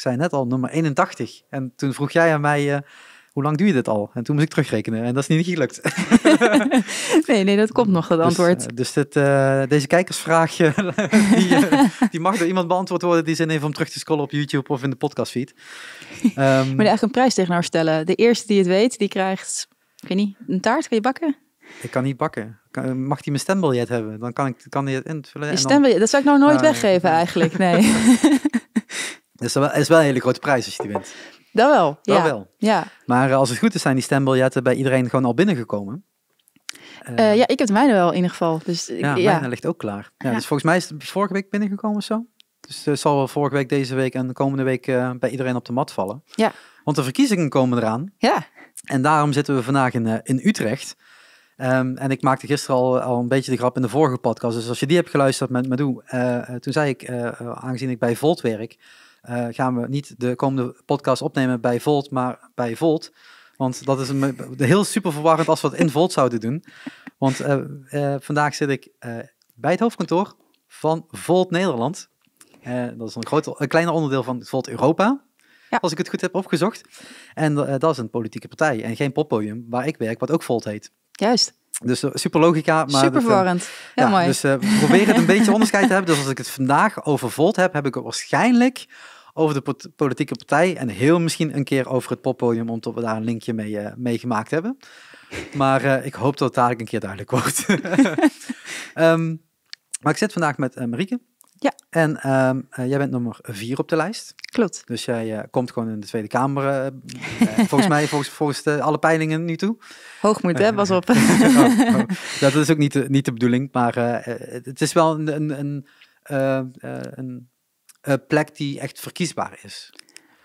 ik zei net al, nummer 81. En toen vroeg jij aan mij, eh, hoe lang duur je dit al? En toen moest ik terugrekenen en dat is niet gelukt. nee, nee, dat komt nog, dat dus, eh, antwoord. Dus, dit, eh, deze kijkersvraag, die, die, mag door iemand beantwoord worden die zin heeft om terug te scrollen op YouTube of in de podcastfeed. Um, maar eigenlijk een prijs tegenover stellen. De eerste die het weet, die krijgt, ik weet niet, een taart, kan je bakken? Ik kan niet bakken. mag die mijn stembiljet hebben? Dan kan ik kan die het invullen. dat zou ik nou nooit nou, weggeven eigenlijk, nee. Dus dat is wel een hele grote prijs als je die wint. Dat wel. Dat wel. Ja. Maar eh, als het goed is, zijn die stembiljetten bij iedereen gewoon al binnengekomen. Eh, ja, ik heb het mijne wel in ieder geval. Dus, eh, ja, ja, ligt ook klaar. Ja, Dus volgens mij is het vorige week binnengekomen of zo. Dus het zal wel vorige week, deze week en de komende week bij iedereen op de mat vallen. Ja. Want de verkiezingen komen eraan. Ja. En daarom zitten we vandaag in, in Utrecht. Ehm, en ik maakte gisteren al, al een beetje de grap in de vorige podcast. Dus als je die hebt geluisterd met Madou, toen zei ik, aangezien ik bij Volt werk eh, gaan we niet de komende podcast opnemen bij Volt, maar bij Volt. Want dat is een, heel super verwarrend als we het in Volt zouden doen. Want eh, eh, vandaag zit ik bij het hoofdkantoor van Volt Nederland. dat is een, groot, een kleiner onderdeel van Volt Europa. Als ik het goed heb opgezocht. En dat is een politieke partij en geen poppodium waar ik werk, wat ook Volt heet. Juist. Dus super logica. Maar super verwarrend. Ja, mooi. Dus we proberen het een beetje onderscheid te hebben. Dus als ik het vandaag over Volt heb, heb ik het waarschijnlijk over de politieke partij. En heel misschien een keer over het poppodium, omdat we daar een linkje mee, uh, gemaakt hebben. Maar eh, ik hoop dat het dadelijk een keer duidelijk wordt. Ehm, maar ik zit vandaag met uh, Marieke. Ja. En ehm, jij bent nummer vier op de lijst. Klopt. Dus jij komt gewoon in de Tweede Kamer, volgens mij, volgens, volgens alle peilingen nu toe. Hoogmoed, hè? Pas op. Oh. Dat is ook niet de, niet de bedoeling, maar het is wel een, een, een, een eh, plek die echt verkiesbaar is?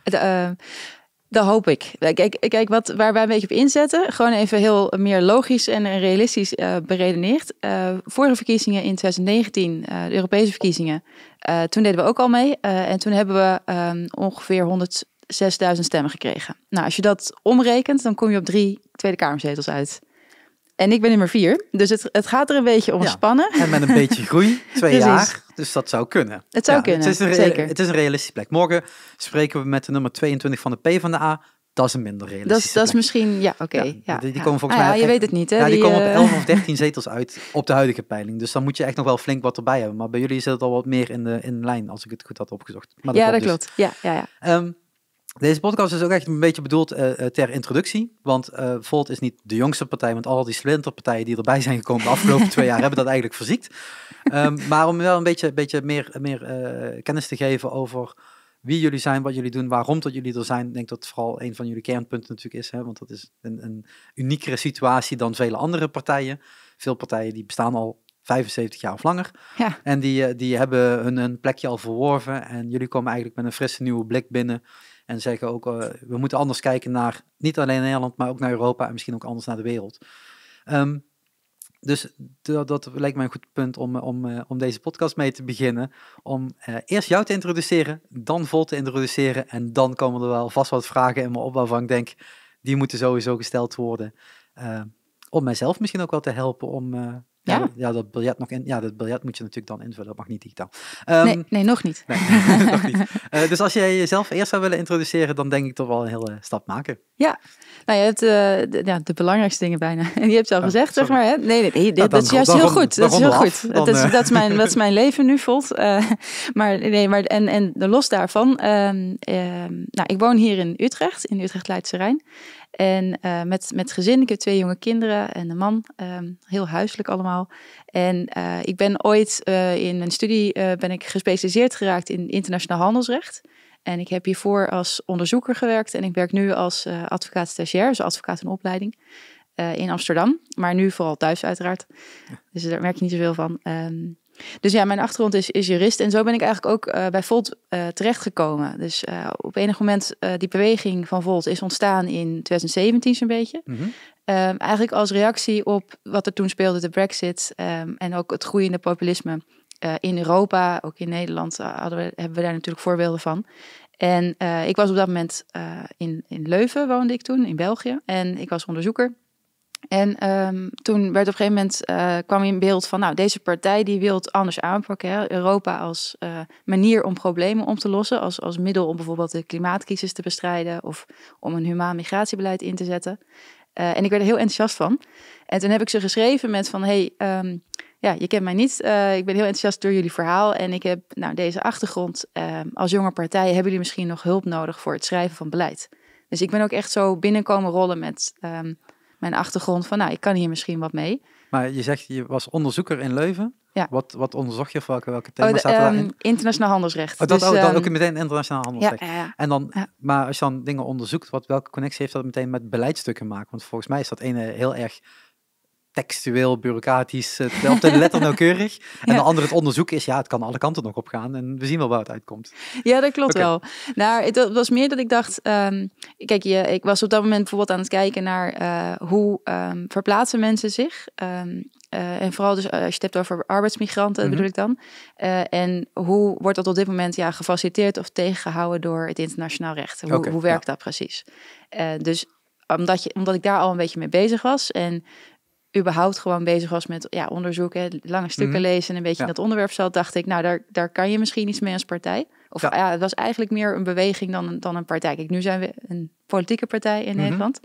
Eh, de, hoop ik. Kijk, kijk wat, waar wij een beetje op inzetten, gewoon even heel meer logisch en realistisch uh, beredeneerd. Uh, verkiezingen in 2019, de Europese verkiezingen, toen deden we ook al mee. en toen hebben we ehm, ongeveer 106.000 stemmen gekregen. Nou, als je dat omrekent, dan kom je op drie Tweede Kamerzetels uit. En ik ben nummer vier, dus het, het gaat er een beetje om spannen. En met een beetje groei, twee jaar. Dus dat zou kunnen. Het zou kunnen, het is, een zeker. het is een realistische plek. Morgen spreken we met de nummer 22 van de P van de A. Dat is een minder realistische dat is, dat is misschien, ja, oké. ja, die, komen volgens ah, mij... je weet het niet, hè? Nou, die, komen op 11 eh, of 13 zetels uit op de huidige peiling. Dus dan moet je echt nog wel flink wat erbij hebben. Maar bij jullie zit het al wat meer in de in lijn, als ik het goed had opgezocht. Maar dat ja, dat dus. klopt. Ja, ja, ja. Ehm, deze podcast is ook echt een beetje bedoeld eh, eh, ter introductie. Want eh, Volt is niet de jongste partij, want al die splinterpartijen die erbij zijn gekomen de afgelopen twee jaar hebben dat eigenlijk verziekt. Ehm, maar om wel een beetje, beetje meer, meer kennis te geven over wie jullie zijn, wat jullie doen, waarom dat jullie er zijn. Ik denk dat vooral een van jullie kernpunten natuurlijk is. Hè, want dat is een, een uniekere situatie dan vele andere partijen. Veel partijen die bestaan al 75 jaar of langer. Ja. En die, die hebben hun, hun plekje al verworven. En jullie komen eigenlijk met een frisse nieuwe blik binnen. En zeggen ook, eh, we moeten anders kijken naar niet alleen Nederland, maar ook naar Europa en misschien ook anders naar de wereld. Ehm, dus dat, lijkt mij een goed punt om, eh, om, eh, om deze podcast mee te beginnen. Om eerst jou te introduceren, dan Vol te introduceren. En dan komen er wel vast wat vragen in mijn opbouw ik denk, die moeten sowieso gesteld worden. Ehm, om mijzelf misschien ook wel te helpen om ja. ja. dat biljet nog in. Ja, dat biljet moet je natuurlijk dan invullen. Dat mag niet digitaal. nee, ehm, nee, nog niet. Nee, nog niet. Eh, dus als jij jezelf eerst zou willen introduceren, dan denk ik toch wel een hele stap maken. Ja, nou, je hebt eh, de, ja, de belangrijkste dingen bijna. En je hebt het al oh, gezegd, zeg maar. Hè? Nee, nee, nou, dat is juist heel goed. dat is heel eh. goed. dat, is, dat, is mijn, wat mijn leven nu voelt. maar nee, maar en, en los daarvan. Ehm, ehm, nou, ik woon hier in Utrecht, in Utrecht-Leidse Rijn. En eh, met, met gezin, ik heb twee jonge kinderen en een man, ehm, heel huiselijk allemaal. En eh, ik ben ooit eh, in mijn studie ben ik gespecialiseerd geraakt in internationaal handelsrecht. En ik heb hiervoor als onderzoeker gewerkt en ik werk nu als advocaat stagiair, dus advocaat in opleiding. in Amsterdam, maar nu vooral thuis uiteraard. Dus daar merk je niet zoveel van. Um, dus ja, mijn achtergrond is, is jurist. En zo ben ik eigenlijk ook eh, bij Volt uh, terechtgekomen. Dus eh, op enig moment, die beweging van Volt is ontstaan in 2017 zo'n beetje. Mhm. Ehm, eigenlijk als reactie op wat er toen speelde, de brexit. Ehm, en ook het groeiende populisme in Europa. Ook in Nederland hadden we, hebben we daar natuurlijk voorbeelden van. En ik was op dat moment in, in Leuven woonde ik toen, in België. En ik was onderzoeker. En ehm, toen werd op een gegeven moment eh, kwam kwam in beeld van, nou, deze partij die wil het anders aanpakken. Europa als eh, manier om problemen om te lossen, als, als middel om bijvoorbeeld de klimaatcrisis te bestrijden of om een humaan migratiebeleid in te zetten. Eh, en ik werd er heel enthousiast van. En toen heb ik ze geschreven met van, hey, ehm, ja, je kent mij niet. ik ben heel enthousiast door jullie verhaal. En ik heb nou, deze achtergrond. Ehm, als jonge partij hebben jullie misschien nog hulp nodig voor het schrijven van beleid. Dus ik ben ook echt zo binnenkomen rollen met mijn achtergrond van, nou, ik kan hier misschien wat mee. Maar je zegt, je was onderzoeker in Leuven. Ja. Wat, wat onderzocht je of welke, welke oh, thema's oh, de, ehm, Internationaal handelsrecht. Oh, dat, dus, oh, dan um, ook meteen internationaal handelsrecht. en dan, Maar als je dan dingen onderzoekt, wat, welke connectie heeft dat meteen met beleidstukken maken? Want volgens mij is dat ene heel erg textueel, bureaucratisch, de eh, letter nauwkeurig. En de andere het onderzoek is, ja, het kan alle kanten nog op gaan. En we zien wel waar het uitkomt. Ja, dat klopt wel. Nou, het was meer dat ik dacht, ehm, kijk, je, ik was op dat moment bijvoorbeeld aan het kijken naar eh, hoe ehm, verplaatsen mensen zich. Ehm, eh, en vooral dus als je het hebt over arbeidsmigranten, bedoel mhm. ik dan. en hoe wordt dat op dit moment ja, gefaciliteerd of tegengehouden door het internationaal recht? Hoe, hoe werkt dat precies? dus omdat, je, omdat ik daar al een beetje mee bezig was. En überhaupt gewoon bezig was met ja, onderzoeken, lange stukken mhm. lezen en een beetje in dat onderwerp zat, dacht ik, nou, daar, daar kan je misschien iets mee als partij. Of ja. het was eigenlijk meer een beweging dan, dan een partij. Kijk, nu zijn we een politieke partij in mhm. Nederland.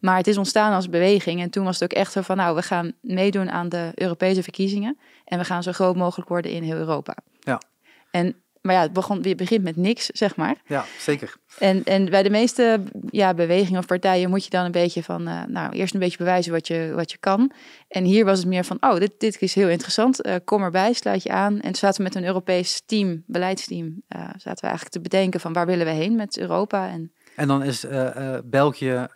Maar het is ontstaan als beweging. En toen was het ook echt zo van, nou, we gaan meedoen aan de Europese verkiezingen. En we gaan zo groot mogelijk worden in heel Europa. Ja. En maar ja, het begon, begint met niks, zeg maar. Ja, zeker. En, en bij de meeste ja, bewegingen of partijen moet je dan een beetje van, eh, nou, eerst een beetje bewijzen wat je, wat je kan. En hier was het meer van, oh, dit, dit is heel interessant, eh, kom erbij, sluit je aan. En toen zaten we met een Europees team, beleidsteam, eh, zaten we eigenlijk te bedenken van waar willen we heen met Europa. En, en dan is België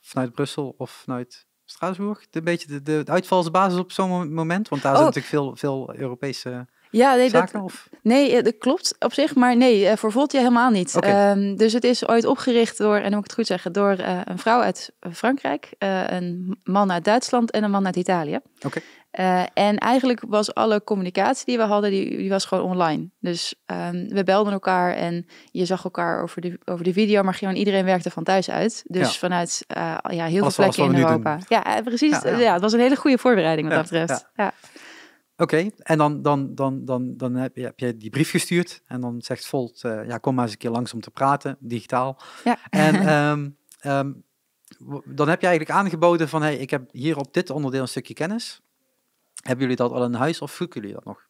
vanuit Brussel of vanuit Straatsburg een beetje de, de uitvalsbasis op zo'n moment? Want daar zijn oh. natuurlijk veel, veel Europese ja, nee, Dat, nee, eh, klopt op zich, maar nee, eh, voor je helemaal niet. Ehm, dus het is ooit opgericht door, en om moet ik het goed zeggen, door eh, een vrouw uit Frankrijk, een man uit Duitsland en een man uit Italië. Oké. en eigenlijk was alle communicatie die we hadden, die, die was gewoon online. Dus ehm, we belden elkaar en je zag elkaar over de, over de video, maar gewoon iedereen werkte van thuis uit. Dus vanuit ja, heel veel plekken in Europa. Ja, precies. Ja, het was een hele goede voorbereiding wat dat betreft. Ja. Oké, en dan, dan, dan, dan, dan heb, je, heb die brief gestuurd en dan zegt Volt, eh, ja, kom maar eens een keer langs om te praten, digitaal. Ja. En ehm, ehm, dan heb je eigenlijk aangeboden van, hey, ik heb hier op dit onderdeel een stukje kennis. Hebben jullie dat al in huis of zoeken jullie dat nog?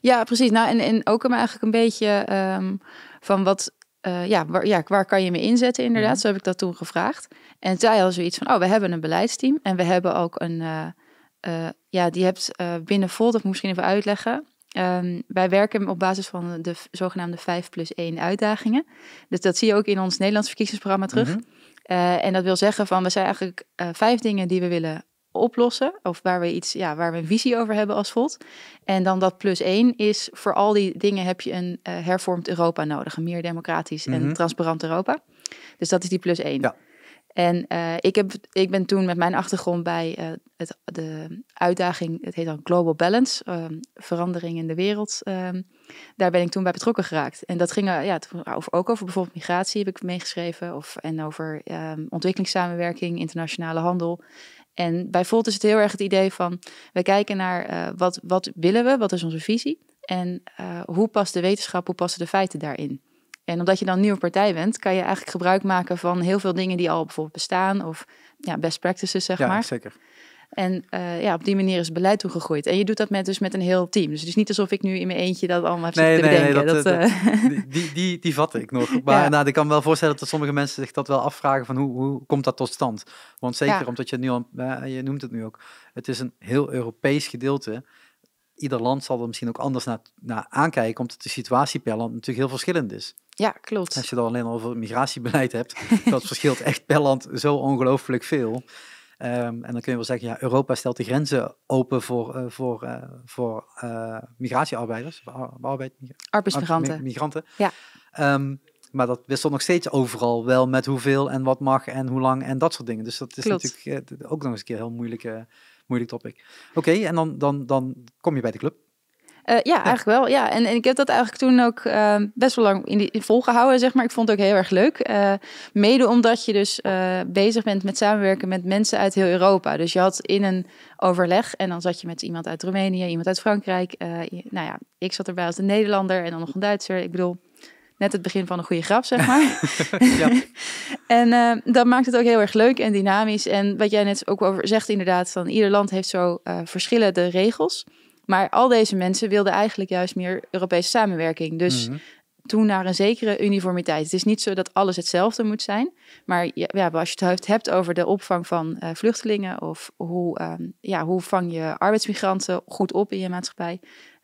Ja, precies. Nou, en, en ook hem eigenlijk een beetje ehm, van wat, eh, ja, waar, ja, waar kan je me inzetten inderdaad? Mhm. Zo heb ik dat toen gevraagd. En zij al zoiets van, oh, we hebben een beleidsteam en we hebben ook een... Eh, eh, ja, die hebt uh, binnen Volt, dat moet misschien even uitleggen. Ehm, wij werken op basis van de zogenaamde 5 plus 1 uitdagingen. Dus dat zie je ook in ons Nederlands verkiezingsprogramma terug. Mhm. Eh, en dat wil zeggen van, we zijn eigenlijk vijf dingen die we willen oplossen. Of waar we iets, ja, waar we een visie over hebben als Volt. En dan dat plus één is, voor al die dingen heb je een hervormd Europa nodig. Een meer democratisch en mhm. transparant Europa. Dus dat is die plus één. Ja. En eh, ik, heb, ik ben toen met mijn achtergrond bij eh, het, de uitdaging, het heet dan Global Balance, ehm, verandering in de wereld. Ehm, daar ben ik toen bij betrokken geraakt. En dat ging eh, ja, nou, over, ook over bijvoorbeeld migratie, heb ik meegeschreven. Of, en over ehm, ontwikkelingssamenwerking, internationale handel. En bij Volt is het heel erg het idee van, we kijken naar wat, wat willen we, wat is onze visie. En hoe past de wetenschap, hoe passen de feiten daarin. En omdat je dan een nieuwe partij bent, kan je eigenlijk gebruik maken van heel veel dingen die al bijvoorbeeld bestaan. Of ja, best practices, zeg maar. Ja, zeker. En eh, ja, op die manier is beleid toegegroeid. En je doet dat met, dus met een heel team. Dus het is niet alsof ik nu in mijn eentje dat allemaal nee, nee, bedenken. Nee, eh, eh, dat, die, die, die vatte ik nog. Maar ja. nou, ik kan me wel voorstellen dat sommige mensen zich dat wel afvragen van hoe, hoe komt dat tot stand? Want zeker omdat je nu al, je noemt het nu ook, het is een heel Europees gedeelte. Ieder land zal er misschien ook anders naar, naar aankijken, omdat de situatie per land natuurlijk heel verschillend is. Ja, klopt. Als je het alleen over migratiebeleid hebt, dat verschilt echt per land zo ongelooflijk veel. Ehm, en dan kun je wel zeggen, ja, Europa stelt de grenzen open voor, eh, voor, eh, voor eh, migratiearbeiders, arbeid, arbeidsmigranten. Migranten. Ja. Ehm, maar dat wisselt nog steeds overal wel met hoeveel en wat mag en hoe lang en dat soort dingen. Dus dat is natuurlijk ook nog eens een keer een heel moeilijk, moeilijk topic. Oké, en dan, dan, dan kom je bij de club. Eh, ja, ja, eigenlijk wel. Ja. En, en, ik heb dat eigenlijk toen ook ehm, best wel lang in die, in volgehouden, zeg maar. Ik vond het ook heel erg leuk. Eh, mede omdat je dus eh, bezig bent met samenwerken met mensen uit heel Europa. Dus je had in een overleg en dan zat je met iemand uit Roemenië, iemand uit Frankrijk. nou ja, ik zat erbij als een Nederlander en dan nog een Duitser. Ik bedoel, net het begin van een goede grap, zeg maar. ja. en dat maakt het ook heel erg leuk en dynamisch. En wat jij net ook over zegt, inderdaad, van ieder land heeft zo verschillende regels. Maar al deze mensen wilden eigenlijk juist meer Europese samenwerking. Dus mhm. toen naar een zekere uniformiteit. Het is niet zo dat alles hetzelfde moet zijn. Maar ja, als je het hebt over de opvang van eh, vluchtelingen of hoe, ehm, ja, hoe vang je arbeidsmigranten goed op in je maatschappij,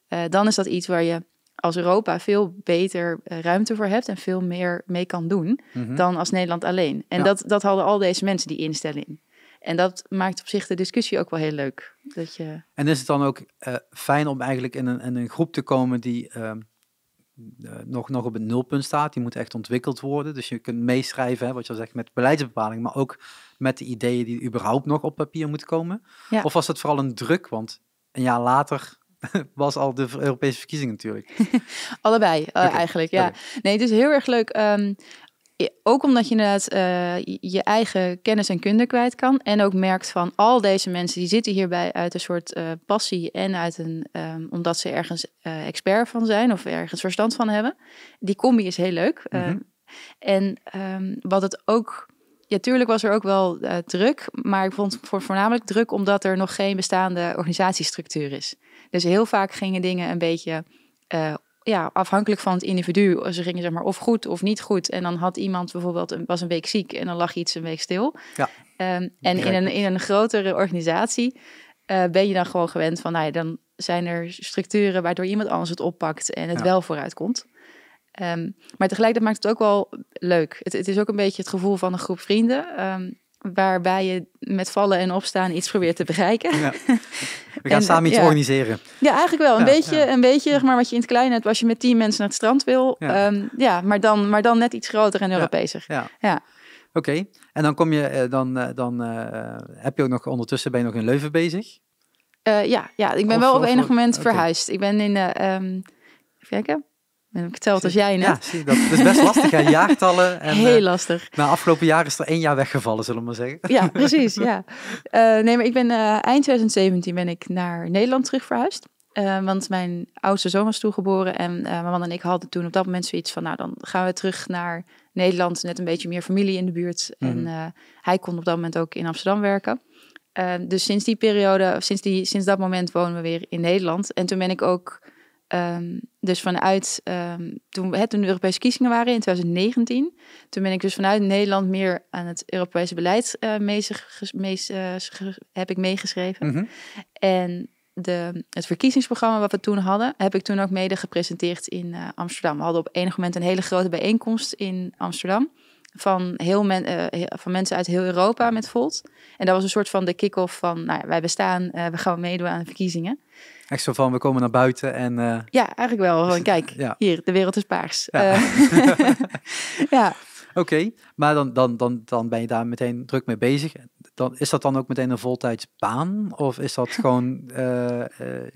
eh, dan is dat iets waar je als Europa veel beter eh, ruimte voor hebt en veel meer mee kan doen mhm. dan als Nederland alleen. En dat, dat hadden al deze mensen die instelling. En dat maakt op zich de discussie ook wel heel leuk. Dat je... En is het dan ook eh, fijn om eigenlijk in een, in een groep te komen die ehm, eh, nog, nog op het nulpunt staat? Die moet echt ontwikkeld worden. Dus je kunt meeschrijven, hè, wat je al zegt, met beleidsbepalingen, maar ook met de ideeën die überhaupt nog op papier moeten komen. Of was dat vooral een druk? Want een jaar later was al de Europese verkiezingen natuurlijk. Allebei eh, eigenlijk, ja. Nee, het is heel erg leuk. Ehm, ook omdat je inderdaad eh, je eigen kennis en kunde kwijt kan. En ook merkt van al deze mensen die zitten hierbij uit een soort eh, passie en uit een, ehm, omdat ze ergens eh, expert van zijn of ergens verstand van hebben. Die combi is heel leuk. Ehm, mhm. en ehm, wat het ook. Ja, tuurlijk was er ook wel druk, maar ik vond voor, voornamelijk druk omdat er nog geen bestaande organisatiestructuur is. Dus heel vaak gingen dingen een beetje ja, afhankelijk van het individu. Ze gingen zeg maar of goed of niet goed. En dan had iemand bijvoorbeeld een, was een week ziek en dan lag iets een week stil. Ja, ehm, en in een, in een grotere organisatie eh, ben je dan gewoon gewend van, nou ja, dan zijn er structuren waardoor iemand anders het oppakt en het wel vooruit komt. Ehm, maar tegelijkertijd maakt het ook wel leuk. Het, het, is ook een beetje het gevoel van een groep vrienden. Um, waarbij je met vallen en opstaan iets probeert te bereiken. Ja. We gaan samen iets organiseren. Ja, eigenlijk wel. Een beetje, Een beetje maar wat je in het klein hebt als je met tien mensen naar het strand wil. ja, ehm, maar, dan, maar dan net iets groter en Europeeser. ja. Oké, en dan kom je, eh, dan, eh, dan eh, heb je ook nog ondertussen ben je nog in Leuven bezig? ja, ja, ik ben wel op of, enig moment verhuisd. Ik ben in, uh, even kijken, ik heb ik als jij net. Ja, dat. is best lastig, hè? jaartallen. En, Heel eh, lastig. Na afgelopen jaar is er één jaar weggevallen, zullen we maar zeggen. Ja, precies. ja. Eh, nee, maar ik ben eh, eind 2017 ben ik naar Nederland terug verhuisd. want mijn oudste zoon was geboren en mijn man en ik hadden toen op dat moment zoiets van... nou, dan gaan we terug naar Nederland, net een beetje meer familie in de buurt. Mhm. En hij kon op dat moment ook in Amsterdam werken. dus sinds die periode, sinds, die, sinds dat moment wonen we weer in Nederland. En toen ben ik ook Ehm, dus vanuit, ehm, toen, hè, de Europese kiezingen waren in 2019, toen ben ik dus vanuit Nederland meer aan het Europese beleid uh, heb ik meegeschreven. Mhm. En de, het verkiezingsprogramma wat we toen hadden, heb ik toen ook mede gepresenteerd in eh, Amsterdam. We hadden op enig moment een hele grote bijeenkomst in Amsterdam van, heel men, eh, van mensen uit heel Europa met Volt. En dat was een soort van de kick-off van, nou ja, wij bestaan, eh, we gaan meedoen aan verkiezingen. Echt zo van, we komen naar buiten en... Eh, ja, eigenlijk wel. Van, kijk, hier, de wereld is paars. Ja. ja. Oké, maar dan, dan, dan, dan ben je daar meteen druk mee bezig. Dan, is dat dan ook meteen een voltijdsbaan? Of is dat gewoon,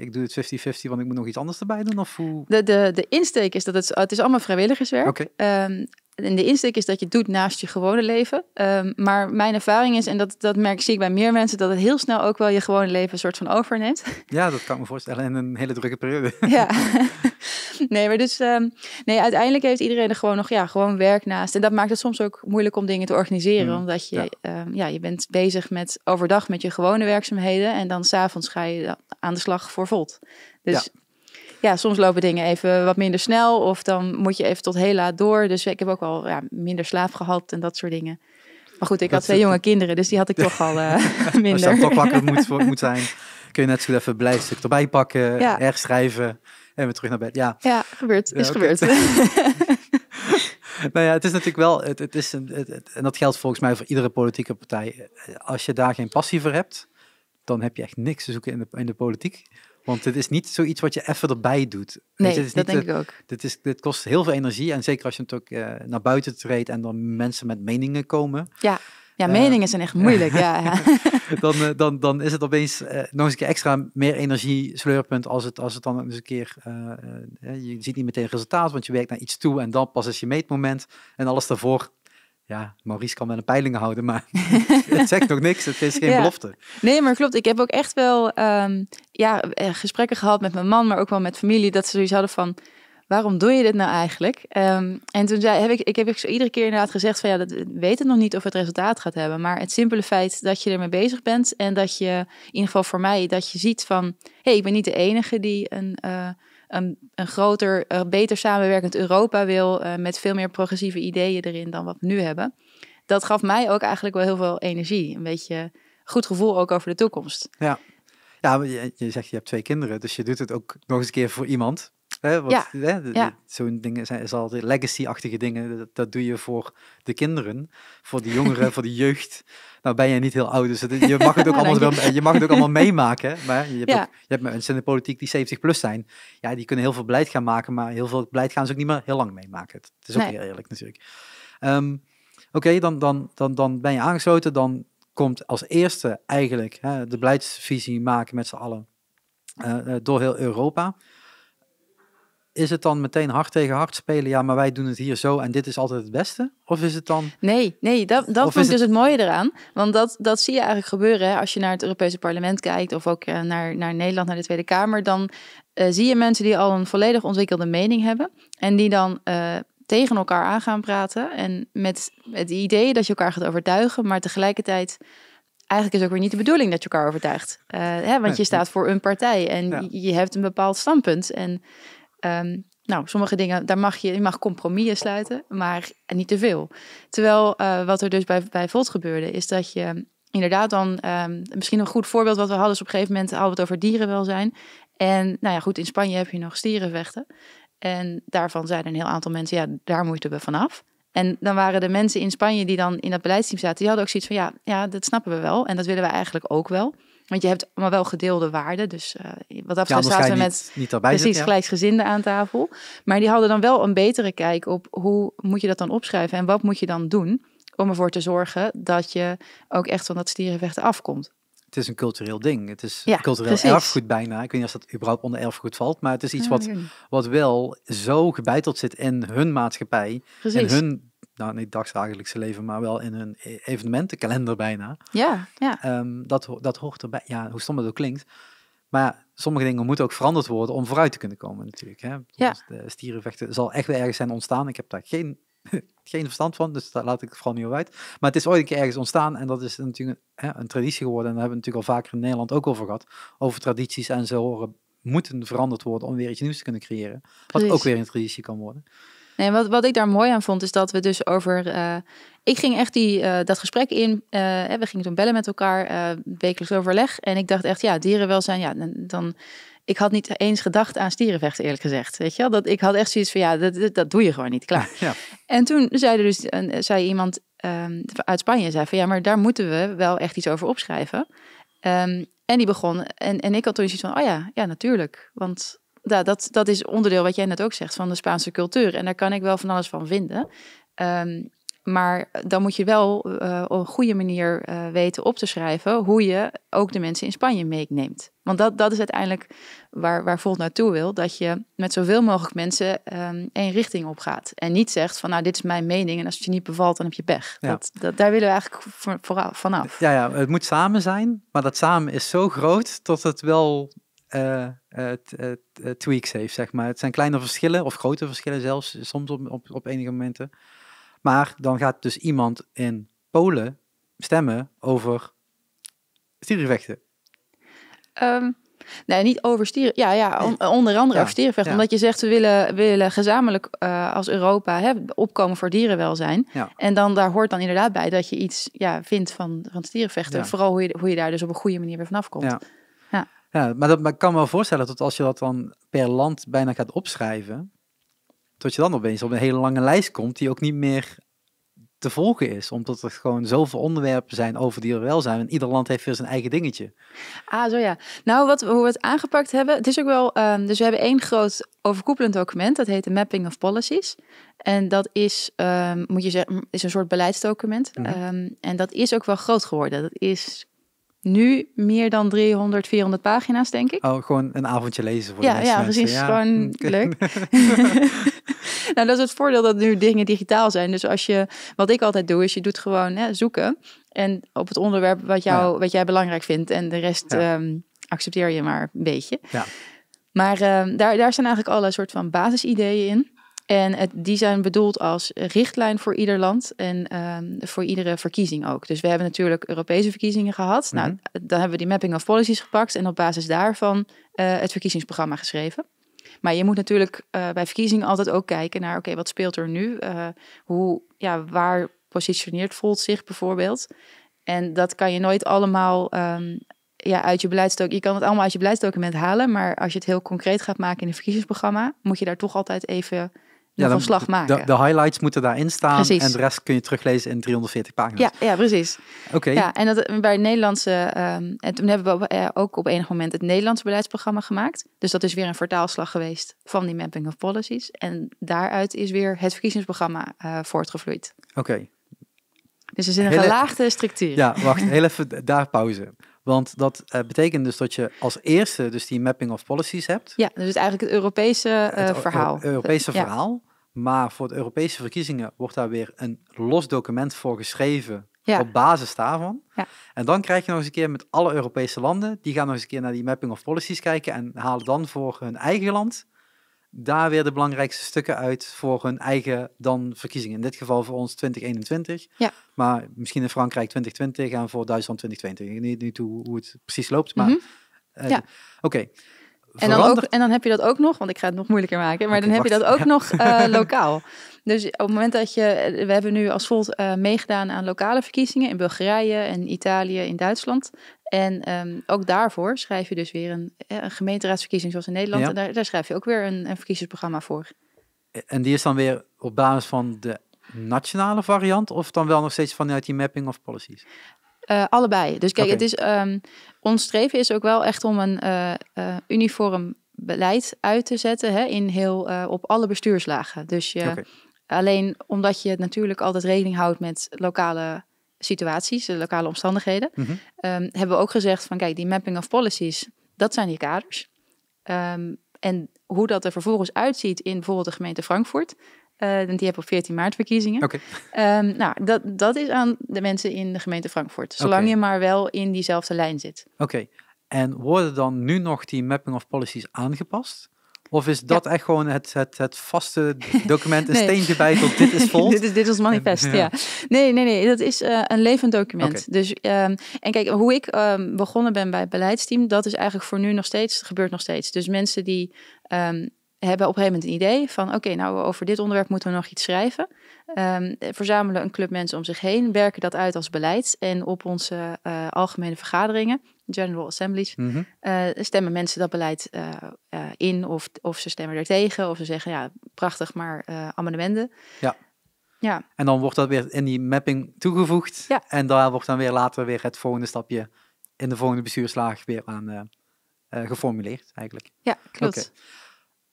ik doe het 50-50, want ik moet nog iets anders erbij doen? Of hoe? De, de, de insteek is dat het, het is allemaal vrijwilligerswerk is en de insteek is dat je het doet naast je gewone leven. Ehm, maar mijn ervaring is, en dat, dat merk zie ik bij meer mensen, dat het heel snel ook wel je gewone leven een soort van overneemt. Ja, dat kan ik me voorstellen. in een hele drukke periode. Ja. Nee, maar dus ehm, nee, uiteindelijk heeft iedereen er gewoon nog ja, gewoon werk naast. En dat maakt het soms ook moeilijk om dingen te organiseren. Mm, omdat je, ja. Ehm, ja. je bent bezig met overdag met je gewone werkzaamheden. En dan s'avonds ga je aan de slag voor Volt. Dus ja ja, soms lopen dingen even wat minder snel. Of dan moet je even tot heel laat door. Dus ik heb ook al ja, minder slaap gehad en dat soort dingen. Maar goed, ik had twee jonge kinderen, dus die had ik toch al uh, minder. Als dat toch moet, moet zijn, kun je net zo even blijven stuk erbij pakken, ja. erg schrijven en weer terug naar bed. Ja, ja gebeurt. Is gebeurd. nou ja, het is natuurlijk wel, het, het is een, het, en dat geldt volgens mij voor iedere politieke partij. Als je daar geen passie voor hebt, dan heb je echt niks te zoeken in de, in de politiek. Want het is niet zoiets wat je even erbij doet. Nee, dus is dat denk eh, ik ook. Dit, is, dit kost heel veel energie. En zeker als je het ook eh, naar buiten treedt en dan mensen met meningen komen. Ja, ja eh, meningen zijn echt moeilijk. ja, dan, dan, dan is het opeens nog eens een keer extra meer energie sleurpunt als het, als het dan eens een keer... je ziet niet meteen resultaat, want je werkt naar iets toe en dan pas is je meetmoment. En alles daarvoor ja, Maurice kan wel een peiling houden, maar het zegt nog niks. Het is geen belofte. Nee, maar klopt. Ik heb ook echt wel ehm, ja, eh, gesprekken gehad met mijn man, maar ook wel met familie, dat ze zoiets hadden van. Waarom doe je dit nou eigenlijk? Ehm, en toen zei, heb ik, ik heb ik zo iedere keer inderdaad gezegd van ja, dat weet het nog niet of het resultaat gaat hebben. Maar het simpele feit dat je ermee bezig bent en dat je, in ieder geval voor mij, dat je ziet van hé, hey, ik ben niet de enige die een eh, een, een groter, eh, beter samenwerkend Europa wil. Eh, met veel meer progressieve ideeën erin dan wat we nu hebben. Dat gaf mij ook eigenlijk wel heel veel energie. Een beetje goed gevoel ook over de toekomst. Ja. Ja, je, je zegt je hebt twee kinderen, dus je doet het ook nog eens een keer voor iemand. Hè, wat, ja. Zo'n dingen zijn is altijd legacy-achtige dingen. Dat, doe je voor de kinderen, voor de jongeren, voor de jeugd. Nou ben je niet heel oud, dus je, mag het ook allemaal, wel, je mag het ook allemaal meemaken. Maar je hebt, ook, je hebt mensen in de politiek die 70 plus zijn. Ja, die kunnen heel veel beleid gaan maken, maar heel veel beleid gaan ze ook niet meer heel lang meemaken. Het is ook heel eerlijk natuurlijk. Ehm, oké, dan, dan, dan, dan ben je aangesloten. Dan komt als eerste eigenlijk hè, de beleidsvisie maken met z'n allen eh, eh, door heel Europa is het dan meteen hard tegen hard spelen? Ja, maar wij doen het hier zo en dit is altijd het beste? Of is het dan... Nee, nee dat, dat ik dus het... mooie eraan. Want dat, dat zie je eigenlijk gebeuren hè? als je naar het Europese parlement kijkt... of ook eh, naar, naar Nederland, naar de Tweede Kamer. Dan eh, zie je mensen die al een volledig ontwikkelde mening hebben... en die dan... Eh, tegen elkaar aan gaan praten en met het idee dat je elkaar gaat overtuigen, maar tegelijkertijd eigenlijk is ook weer niet de bedoeling dat je elkaar overtuigt. hè, want je staat voor een partij en je hebt een bepaald standpunt. En Ehm, nou, sommige dingen, daar mag je, je mag compromissen sluiten, maar niet te veel. Terwijl eh, wat er dus bij, bij Volt gebeurde, is dat je inderdaad dan, ehm, misschien een goed voorbeeld wat we hadden, is op een gegeven moment al het over dierenwelzijn. En nou ja, goed, in Spanje heb je nog stierenvechten. En daarvan zeiden een heel aantal mensen, ja, daar moeten we vanaf. En dan waren de mensen in Spanje die dan in dat beleidsteam zaten, die hadden ook zoiets van, ja, ja dat snappen we wel en dat willen we eigenlijk ook wel. Want je hebt allemaal wel gedeelde waarden. Dus eh, wat afgaat ja, zaten met precies gelijkgezinden aan tafel. Maar die hadden dan wel een betere kijk op hoe moet je dat dan opschrijven en wat moet je dan doen om ervoor te zorgen dat je ook echt van dat stierenvechten afkomt. Het is een cultureel ding. Het is cultureel precies. erfgoed bijna. Ik weet niet of dat überhaupt onder erfgoed valt, maar het is iets ah, wat, wat wel zo gebeiteld zit in hun maatschappij, en hun nou niet dagdagelijkse leven, maar wel in een e-, evenementenkalender bijna. Ja, ja. Ehm, dat, dat hoort erbij. Ja, hoe stom het ook klinkt. Maar sommige dingen moeten ook veranderd worden om vooruit te kunnen komen natuurlijk. Hè? Ja. Dus de stierenvechten zal echt weer ergens zijn ontstaan. Ik heb daar geen, geen verstand van, dus daar laat ik het vooral niet over uit. Maar het is ooit een keer ergens ontstaan en dat is natuurlijk hè, een traditie geworden. En daar hebben we natuurlijk al vaker in Nederland ook over gehad. Over tradities en zo horen, moeten veranderd worden om weer iets nieuws te kunnen creëren. Wat ook weer een traditie kan worden. Nee, wat, wat ik daar mooi aan vond, is dat we dus over. Eh, ik ging echt die, eh, dat gesprek in. Eh, we gingen toen bellen met elkaar, wekelijks overleg. En ik dacht echt, ja, dierenwelzijn, ja, dan. Ik had niet eens gedacht aan stierenvechten, eerlijk gezegd. Weet je wel? Dat, ik had echt zoiets van, ja, dat, dat, doe je gewoon niet, klaar. Ja. En toen zei, er dus, zei iemand ehm, uit Spanje, zei van, ja, maar daar moeten we wel echt iets over opschrijven. Ehm, en die begon, en, en ik had toen zoiets van, oh ja, ja, natuurlijk. Want nou, dat, dat is onderdeel wat jij net ook zegt van de Spaanse cultuur. En daar kan ik wel van alles van vinden. Ehm, maar dan moet je wel eh, op een goede manier eh, weten op te schrijven hoe je ook de mensen in Spanje meeneemt. Want dat, dat is uiteindelijk waar, waar Volt naartoe wil. Dat je met zoveel mogelijk mensen ehm, één richting op gaat. En niet zegt van nou dit is mijn mening en als het je niet bevalt dan heb je pech. Dat, dat, daar willen we eigenlijk voor, vanaf. Ja, ja, het moet samen zijn. Maar dat samen is zo groot dat het wel uh, tweaks heeft, zeg maar. Het zijn kleine verschillen, of grote verschillen zelfs, soms op, op, op enige momenten. Maar dan gaat dus iemand in Polen stemmen over stierenvechten. Ehm, nee, niet over stieren. Ja, ja onder andere over stierenvechten. Omdat je zegt, we willen, willen gezamenlijk als Europa hè, opkomen voor dierenwelzijn. En dan, daar hoort dan inderdaad bij dat je iets ja, vindt van, van stierenvechten. Vooral hoe je, hoe je daar dus op een goede manier weer vanaf komt. Ja, maar, dat, maar ik kan me wel voorstellen dat als je dat dan per land bijna gaat opschrijven, dat je dan opeens op een hele lange lijst komt die ook niet meer te volgen is. Omdat er gewoon zoveel onderwerpen zijn over dierenwelzijn. En ieder land heeft weer zijn eigen dingetje. Ah, zo ja. Nou, wat, hoe we het aangepakt hebben. Het is ook wel. Ehm, dus we hebben één groot overkoepelend document. Dat heet de Mapping of Policies. En dat is, ehm, moet je zeggen, is een soort beleidsdocument. Mhm. Ehm, en dat is ook wel groot geworden. Dat is nu meer dan 300, 400 pagina's, denk ik. Oh, gewoon een avondje lezen voor ja, de ja, precies. Gewoon hm, leuk. nou, dat is het voordeel dat nu dingen digitaal zijn. Dus als je, wat ik altijd doe, is je doet gewoon hè, zoeken. En op het onderwerp wat, jou, wat jij belangrijk vindt. En de rest ehm, accepteer je maar een beetje. Ja. Maar ehm, daar, daar zijn eigenlijk alle soort van basisideeën in. En het, die zijn bedoeld als richtlijn voor ieder land en ehm, voor iedere verkiezing ook. Dus we hebben natuurlijk Europese verkiezingen gehad. Mhm. Nou, dan hebben we die mapping of policies gepakt en op basis daarvan eh, het verkiezingsprogramma geschreven. Maar je moet natuurlijk eh, bij verkiezingen altijd ook kijken naar, oké, wat speelt er nu? Eh, hoe, ja, waar positioneert Volt zich bijvoorbeeld? En dat kan je nooit allemaal ehm, ja, uit je beleidsdocument. Je kan het allemaal uit je beleidsdocument halen. Maar als je het heel concreet gaat maken in een verkiezingsprogramma, moet je daar toch altijd even ja, slag maken. De, de, highlights moeten daarin staan en de rest kun je teruglezen in 340 pagina's. Ja, ja precies. Oké. Ja, en dat, bij het Nederlandse, ehm, en toen hebben we eh, ook op enig moment het Nederlandse beleidsprogramma gemaakt. Dus dat is weer een vertaalslag geweest van die mapping of policies. En daaruit is weer het verkiezingsprogramma uh, voortgevloeid. Oké. Dus er zit een gelaagde structuur. Ja, wacht, heel even daar pauze. Want dat eh, betekent dus dat je als eerste dus die mapping of policies hebt. Ja, dus eigenlijk het Europese eh, verhaal. Het Europese verhaal. Maar voor de Europese verkiezingen wordt daar weer een los document voor geschreven ja. op basis daarvan. Ja. En dan krijg je nog eens een keer met alle Europese landen, die gaan nog eens een keer naar die mapping of policies kijken en halen dan voor hun eigen land daar weer de belangrijkste stukken uit voor hun eigen dan verkiezingen. In dit geval voor ons 2021. Ja. Maar misschien in Frankrijk 2020 en voor Duitsland 2020. Ik weet niet hoe, het precies loopt, maar... Mhm. Eh, oké. En dan, en dan heb je dat ook nog, want ik ga het nog moeilijker maken, maar dan heb je dat ook nog eh, lokaal. Dus op het moment dat je, eh, we hebben nu als volgt uh, meegedaan aan lokale verkiezingen in Bulgarije en Italië, in Duitsland. En ehm, ook daarvoor schrijf je dus weer een, eh, een gemeenteraadsverkiezing zoals in Nederland. En daar, daar, schrijf je ook weer een, een verkiezingsprogramma voor. En die is dan weer op basis van de nationale variant of dan wel nog steeds vanuit die mapping of policies? Eh, allebei. Dus kijk, het is, ehm, ons streven is ook wel echt om een eh, uniform beleid uit te zetten hè, in heel, op alle bestuurslagen. Dus je, alleen omdat je natuurlijk altijd rekening houdt met lokale situaties, de lokale omstandigheden, mhm. ehm, hebben we ook gezegd van kijk, die mapping of policies, dat zijn die kaders. Ehm, en hoe dat er vervolgens uitziet in bijvoorbeeld de gemeente Frankfurt, eh, die hebben op 14 maart verkiezingen. Oké. Ehm, nou, dat, dat is aan de mensen in de gemeente Frankfurt, zolang je maar wel in diezelfde lijn zit. Oké, en worden dan nu nog die mapping of policies aangepast? Of is dat echt gewoon het, het, het vaste document, een steentje bij tot dit is vol? dit, is, dit is manifest, ja. Nee, nee, nee, dat is eh, een levend document. Dus, ehm, en kijk, hoe ik ehm, begonnen ben bij het beleidsteam, dat is eigenlijk voor nu nog steeds, gebeurt nog steeds. Dus mensen die ehm, hebben op een gegeven moment een idee van, oké, nou over dit onderwerp moeten we nog iets schrijven. Um, verzamelen een club mensen om zich heen, werken dat uit als beleid. En op onze eh, algemene vergaderingen, General Assemblies, mhm. eh, stemmen mensen dat beleid eh, in. Of, of ze stemmen tegen of ze zeggen ja, prachtig, maar amendementen. Ja. ja. En dan wordt dat weer in die mapping toegevoegd. Ja. En daar wordt dan weer later weer het volgende stapje in de volgende bestuurslaag weer aan geformuleerd, eigenlijk. Ja, klopt.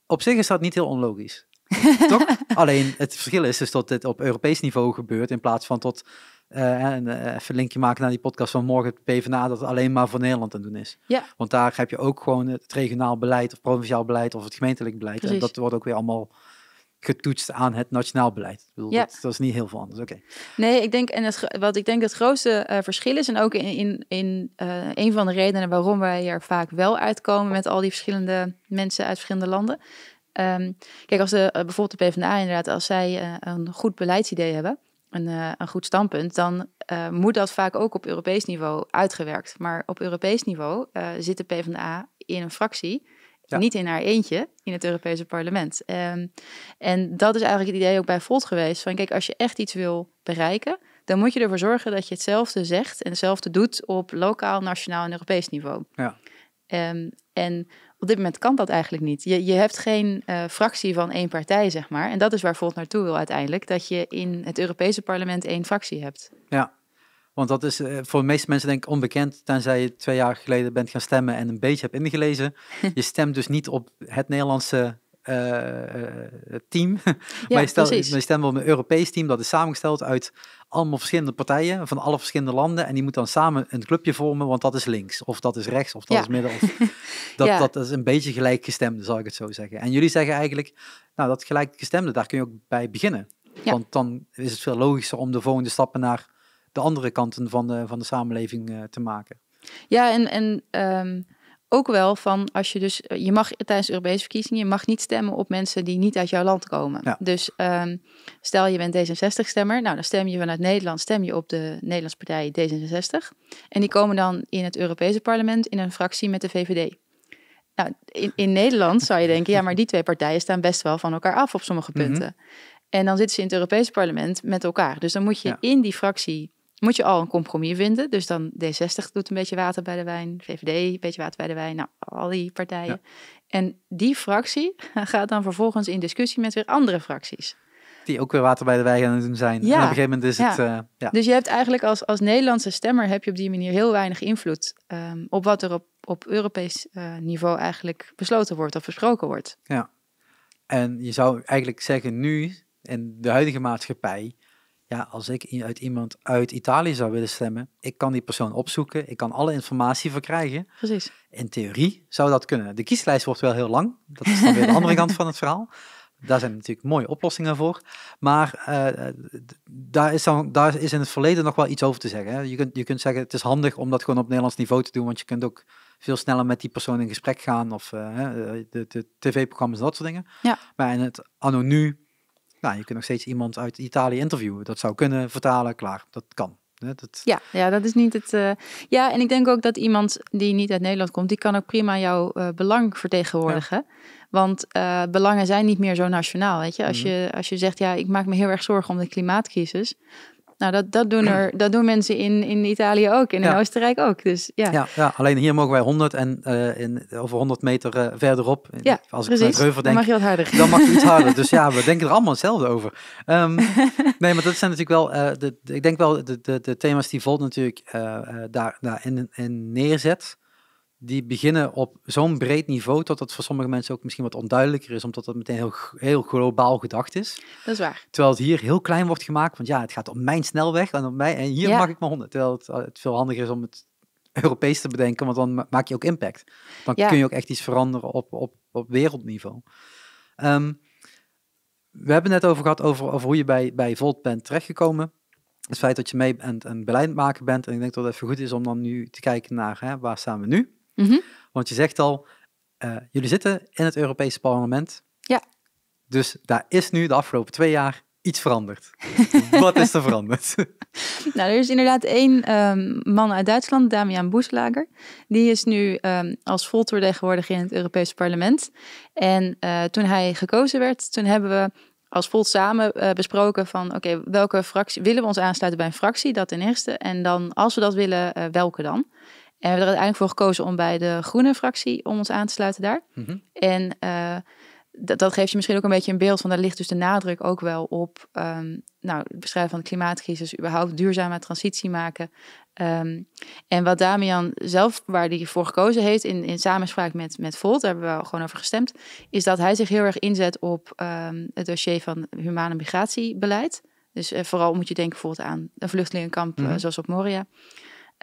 Op zich is dat niet heel onlogisch. Toch? Alleen het verschil is dus dat dit op Europees niveau gebeurt in plaats van tot uh, eh, en eh, even linkje maken naar die podcast van morgen PvdA, dat het alleen maar voor Nederland aan doen is. Ja. Want daar heb je ook gewoon het regionaal beleid of provinciaal beleid of het gemeentelijk beleid. En dat wordt ook weer allemaal getoetst aan het nationaal beleid. Ik ja. dat, is niet heel veel anders. Oké. Nee, ik denk, en wat ik denk het grootste eh, verschil is, en ook in, in, in een van de redenen waarom wij er vaak wel uitkomen met al die verschillende mensen uit verschillende landen, Ehm, kijk, als de, eh, bijvoorbeeld de PvdA inderdaad, als zij eh, een goed beleidsidee hebben, een, eh, een goed standpunt, dan moet dat vaak ook op Europees niveau uitgewerkt. Maar op Europees niveau zit de PvdA in een fractie, niet in haar eentje, in het Europese parlement. Ehm, en dat is eigenlijk het idee ook bij Volt geweest. Van kijk, als je echt iets wil bereiken, dan moet je ervoor zorgen dat je hetzelfde zegt en hetzelfde doet op lokaal, nationaal en Europees niveau. Ja. Ehm, en op dit moment kan dat eigenlijk niet. Je, je hebt geen eh, fractie van één partij, zeg maar. En dat is waar Volt naartoe wil uiteindelijk. Dat je in het Europese parlement één fractie hebt. Ja, want dat is eh, voor de meeste mensen denk ik onbekend, tenzij je twee jaar geleden bent gaan stemmen en een beetje hebt ingelezen. Je stemt dus niet op het Nederlandse eh, eh, team. Ja, maar, je stel, maar je stemt op een Europees team dat is samengesteld uit allemaal verschillende partijen van alle verschillende landen. En die moeten dan samen een clubje vormen, want dat is links. Of dat is rechts, of dat is midden. dat, dat is een beetje gelijkgestemde, zou ik het zo zeggen. En jullie zeggen eigenlijk, nou dat gelijkgestemde, daar kun je ook bij beginnen. Want dan is het veel logischer om de volgende stappen naar de andere kanten van de, van de samenleving eh, te maken. Ja, en, en um, ook wel van als je dus, eh, je mag tijdens Europese verkiezingen, je mag niet stemmen op mensen die niet uit jouw land komen. Dus ehm, stel je bent D66-stemmer, nou dan stem je vanuit Nederland, stem je op de Nederlandse partij D66. En die komen dan in het Europese parlement in een fractie met de VVD. Nou, in, in Nederland zou je denken, ja, maar die twee partijen staan best wel van elkaar af op sommige mhm. punten. En dan zitten ze in het Europese parlement met elkaar. Dus dan moet je in die fractie moet je al een compromis vinden. Dus dan D60 doet een beetje water bij de wijn, VVD een beetje water bij de wijn, nou, al die partijen. En die fractie gaat dan vervolgens in discussie met weer andere fracties. Die ook weer water bij de wijn aan het doen zijn. Ja. op een gegeven moment is het... Eh, ja. Dus je hebt eigenlijk als, als Nederlandse stemmer heb je op die manier heel weinig invloed ehm, op wat er op, op Europees eh, niveau eigenlijk besloten wordt of besproken wordt. Ja. En je zou eigenlijk zeggen nu, in de huidige maatschappij, ja, als ik uit iemand uit Italië zou willen stemmen, ik kan die persoon opzoeken, ik kan alle informatie verkrijgen. Precies. In theorie zou dat kunnen. De kieslijst wordt wel heel lang, dat is dan weer de andere kant van het verhaal. Daar zijn natuurlijk mooie oplossingen voor. Maar eh, daar, is dan, is in het verleden nog wel iets over te zeggen. Hè. Je, kunt, je kunt zeggen, het is handig om dat gewoon op Nederlands niveau te doen, want je kunt ook veel sneller met die persoon in gesprek gaan of eh, de, de tv-programma's en dat soort dingen. Ja. Maar in het anonu nou, je kunt nog steeds iemand uit Italië interviewen. Dat zou kunnen vertalen, klaar. Dat kan. Dat... Ja, ja, dat is niet het. Eh, ja, en ik denk ook dat iemand die niet uit Nederland komt, die kan ook prima jouw eh, belang vertegenwoordigen. Want eh, belangen zijn niet meer zo nationaal. Weet je? Als, mhm. je, als je zegt, ja, ik maak me heel erg zorgen om de klimaatcrisis. Nou, dat, dat, doen, er, dat doen mensen in, in Italië ook en in Oostenrijk ook. Dus, ja. Ja, ja alleen hier mogen wij 100 en eh, in, over 100 meter eh, verderop, ja, als ik het Reuver denk, dan mag je wat harder. Dan mag je iets harder. dus ja, we denken er allemaal hetzelfde over. Ehm, nee, maar dat zijn natuurlijk wel, eh, de, ik denk wel de, de, de thema's die Volt natuurlijk daar, daarin in neerzet die beginnen op zo'n breed niveau dat het voor sommige mensen ook misschien wat onduidelijker is, omdat dat meteen heel, heel globaal gedacht is. Dat is waar. Terwijl het hier heel klein wordt gemaakt, want ja, het gaat om mijn snelweg en op mij en hier ja. mag ik maar 100. Terwijl het, eh, het, veel handiger is om het Europees te bedenken, want dan maak je ook impact. Dan kun je ook echt iets veranderen op, op, op wereldniveau. Ehm, we hebben net over gehad over, hoe je bij, bij Volt bent terechtgekomen het feit dat je mee bent en beleid maken bent. En ik denk dat het even goed is om dan nu te kijken naar hè, waar staan we nu. Mhm. Want je zegt al, eh, jullie zitten in het Europese parlement. Ja. Dus daar is nu de afgelopen twee jaar iets veranderd. Wat is er veranderd? nou, er is inderdaad één ehm, man uit Duitsland, Damian Boeslager. Die is nu ehm, als als volksvertegenwoordiger in het Europese parlement. En eh, toen hij gekozen werd, toen hebben we als Volt samen eh, besproken van oké, welke fractie willen we ons aansluiten bij een fractie? Dat ten eerste. En dan als we dat willen, welke dan? En we hebben er uiteindelijk voor gekozen om bij de groene fractie om ons aan te sluiten daar. Mhm. En eh, dat, dat, geeft je misschien ook een beetje een beeld van daar ligt dus de nadruk ook wel op ehm, nou, het beschrijven van de klimaatcrisis, überhaupt duurzame transitie maken. Ehm, en wat Damian zelf, waar hij voor gekozen heeft, in, in samenspraak met, met Volt, daar hebben we gewoon over gestemd, is dat hij zich heel erg inzet op ehm, het dossier van humane migratiebeleid. Dus eh, vooral moet je denken bijvoorbeeld aan een vluchtelingenkamp mhm. eh, zoals op Moria.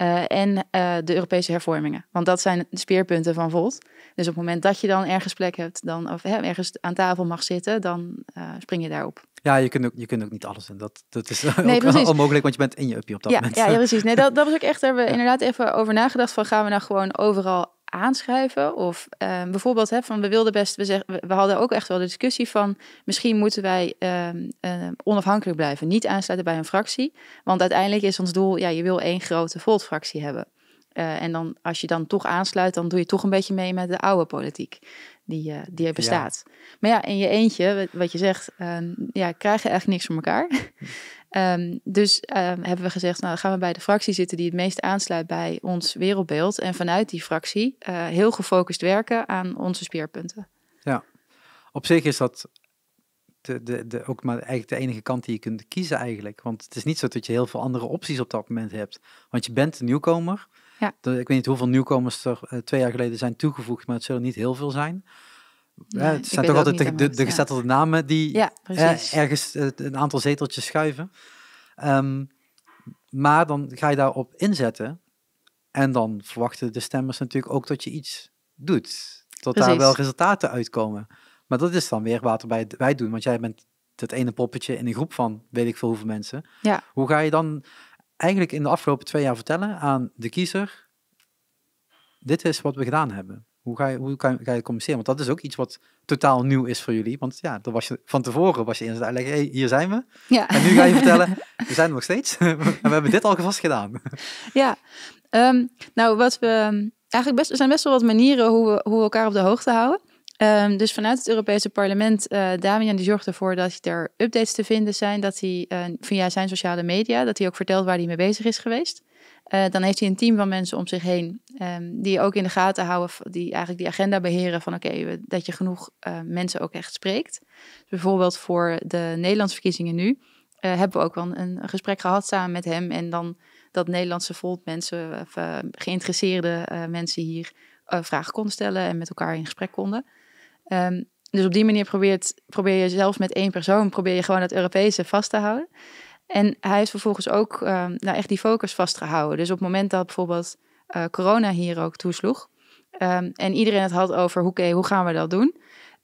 Eh, en eh, de Europese hervormingen. Want dat zijn de speerpunten van Volt. Dus op het moment dat je dan ergens plek hebt, dan, of hè, ergens aan tafel mag zitten, dan eh, spring je daarop. Ja, je kunt ook, je kunt ook niet alles in. Dat, dat is ook onmogelijk, want je bent in je uppie op dat moment. Ja, ja precies. Nee, dat, dat was ook echt, daar hebben inderdaad even over nagedacht van gaan we nou gewoon overal aanschrijven Of ehm, bijvoorbeeld hè, van we wilden best, we, zeg, we hadden ook echt wel de discussie van misschien moeten wij ehm, ehm, onafhankelijk blijven, niet aansluiten bij een fractie. Want uiteindelijk is ons doel, ja, je wil één grote Volt-fractie hebben. Eh, en dan, als je dan toch aansluit, dan doe je toch een beetje mee met de oude politiek die, eh, die er bestaat. Maar ja, in je eentje, wat je zegt, ja, krijg je echt niks voor elkaar. Hm. Ehm, dus ehm, hebben we gezegd, nou dan gaan we bij de fractie zitten die het meest aansluit bij ons wereldbeeld. En vanuit die fractie eh, heel gefocust werken aan onze speerpunten. Ja, op zich is dat de, de, de, ook maar eigenlijk de enige kant die je kunt kiezen eigenlijk. Want het is niet zo dat je heel veel andere opties op dat moment hebt. Want je bent een nieuwkomer. Ja. Ik weet niet hoeveel nieuwkomers er eh, twee jaar geleden zijn toegevoegd, maar het zullen niet heel veel zijn het zijn toch altijd de, de, namen die eh, ergens een aantal zeteltjes schuiven. Ehm, maar dan ga je daarop inzetten. En dan verwachten de stemmers natuurlijk ook dat je iets doet. Dat daar wel resultaten uitkomen. Maar dat is dan weer water bij wij doen. Want jij bent dat ene poppetje in een groep van weet ik veel hoeveel mensen. Ja. Hoe ga je dan eigenlijk in de afgelopen twee jaar vertellen aan de kiezer: dit is wat we gedaan hebben? Hoe ga je, hoe kan, ga je communiceren? Want dat is ook iets wat totaal nieuw is voor jullie. Want ja, dat was je, van tevoren was je in het hé, hier zijn we. Ja. En nu ga je vertellen, we zijn er nog steeds. en we hebben dit al vast gedaan. ja, ehm, nou wat we... Eigenlijk best, er zijn best wel wat manieren hoe we, hoe we elkaar op de hoogte houden. Ehm, dus vanuit het Europese parlement, eh, Damian die zorgt ervoor dat er updates te vinden zijn. Dat hij uh, via zijn sociale media, dat hij ook vertelt waar hij mee bezig is geweest. Eh, dan heeft hij een team van mensen om zich heen ehm, die ook in de gaten houden, die eigenlijk die agenda beheren van oké, dat je genoeg eh, mensen ook echt spreekt. Dus bijvoorbeeld voor de Nederlandse verkiezingen nu eh, hebben we ook wel een, gesprek gehad samen met hem en dan dat Nederlandse volk mensen of geïnteresseerde mensen hier vragen konden stellen en met elkaar in gesprek konden. Ehm, dus op die manier probeert, probeer je zelfs met één persoon, probeer je gewoon het Europese vast te houden. En hij is vervolgens ook uh, nou echt die focus vastgehouden. Dus op het moment dat bijvoorbeeld eh, corona hier ook toesloeg. Ehm, en iedereen het had over, hoe gaan we dat doen?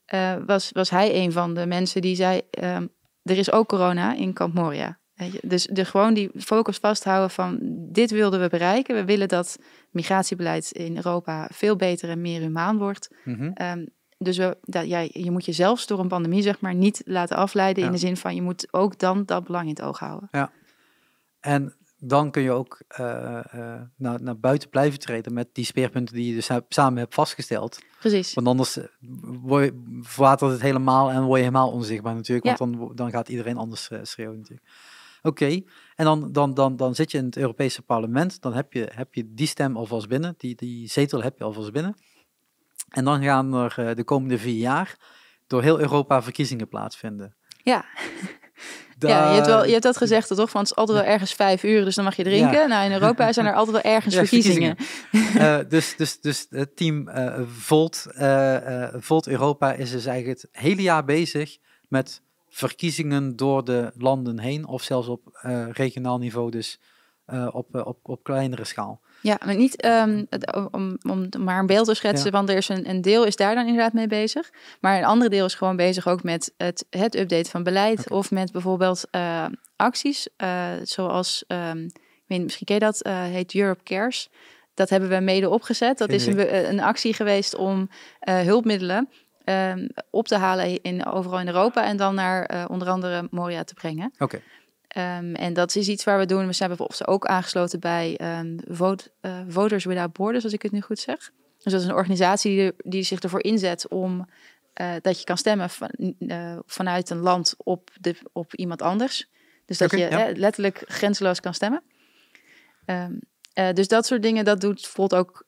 Eh, was, was hij een van de mensen die zei, ehm, er is ook corona in Kamp Moria. Dus de, gewoon die focus vasthouden van, dit wilden we bereiken. We willen dat migratiebeleid in Europa veel beter en meer humaan wordt. Mhm. Ehm, dus we, dat, ja, je moet jezelf door een pandemie zeg maar niet laten afleiden in de zin van je moet ook dan dat belang in het oog houden. Ja. En dan kun je ook eh, eh, naar, naar buiten blijven treden met die speerpunten die je dus samen hebt vastgesteld. Precies. Want anders eh, word je, verwatert het helemaal en word je helemaal onzichtbaar natuurlijk, want dan, dan gaat iedereen anders schreeuwen natuurlijk. Oké, en dan, dan, dan, dan zit je in het Europese parlement, dan heb je, heb je die stem alvast binnen, die, die zetel heb je alvast binnen. En dan gaan er eh, de komende vier jaar door heel Europa verkiezingen plaatsvinden. Ja. ja, je hebt, wel, je hebt dat gezegd toch? Want het is altijd wel ergens vijf uur, dus dan mag je drinken. Nou, in Europa zijn er altijd wel ergens verkiezingen. Eh, dus, dus, dus het team eh, Volt, Volt Europa is dus eigenlijk het hele jaar bezig met verkiezingen door de landen heen. Of zelfs op regionaal niveau, dus op, op, op kleinere schaal. Ja, maar niet ehm, om, om, maar een beeld te schetsen, want er is een, een deel is daar dan inderdaad mee bezig. Maar een ander deel is gewoon bezig ook met het, het updaten van beleid of met bijvoorbeeld eh, acties eh, zoals, ehm, ik weet, misschien ken je dat, eh, heet Europe Cares. Dat hebben we mede opgezet. Dat is een, een actie geweest om hulpmiddelen ehm, op te halen in, overal in Europa en dan naar onder andere Moria te brengen. Oké. Ehm, en dat is iets waar we doen. We zijn bijvoorbeeld ook aangesloten bij um, Voters Without Borders, als ik het nu goed zeg. Dus dat is een organisatie die, die zich ervoor inzet om eh, dat je kan stemmen van, eh, vanuit een land op, de, op iemand anders. Dus dat je letterlijk grenzeloos kan stemmen. Ehm, dus dat soort dingen, dat doet Volt ook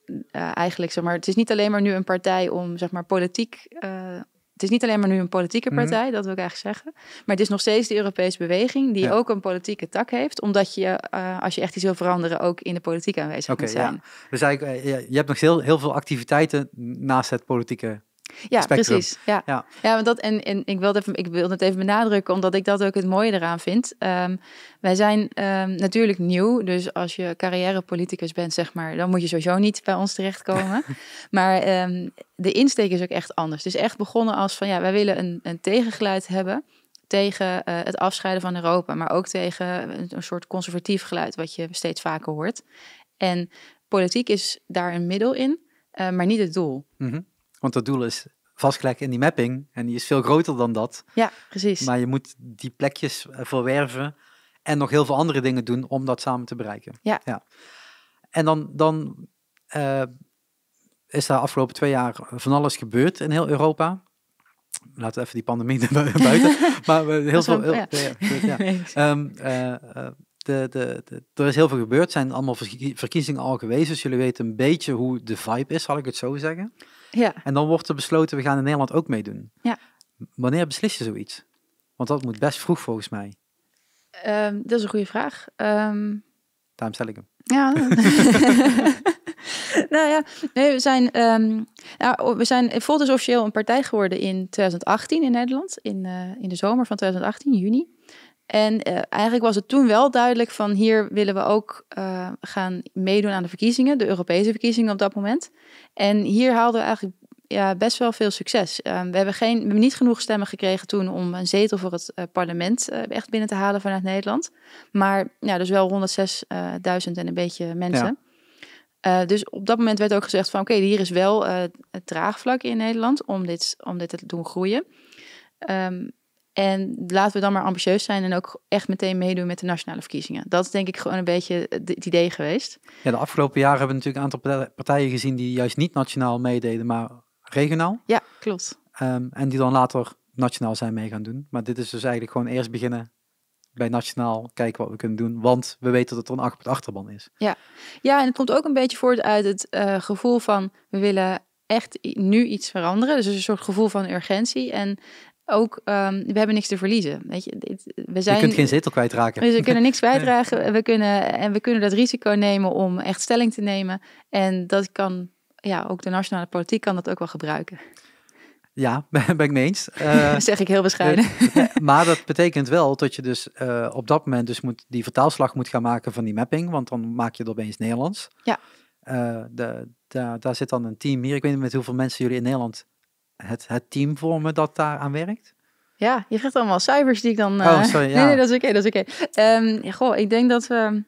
eigenlijk. maar, het is niet alleen maar nu een partij om zeg maar, politiek uh, het is niet alleen maar nu een politieke mhm. partij, dat wil ik eigenlijk zeggen. Maar het is nog steeds de Europese beweging die ook een politieke tak heeft. Omdat je, eh, als je echt iets wil veranderen, ook in de politiek aanwezig moet zijn. Ja. Dus eigenlijk, eh, je hebt nog heel, heel veel activiteiten naast het politieke ja, precies. Ja, ja. ja want dat, en, en ik, wil even, ik wil het even benadrukken, omdat ik dat ook het mooie eraan vind. Ehm, wij zijn ehm, natuurlijk nieuw, dus als je carrièrepoliticus bent, zeg maar, dan moet je sowieso niet bij ons terechtkomen. maar ehm, de insteek is ook echt anders. Het is echt begonnen als van, ja, wij willen een, een tegengeluid hebben tegen eh, het afscheiden van Europa, maar ook tegen een, soort conservatief geluid, wat je steeds vaker hoort. En politiek is daar een middel in. Eh, maar niet het doel. Mm want dat doel is vastgelegd in die mapping en die is veel groter dan dat. Ja, precies. Maar je moet die plekjes eh, verwerven en nog heel veel andere dingen doen om dat samen te bereiken. Ja. ja. En dan, dan uh, is de afgelopen twee jaar van alles gebeurd in heel Europa. Laten we even die pandemie buiten. maar heel veel. Heel, ja. ja, ehm, eh, de, de, de, er is heel veel gebeurd. Er zijn allemaal verkiezingen al geweest. Dus jullie weten een beetje hoe de vibe is, zal ik het zo zeggen. Ja. En dan wordt er besloten, we gaan in Nederland ook meedoen. Ja. Wanneer beslis je zoiets? Want dat moet best vroeg volgens mij. Ehm, dat is een goede vraag. Ehm, Daarom stel ik hem. Ja. nou ja, nee, we zijn, um, nou, we zijn Volt is officieel een partij geworden in 2018 in Nederland. In, eh, in de zomer van 2018, juni. En eh, eigenlijk was het toen wel duidelijk van hier willen we ook eh, gaan meedoen aan de verkiezingen, de Europese verkiezingen op dat moment. En hier haalden we eigenlijk ja, best wel veel succes. Eh, we, hebben geen, niet genoeg stemmen gekregen toen om een zetel voor het parlement echt binnen te halen vanuit Nederland. Maar ja, dus wel 106.000 en een beetje mensen. dus op dat moment werd ook gezegd van oké, hier is wel het draagvlak in Nederland om dit, om dit te doen groeien. Um, en laten we dan maar ambitieus zijn en ook echt meteen meedoen met de nationale verkiezingen. Dat is denk ik gewoon een beetje het idee geweest. Ja, de afgelopen jaren hebben we natuurlijk een aantal partijen gezien die juist niet nationaal meededen, maar regionaal. Ja, klopt. Ehm, en die dan later nationaal zijn mee gaan doen. Maar dit is dus eigenlijk gewoon eerst beginnen bij nationaal kijken wat we kunnen doen. Want we weten dat er een achterban is. Ja, ja en het komt ook een beetje voort uit het eh, gevoel van we willen echt nu iets veranderen. Dus er is een soort gevoel van urgentie. En ook, um, we hebben niks te verliezen. Weet je, we zijn, je kunt geen zetel kwijtraken. Dus we kunnen niks kwijtraken. We kunnen, en we kunnen dat risico nemen om echt stelling te nemen. En dat kan, ja, ook de nationale politiek kan dat ook wel gebruiken. Ja, ben ik mee eens. Eh, zeg ik heel bescheiden. Eh, maar dat betekent wel dat je dus eh, op dat moment dus moet die vertaalslag moet gaan maken van die mapping, want dan maak je het opeens Nederlands. Ja. de, de, daar zit dan een team hier. Ik weet niet met hoeveel mensen jullie in Nederland het, het team vormen dat daar aan werkt? Ja, je krijgt allemaal cijfers die ik dan... Oh, eh, sorry, nee, nee, dat is oké, dat is oké. Okay. Ehm, goh, ik denk dat we...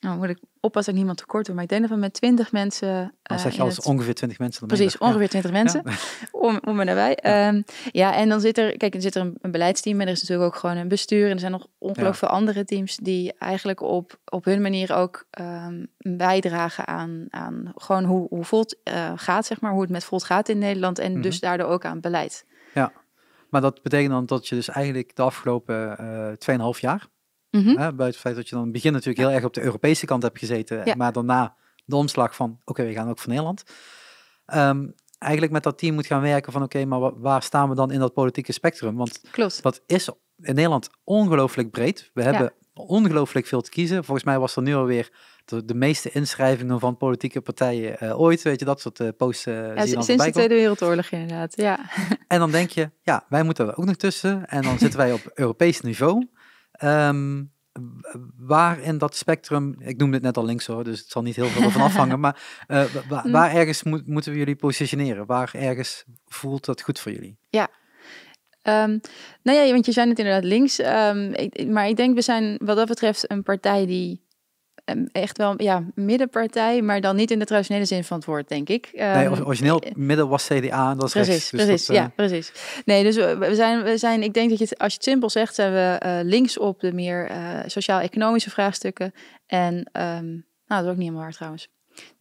Nou, moet ik oppassen ik niemand tekort maar ik denk dat we met 20 mensen... Dan eh, zeg je als ongeveer 20 mensen. Precies, ongeveer 20 mensen. Om, om en nabij. Ja. Ehm, ja, en dan zit er, kijk, er zit er een, beleidsteam en er is natuurlijk ook gewoon een bestuur. En er zijn nog ongelooflijk veel andere teams die eigenlijk op, op hun manier ook ehm, bijdragen aan, aan gewoon hoe, hoe Volt eh, gaat, zeg maar, hoe het met Volt gaat in Nederland. En dus mhm. daardoor ook aan beleid. Ja, maar dat betekent dan dat je dus eigenlijk de afgelopen uh, eh, 2,5 jaar Mhm. Buiten het feit dat je dan het begin natuurlijk heel erg op de Europese kant hebt gezeten, maar daarna de omslag van, oké, we gaan ook van Nederland. Ehm, eigenlijk met dat team moet gaan werken van, oké, maar waar staan we dan in dat politieke spectrum? Want dat is in Nederland ongelooflijk breed. We hebben ongelooflijk veel te kiezen. Volgens mij was er nu alweer de, de meeste inschrijvingen van politieke partijen eh, ooit. Weet je, dat soort uh, Uh, sinds de Tweede Wereldoorlog inderdaad, ja. En dan denk je, ja, wij moeten er ook nog tussen. En dan zitten wij op Europees niveau. Ehm, waar in dat spectrum, ik noemde het net al links hoor, dus het zal niet heel veel ervan afhangen, maar eh, mm. waar, ergens moeten we jullie positioneren? Waar ergens voelt dat goed voor jullie? Ja. Um, nou ja, want je zei het inderdaad links, ehm, maar ik denk we zijn wat dat betreft een partij die Ehm, echt wel ja, middenpartij, maar dan niet in de traditionele zin van het woord, denk ik. Ehm, nee, origineel eh, midden was CDA, dat is precies, dus precies, eh, ja, precies. Nee, dus we zijn, we zijn, ik denk dat je als je het simpel zegt, zijn we eh, links op de meer sociaal-economische vraagstukken. En ehm, nou, dat is ook niet helemaal waar trouwens.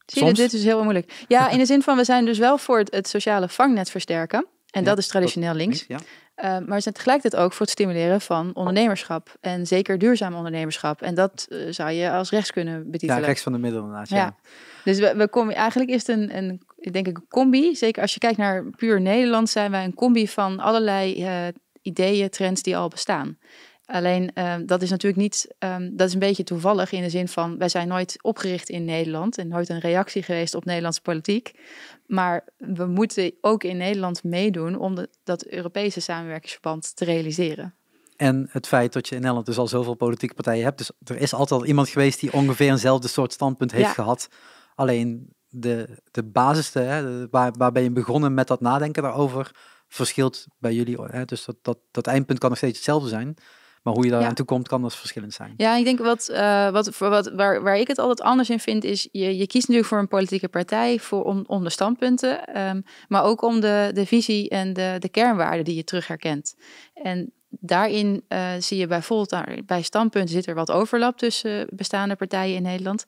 Zie je, dit is heel moeilijk. Ja, in de zin van we zijn dus wel voor het sociale vangnet versterken. En dat is traditioneel links. Eh, maar ze zijn tegelijkertijd ook voor het stimuleren van ondernemerschap. En zeker duurzaam ondernemerschap. En dat eh, zou je als rechts kunnen betitelen. Ja, rechts van de middel Ja. Dus we, we komen, eigenlijk is het een, denk ik, een combi. Zeker als je kijkt naar puur Nederland, zijn wij een combi van allerlei uh, ideeën, trends die al bestaan. Alleen ehm, dat is natuurlijk niet, ehm, dat is een beetje toevallig in de zin van wij zijn nooit opgericht in Nederland en nooit een reactie geweest op Nederlandse politiek. Maar we moeten ook in Nederland meedoen om dat Europese samenwerkingsverband te realiseren. En het feit dat je in Nederland dus al zoveel politieke partijen hebt. Dus er is altijd iemand geweest die ongeveer eenzelfde soort standpunt heeft gehad. Alleen de, de basis, waar, waar ben je begonnen met dat nadenken daarover, verschilt bij jullie. Hè, dus dat, dat, dat eindpunt kan nog steeds hetzelfde zijn. Maar hoe je daar aan toe komt, kan dat dus verschillend zijn. Ja, ik denk wat, uh, wat, wat, waar, waar ik het altijd anders in vind, is je, je kiest natuurlijk voor een politieke partij voor, om, om de standpunten, ehm, maar ook om de, de visie en de, de kernwaarden die je terug herkent. En daarin eh, zie je bijvoorbeeld, bij standpunten zit er wat overlap tussen bestaande partijen in Nederland.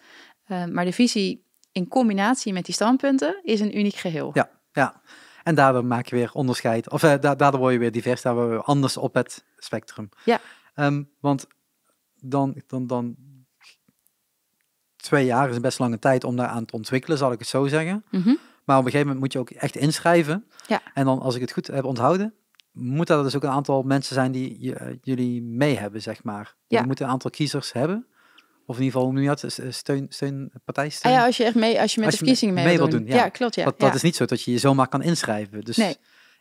Ehm, maar de visie in combinatie met die standpunten is een uniek geheel. Ja, ja. En daardoor maak je weer onderscheid. Of eh, daardoor word je weer divers, daar we anders op het spectrum. Ja, Ehm, want dan, dan, dan twee jaar is best lange tijd om daar aan te ontwikkelen, zal ik het zo zeggen. Mhm. Maar op een gegeven moment moet je ook echt inschrijven. Ja. En dan, als ik het goed heb onthouden, moet dat dus ook een aantal mensen zijn die eh, jullie mee hebben, zeg maar. Ja. Je moet een aantal kiezers hebben. Of in ieder geval, nu had eh, steun, steun, ah ja, als je echt mee, als je met de verkiezingen mee, mee, wil doen. ja. klopt. Ja. dat is niet zo dat je je zomaar kan inschrijven. Dus nee.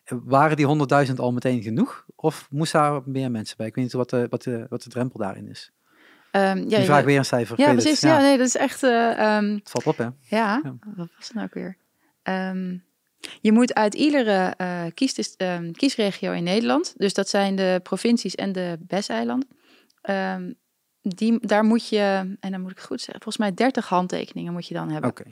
Waren die 100.000 al meteen genoeg? Of moest daar meer mensen bij? Ik weet niet wat de, wat de, wat de drempel daarin is. Um, ja, die vraag weer een cijfer. Ja, precies. Ja. ja. nee, dat is echt... Eh, ehm, het valt op, hè? Ja, wat was het nou ook weer? Ehm, je moet uit iedere uh, kies, dus, kiesregio in Nederland... dus dat zijn de provincies en de Besseilanden... die, daar moet je, en dan moet ik goed zeggen... volgens mij 30 handtekeningen moet je dan hebben. Oké.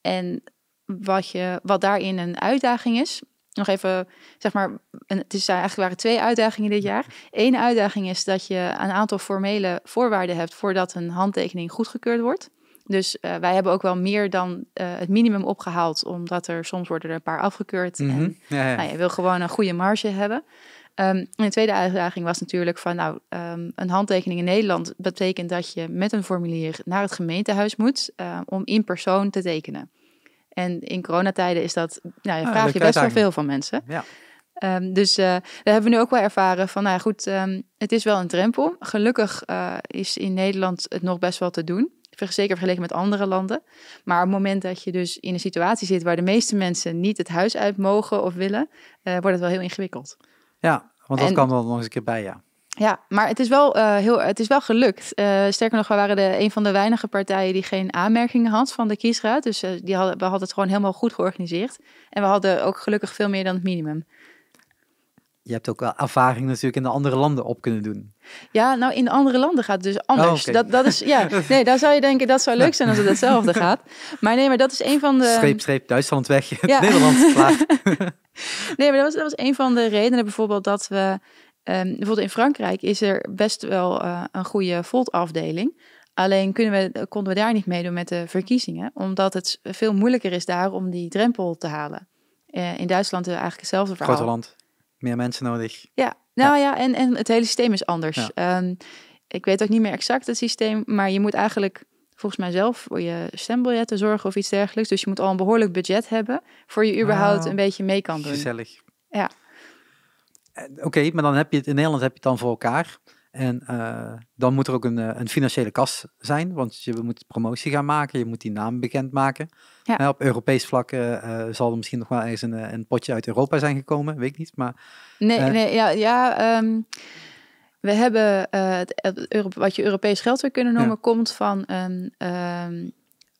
en wat, je, wat daarin een uitdaging is, nog even, zeg maar, het is eh, eigenlijk waren twee uitdagingen dit jaar. Eén uitdaging is dat je een aantal formele voorwaarden hebt voordat een handtekening goedgekeurd wordt. Dus eh, wij hebben ook wel meer dan eh, het minimum opgehaald, omdat er soms worden er een paar afgekeurd. en, mhm. ja, nou, je wil gewoon een goede marge hebben. Um, en de tweede uitdaging was natuurlijk van, nou, ehm, een handtekening in Nederland betekent dat je met een formulier naar het gemeentehuis moet om in persoon te tekenen. En in coronatijden is dat, nou, je ah, vraag je best wel veel van mensen. Ja. Ehm, dus uh, daar hebben we nu ook wel ervaren van, nou goed, ehm, het is wel een drempel. Gelukkig eh, is in Nederland het nog best wel te doen. Zeker vergeleken met andere landen. Maar op het moment dat je dus in een situatie zit waar de meeste mensen niet het huis uit mogen of willen, eh, wordt het wel heel ingewikkeld. Ja, want dat kan dan nog eens een keer bij, ja. Ja, maar het is wel, eh, heel, het is wel gelukt. Eh, sterker nog, we waren de, een van de weinige partijen die geen aanmerkingen had van de kiesraad. Dus eh, die hadden, we hadden het gewoon helemaal goed georganiseerd. En we hadden ook gelukkig veel meer dan het minimum. Je hebt ook wel ervaring natuurlijk in de andere landen op kunnen doen. Ja, nou in de andere landen gaat het dus anders. Oh, dat, dat is, ja, nee, daar zou je denken dat zou leuk zijn als het hetzelfde gaat. Maar nee, maar dat is een van de. Streep, streep, Duitsland weg, ja. Nederland klaar. nee, maar dat was, dat was een van de redenen bijvoorbeeld dat we Um, bijvoorbeeld in Frankrijk is er best wel eh, een goede VOLT-afdeling. Alleen kunnen we, konden we daar niet meedoen met de verkiezingen, omdat het veel moeilijker is daar om die drempel te halen. Eh, in Duitsland is eigenlijk hetzelfde verhaal. Groter land, meer mensen nodig. Ja, nou ja, en, en het hele systeem is anders. Ehm, ik weet ook niet meer exact het systeem, maar je moet eigenlijk volgens mij zelf voor je stembiljetten zorgen of iets dergelijks. Dus je moet al een behoorlijk budget hebben voor je überhaupt ah. een beetje mee kan doen. Gezellig. Ja. Eh, oké, maar dan heb je het in Nederland heb je het dan voor elkaar. En eh, dan moet er ook een, eh, een, financiële kas zijn, want je moet promotie gaan maken, je moet die naam bekendmaken. Ja. op Europees vlak zal er misschien nog wel eens een, een, potje uit Europa zijn gekomen, weet ik niet. Maar, nee, nee, ja, ja ehm, we hebben het, wat je Europees geld zou kunnen noemen, komt van een ehm,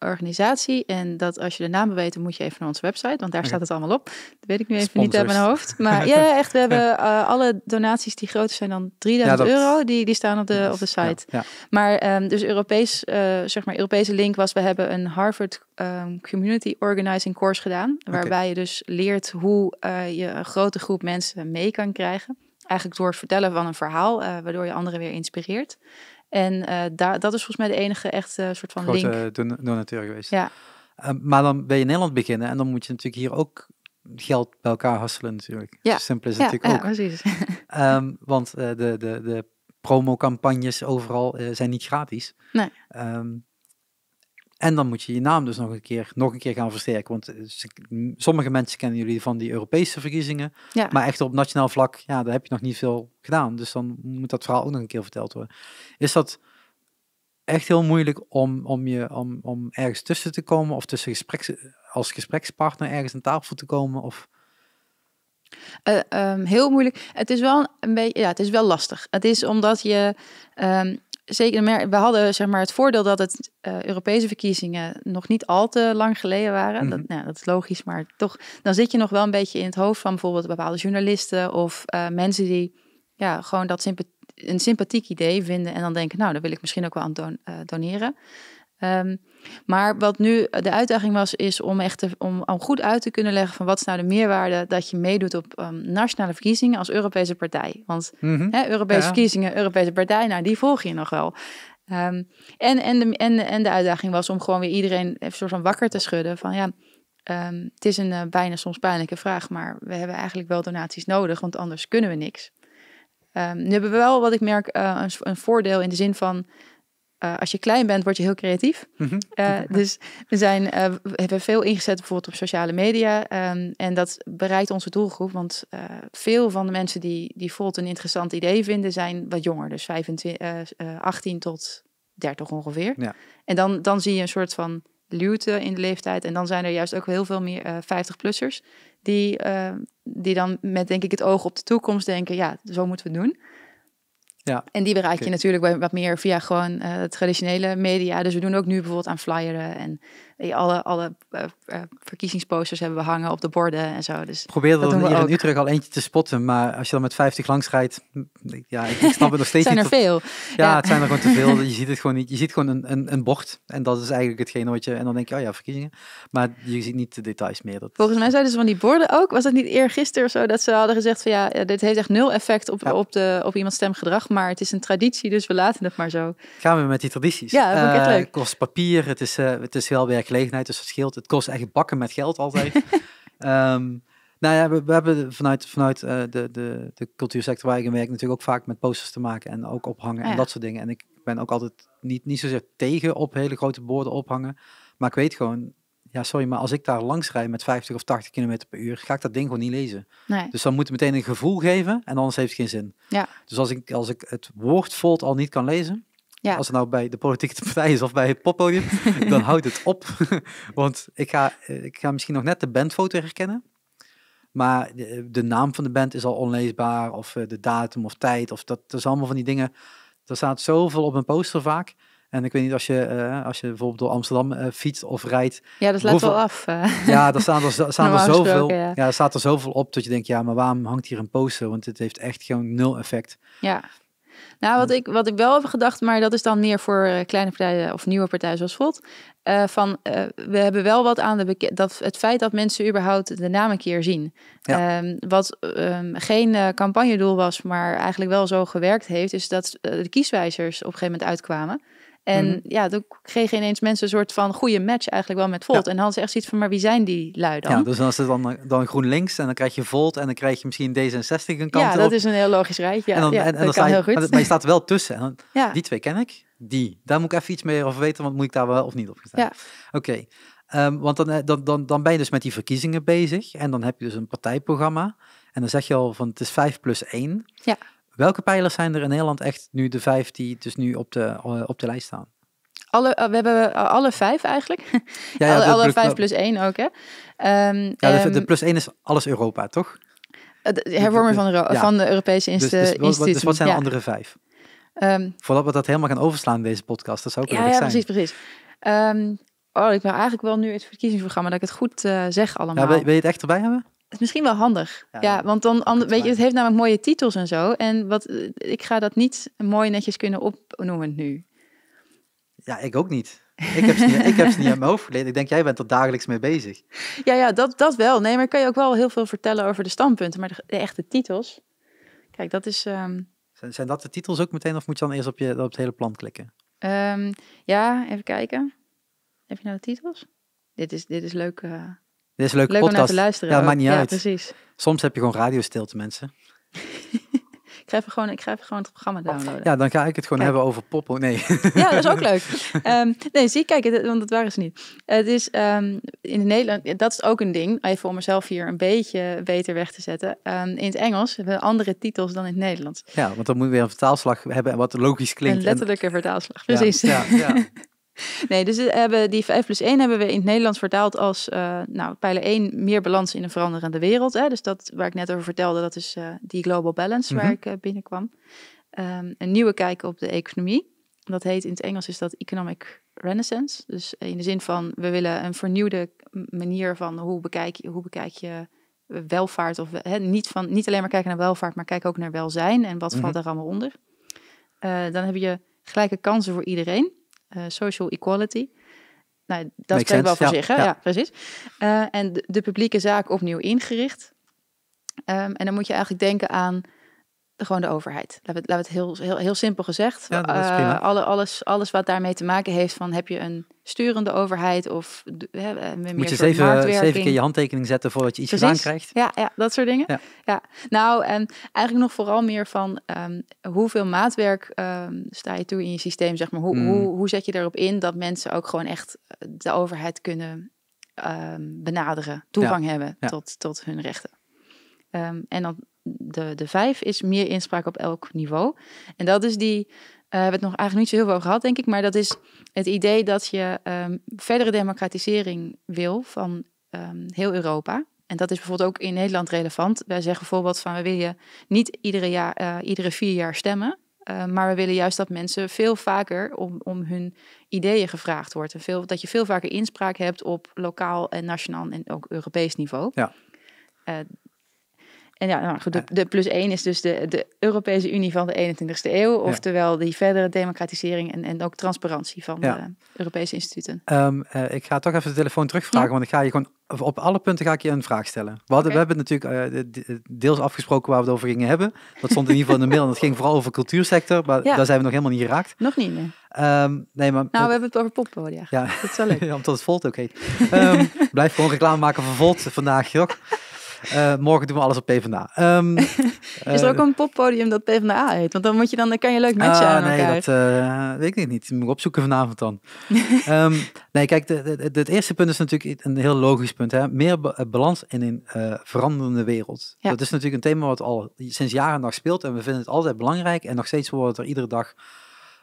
organisatie. En dat als je de namen weet, dan moet je even naar onze website. Want daar staat het allemaal op. Dat weet ik nu even niet uit mijn hoofd. Maar ja, echt. We hebben eh, alle donaties die groter zijn dan 3000 euro. Die, die staan op de, op de site. Maar ehm, dus Europees, uh, zeg maar, Europese link was... We hebben een Harvard ehm, Community Organizing course gedaan. Waarbij je dus leert hoe eh, je een grote groep mensen mee kan krijgen. Eigenlijk door het vertellen van een verhaal. waardoor je anderen weer inspireert. En eh, daar, dat is volgens mij de enige echt eh, soort van Grote link. een donateur geweest. Ja. Ehm, maar dan ben je in Nederland beginnen en dan moet je natuurlijk hier ook geld bij elkaar hasselen natuurlijk. Ja. Dus simpel is ja, natuurlijk ja, ook. Ja, precies. Ehm, want eh, de, de, de promocampagnes overal zijn niet gratis. Nee. Ehm, en dan moet je je naam dus nog een keer, nog een keer gaan versterken. Want eh, sommige mensen kennen jullie van die Europese verkiezingen. Ja. Maar echt op nationaal vlak, ja, daar heb je nog niet veel gedaan. Dus dan moet dat verhaal ook nog een keer verteld worden. Is dat echt heel moeilijk om, om, je, om, om ergens tussen te komen? Of tussen gespreks, als gesprekspartner ergens aan tafel te komen? Of... Eh, ehm, heel moeilijk. Het is wel een beetje, ja, het is wel lastig. Het is omdat je ehm, zeker, we hadden zeg maar, het voordeel dat het eh, Europese verkiezingen nog niet al te lang geleden waren. Mhm. dat, nou, dat, is logisch, maar toch, dan zit je nog wel een beetje in het hoofd van bijvoorbeeld bepaalde journalisten of eh, mensen die ja, gewoon dat een sympathiek idee vinden en dan denken, nou, daar wil ik misschien ook wel aan eh, doneren. Ehm, maar wat nu de uitdaging was, is om echt om, goed uit te kunnen leggen van wat is nou de meerwaarde dat je meedoet op ehm, nationale verkiezingen als Europese partij. Want mhm. hè, Europese verkiezingen, Europese partij, nou die volg je nog wel. Ehm, en, en, de, en, en de uitdaging was om gewoon weer iedereen even een soort van wakker te schudden van ja, het is een eh, bijna soms pijnlijke vraag, maar we hebben eigenlijk wel donaties nodig, want anders kunnen we niks. nu hebben we wel wat ik merk eh, een voordeel in de zin van eh, als je klein bent, word je heel creatief. Mhm. Eh, dus we, zijn, eh, we hebben veel ingezet bijvoorbeeld op sociale media. Ehm, en dat bereikt onze doelgroep. Want veel van de mensen die, die Volt een interessant idee vinden, zijn wat jonger. Dus 25, 18 tot 30 ongeveer. Ja. En dan, dan zie je een soort van luwte in de leeftijd. En dan zijn er juist ook heel veel meer 50-plussers. Die, die dan met denk ik het oog op de toekomst denken, ja, zo moeten we het doen. Ja. En die bereik je natuurlijk wat meer via gewoon uh, traditionele media. Dus we doen ook nu bijvoorbeeld aan flyeren en alle, alle eh, eh, verkiezingsposters hebben we hangen op de borden en zo. Dus Probeer er dan hier in Utrecht al eentje te spotten, maar als je dan met 50 langs rijdt, ja, ik, snap het nog steeds Het Zijn er veel? Ja, het zijn er gewoon te veel. Je ziet het gewoon niet. Je ziet gewoon een, een, een bocht en dat is eigenlijk hetgeen wat je... En dan denk je, oh ja, verkiezingen. Maar je ziet niet de details meer. Volgens mij zeiden ze van die borden ook, was dat niet eergisteren of zo, dat ze hadden gezegd van ja, dit heeft echt nul effect op, op, de, op iemands stemgedrag, maar het is een traditie, dus we laten het maar zo. Gaan we met die tradities. Ja, dat vind eh, leuk. kost papier, het is, het is wel weer Gelegenheid dus dat scheelt. Het kost echt bakken met geld altijd. um, nou ja, we, we, hebben vanuit, vanuit eh, de, de, de cultuursector waar ik in werk natuurlijk ook vaak met posters te maken en ook ophangen en dat soort dingen. En ik ben ook altijd niet, niet zozeer tegen op hele grote borden ophangen. Maar ik weet gewoon, ja sorry, maar als ik daar langs rijd met 50 of 80 km per uur, ga ik dat ding gewoon niet lezen. Dus dan moet het meteen een gevoel geven en anders heeft het geen zin. Ja. Dus als ik, als ik het woord volt al niet kan lezen, als het nou bij de politieke partij is of bij het poppodium, dan houdt het op. Want ik ga, eh, ik ga misschien nog net de bandfoto herkennen. Maar eh, de, naam van de band is al onleesbaar. Of eh, de datum of tijd. Of dat, dat is allemaal van die dingen. Er staat zoveel op een poster vaak. En ik weet niet, als je, als je bijvoorbeeld door Amsterdam uh, fietst of rijdt. Ja, dat slaat wel af. Ja, daar staan er, staan er zoveel, ja. ja. staat er zoveel op dat je denkt, ja, maar waarom hangt hier een poster? Want het heeft echt gewoon nul effect. Ja. Nou, wat ik, wat ik wel heb gedacht, maar dat is dan meer voor eh, kleine partijen of nieuwe partijen zoals Volt. Uh, van eh, we hebben wel wat aan de dat het feit dat mensen überhaupt de naam een keer zien. Ehm, wat ehm, geen uh, campagnedoel was, maar eigenlijk wel zo gewerkt heeft, is dat de kieswijzers op een gegeven moment uitkwamen. En mm -hmm. ja, toen kregen ineens mensen een soort van goede match eigenlijk wel met Volt. Ja. En hadden ze echt zoiets van, maar wie zijn die lui dan? Ja, dus dan is het dan, groen eh, GroenLinks en dan krijg je Volt en dan krijg je misschien D66 een kant Ja, dat is een heel logisch rijtje. en dan, en, en Maar je staat wel tussen. En Die twee ken ik, die. Daar moet ik even iets meer over weten, want moet ik daar wel of niet op gaan? Ja. Oké. Ehm, want dan, eh, dan, dan, dan ben je dus met die verkiezingen bezig en dan heb je dus een partijprogramma. En dan zeg je al van het is 5 plus 1. Ja. Welke pijlers zijn er in Nederland echt nu de vijf die dus nu op de, eh, op de lijst staan? Alle, eh, we hebben eh, alle vijf eigenlijk. Ja, ja alle, alle plus, vijf plus één ook, hè? Ehm, ja, ehm, de, plus één is alles Europa, toch? De hervorming van, van de Europese inst dus, dus, wat, dus zijn de andere vijf? Um, Voordat we dat helemaal gaan overslaan in deze podcast, dat zou ook ja, ja, zijn. precies, precies. oh, ik wil eigenlijk wel nu het verkiezingsprogramma dat ik het goed zeg allemaal. Ja, wil, je het echt erbij hebben? is misschien wel handig. Ja, want dan, ander, weet je, het heeft namelijk mooie titels en zo. En wat, eh, ik ga dat niet mooi netjes kunnen opnoemen nu. Ja, ik ook niet. Ik heb ze niet, ik heb ze niet aan mijn hoofd geleerd. Ik denk, jij bent er dagelijks mee bezig. Ja, ja dat, dat wel. Nee, maar kan je ook wel heel veel vertellen over de standpunten. Maar de, echte titels, kijk, dat is... Um... Zijn, zijn, dat de titels ook meteen of moet je dan eerst op, je, op het hele plan klikken? Ehm, ja, even kijken. Heb je nou de titels? Dit is, dit is leuk... Eh, is Leuk podcast. Om luisteren. Ja, dat niet ja, uit. Precies. Soms heb je gewoon radiostilte, mensen. ik, ga even gewoon, ik ga even gewoon het programma downloaden. Ja, dan ga ik het gewoon hebben over poppen. Nee. ja, dat is ook leuk. Ehm, nee, zie, kijk, want dat waren ze niet. Het is ehm, in Nederland, dat is ook een ding, even om mezelf hier een beetje beter weg te zetten. Ehm, in het Engels hebben we andere titels dan in het Nederlands. Ja, want dan moet je weer een vertaalslag hebben wat logisch klinkt. Een letterlijke vertaalslag, precies. ja, ja nee, dus eh, hebben die 5 plus 1 hebben we in het Nederlands vertaald als eh, nou, pijler 1 meer balans in een veranderende wereld. Hè? Dus dat waar ik net over vertelde, dat is eh, die global balance waar mhm. ik binnenkwam. Ehm, een nieuwe kijk op de economie. Dat heet in het Engels is dat economic renaissance. Dus in de zin van we willen een vernieuwde manier van hoe bekijk, hoe bekijk je welvaart. Of niet, van, niet alleen maar kijken naar welvaart, maar kijk ook naar welzijn en wat valt mhm. daar allemaal onder. dan heb je gelijke kansen voor iedereen. Eh, social equality. Nou, dat spreekt wel voor ja, zich, Ja, precies. Eh, en de, publieke zaak opnieuw ingericht. Ehm, en dan moet je eigenlijk denken aan gewoon de overheid. Laten we het, heel, heel, heel simpel gezegd. Eh, alle, alles, alles wat daarmee te maken heeft van heb je een sturende overheid of uh, meer Moet je zeven, zeven keer je handtekening zetten voordat je iets Precies. gedaan krijgt. Ja, ja, dat soort dingen. Ja. ja. Nou, en eigenlijk nog vooral meer van ehm, hoeveel maatwerk ehm, sta je toe in je systeem, zeg maar. Hoe, hmm. hoe, hoe zet je erop in dat mensen ook gewoon echt eh, de overheid kunnen ehm, benaderen, toegang hebben Tot, tot hun rechten. en dan de, de vijf is meer inspraak op elk niveau. En dat is die, uh, we hebben het nog eigenlijk niet zo heel veel over gehad, denk ik, maar dat is het idee dat je ehm, verdere democratisering wil van ehm, heel Europa. En dat is bijvoorbeeld ook in Nederland relevant. Wij zeggen bijvoorbeeld van we willen niet iedere, jaar, eh, iedere vier jaar stemmen. Eh, maar we willen juist dat mensen veel vaker om, om hun ideeën gevraagd wordt. En veel, dat je veel vaker inspraak hebt op lokaal en nationaal en ook Europees niveau. Ja. En ja, nou goed, de, plus één is dus de, de Europese Unie van de 21ste eeuw. Oftewel die verdere democratisering en, en ook transparantie van de Europese instituten. Ehm, eh, ik ga toch even de telefoon terugvragen, want ik ga je gewoon op alle punten ga ik je een vraag stellen. We, hadden, we hebben natuurlijk eh, deels afgesproken waar we het over gingen hebben. Dat stond in ieder geval in de mail. En dat ging vooral over cultuursector, maar daar zijn we nog helemaal niet geraakt. Nog niet, nee. Ehm, nee maar, nou, eh, we hebben het over poppen, Ja, dat is leuk. ja, omdat het Volt ook heet. Ehm, blijf gewoon reclame maken voor Volt vandaag, Jok. Eh, morgen doen we alles op PvdA. Um, ehm, is er eh, ook een poppodium dat PvdA heet? Want dan, moet je dan, kan je leuk matchen ah, aan nee, dat eh, weet ik niet. Moet ik opzoeken vanavond dan. Ehm, nee, kijk, het eerste punt is natuurlijk een heel logisch punt. Hè? Meer balans in een veranderende wereld. Dat is natuurlijk een thema wat al sinds jaren en dag speelt. En we vinden het altijd belangrijk. En nog steeds worden er iedere dag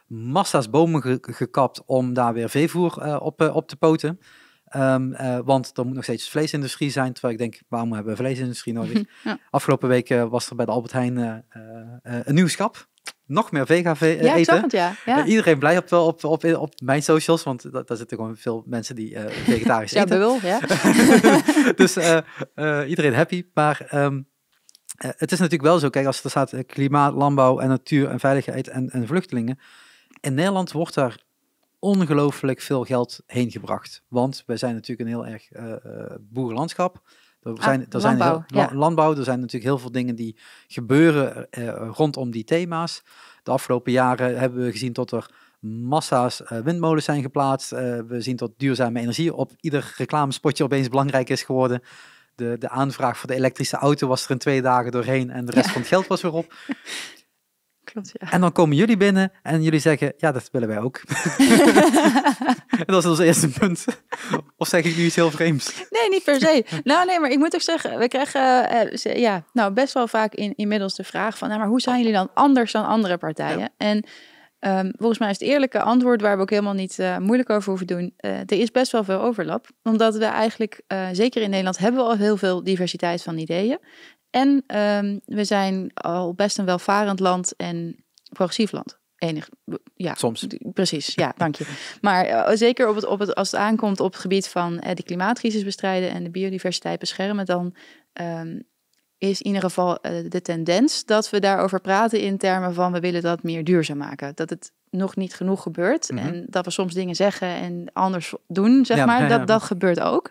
massa's bomen gekapt om daar weer veevoer op, op te poten. Ehm, eh, want er moet nog steeds vleesindustrie zijn. Terwijl ik denk, waarom hebben we vleesindustrie nodig? Afgelopen week eh, was er bij de Albert Heijn eh, een nieuw schap. Nog meer vega ve ja, eten. Het, ja. ja. iedereen blij op, op, op, op mijn socials, want daar zitten gewoon veel mensen die vegetarisch ja, eten. Wil, ja, Dus iedereen happy. Maar ehm, het is natuurlijk wel zo, kijk, als er staat klimaat, landbouw en natuur en veiligheid en, en vluchtelingen. In Nederland wordt daar ongelooflijk veel geld heen gebracht. Want wij zijn natuurlijk een heel erg uh, boerenlandschap. Er ah, zijn, er landbouw, landbouw, er zijn natuurlijk heel veel dingen die gebeuren eh, rondom die thema's. De afgelopen jaren hebben we gezien dat er massa's windmolens zijn geplaatst. we zien dat duurzame energie op ieder reclamespotje opeens belangrijk is geworden. De, de aanvraag voor de elektrische auto was er in twee dagen doorheen en de rest van het geld was weer op. En dan komen jullie binnen en jullie zeggen, ja, dat willen wij ook. dat is ons eerste punt. Of zeg ik nu iets heel vreemds? Nee, niet per se. Nou, nee, maar ik moet ook zeggen, we krijgen eh, ja, nou, best wel vaak in, inmiddels de vraag van, nou, maar hoe zijn jullie dan anders dan andere partijen? En ehm, volgens mij is het eerlijke antwoord, waar we ook helemaal niet eh, moeilijk over hoeven doen, eh, er is best wel veel overlap. Omdat we eigenlijk, zeker in Nederland, hebben we al heel veel diversiteit van ideeën. En ehm, we zijn al best een welvarend land en progressief land. Enig, ja, soms. Precies, ja, dank je. Maar eh, zeker op het, op het, als het aankomt op het gebied van eh, de klimaatcrisis bestrijden en de biodiversiteit beschermen, dan ehm, is in ieder geval eh, de tendens dat we daarover praten in termen van we willen dat meer duurzaam maken. Dat het nog niet genoeg gebeurt mhm. en dat we soms dingen zeggen en anders doen, zeg maar. dat, dat gebeurt ook.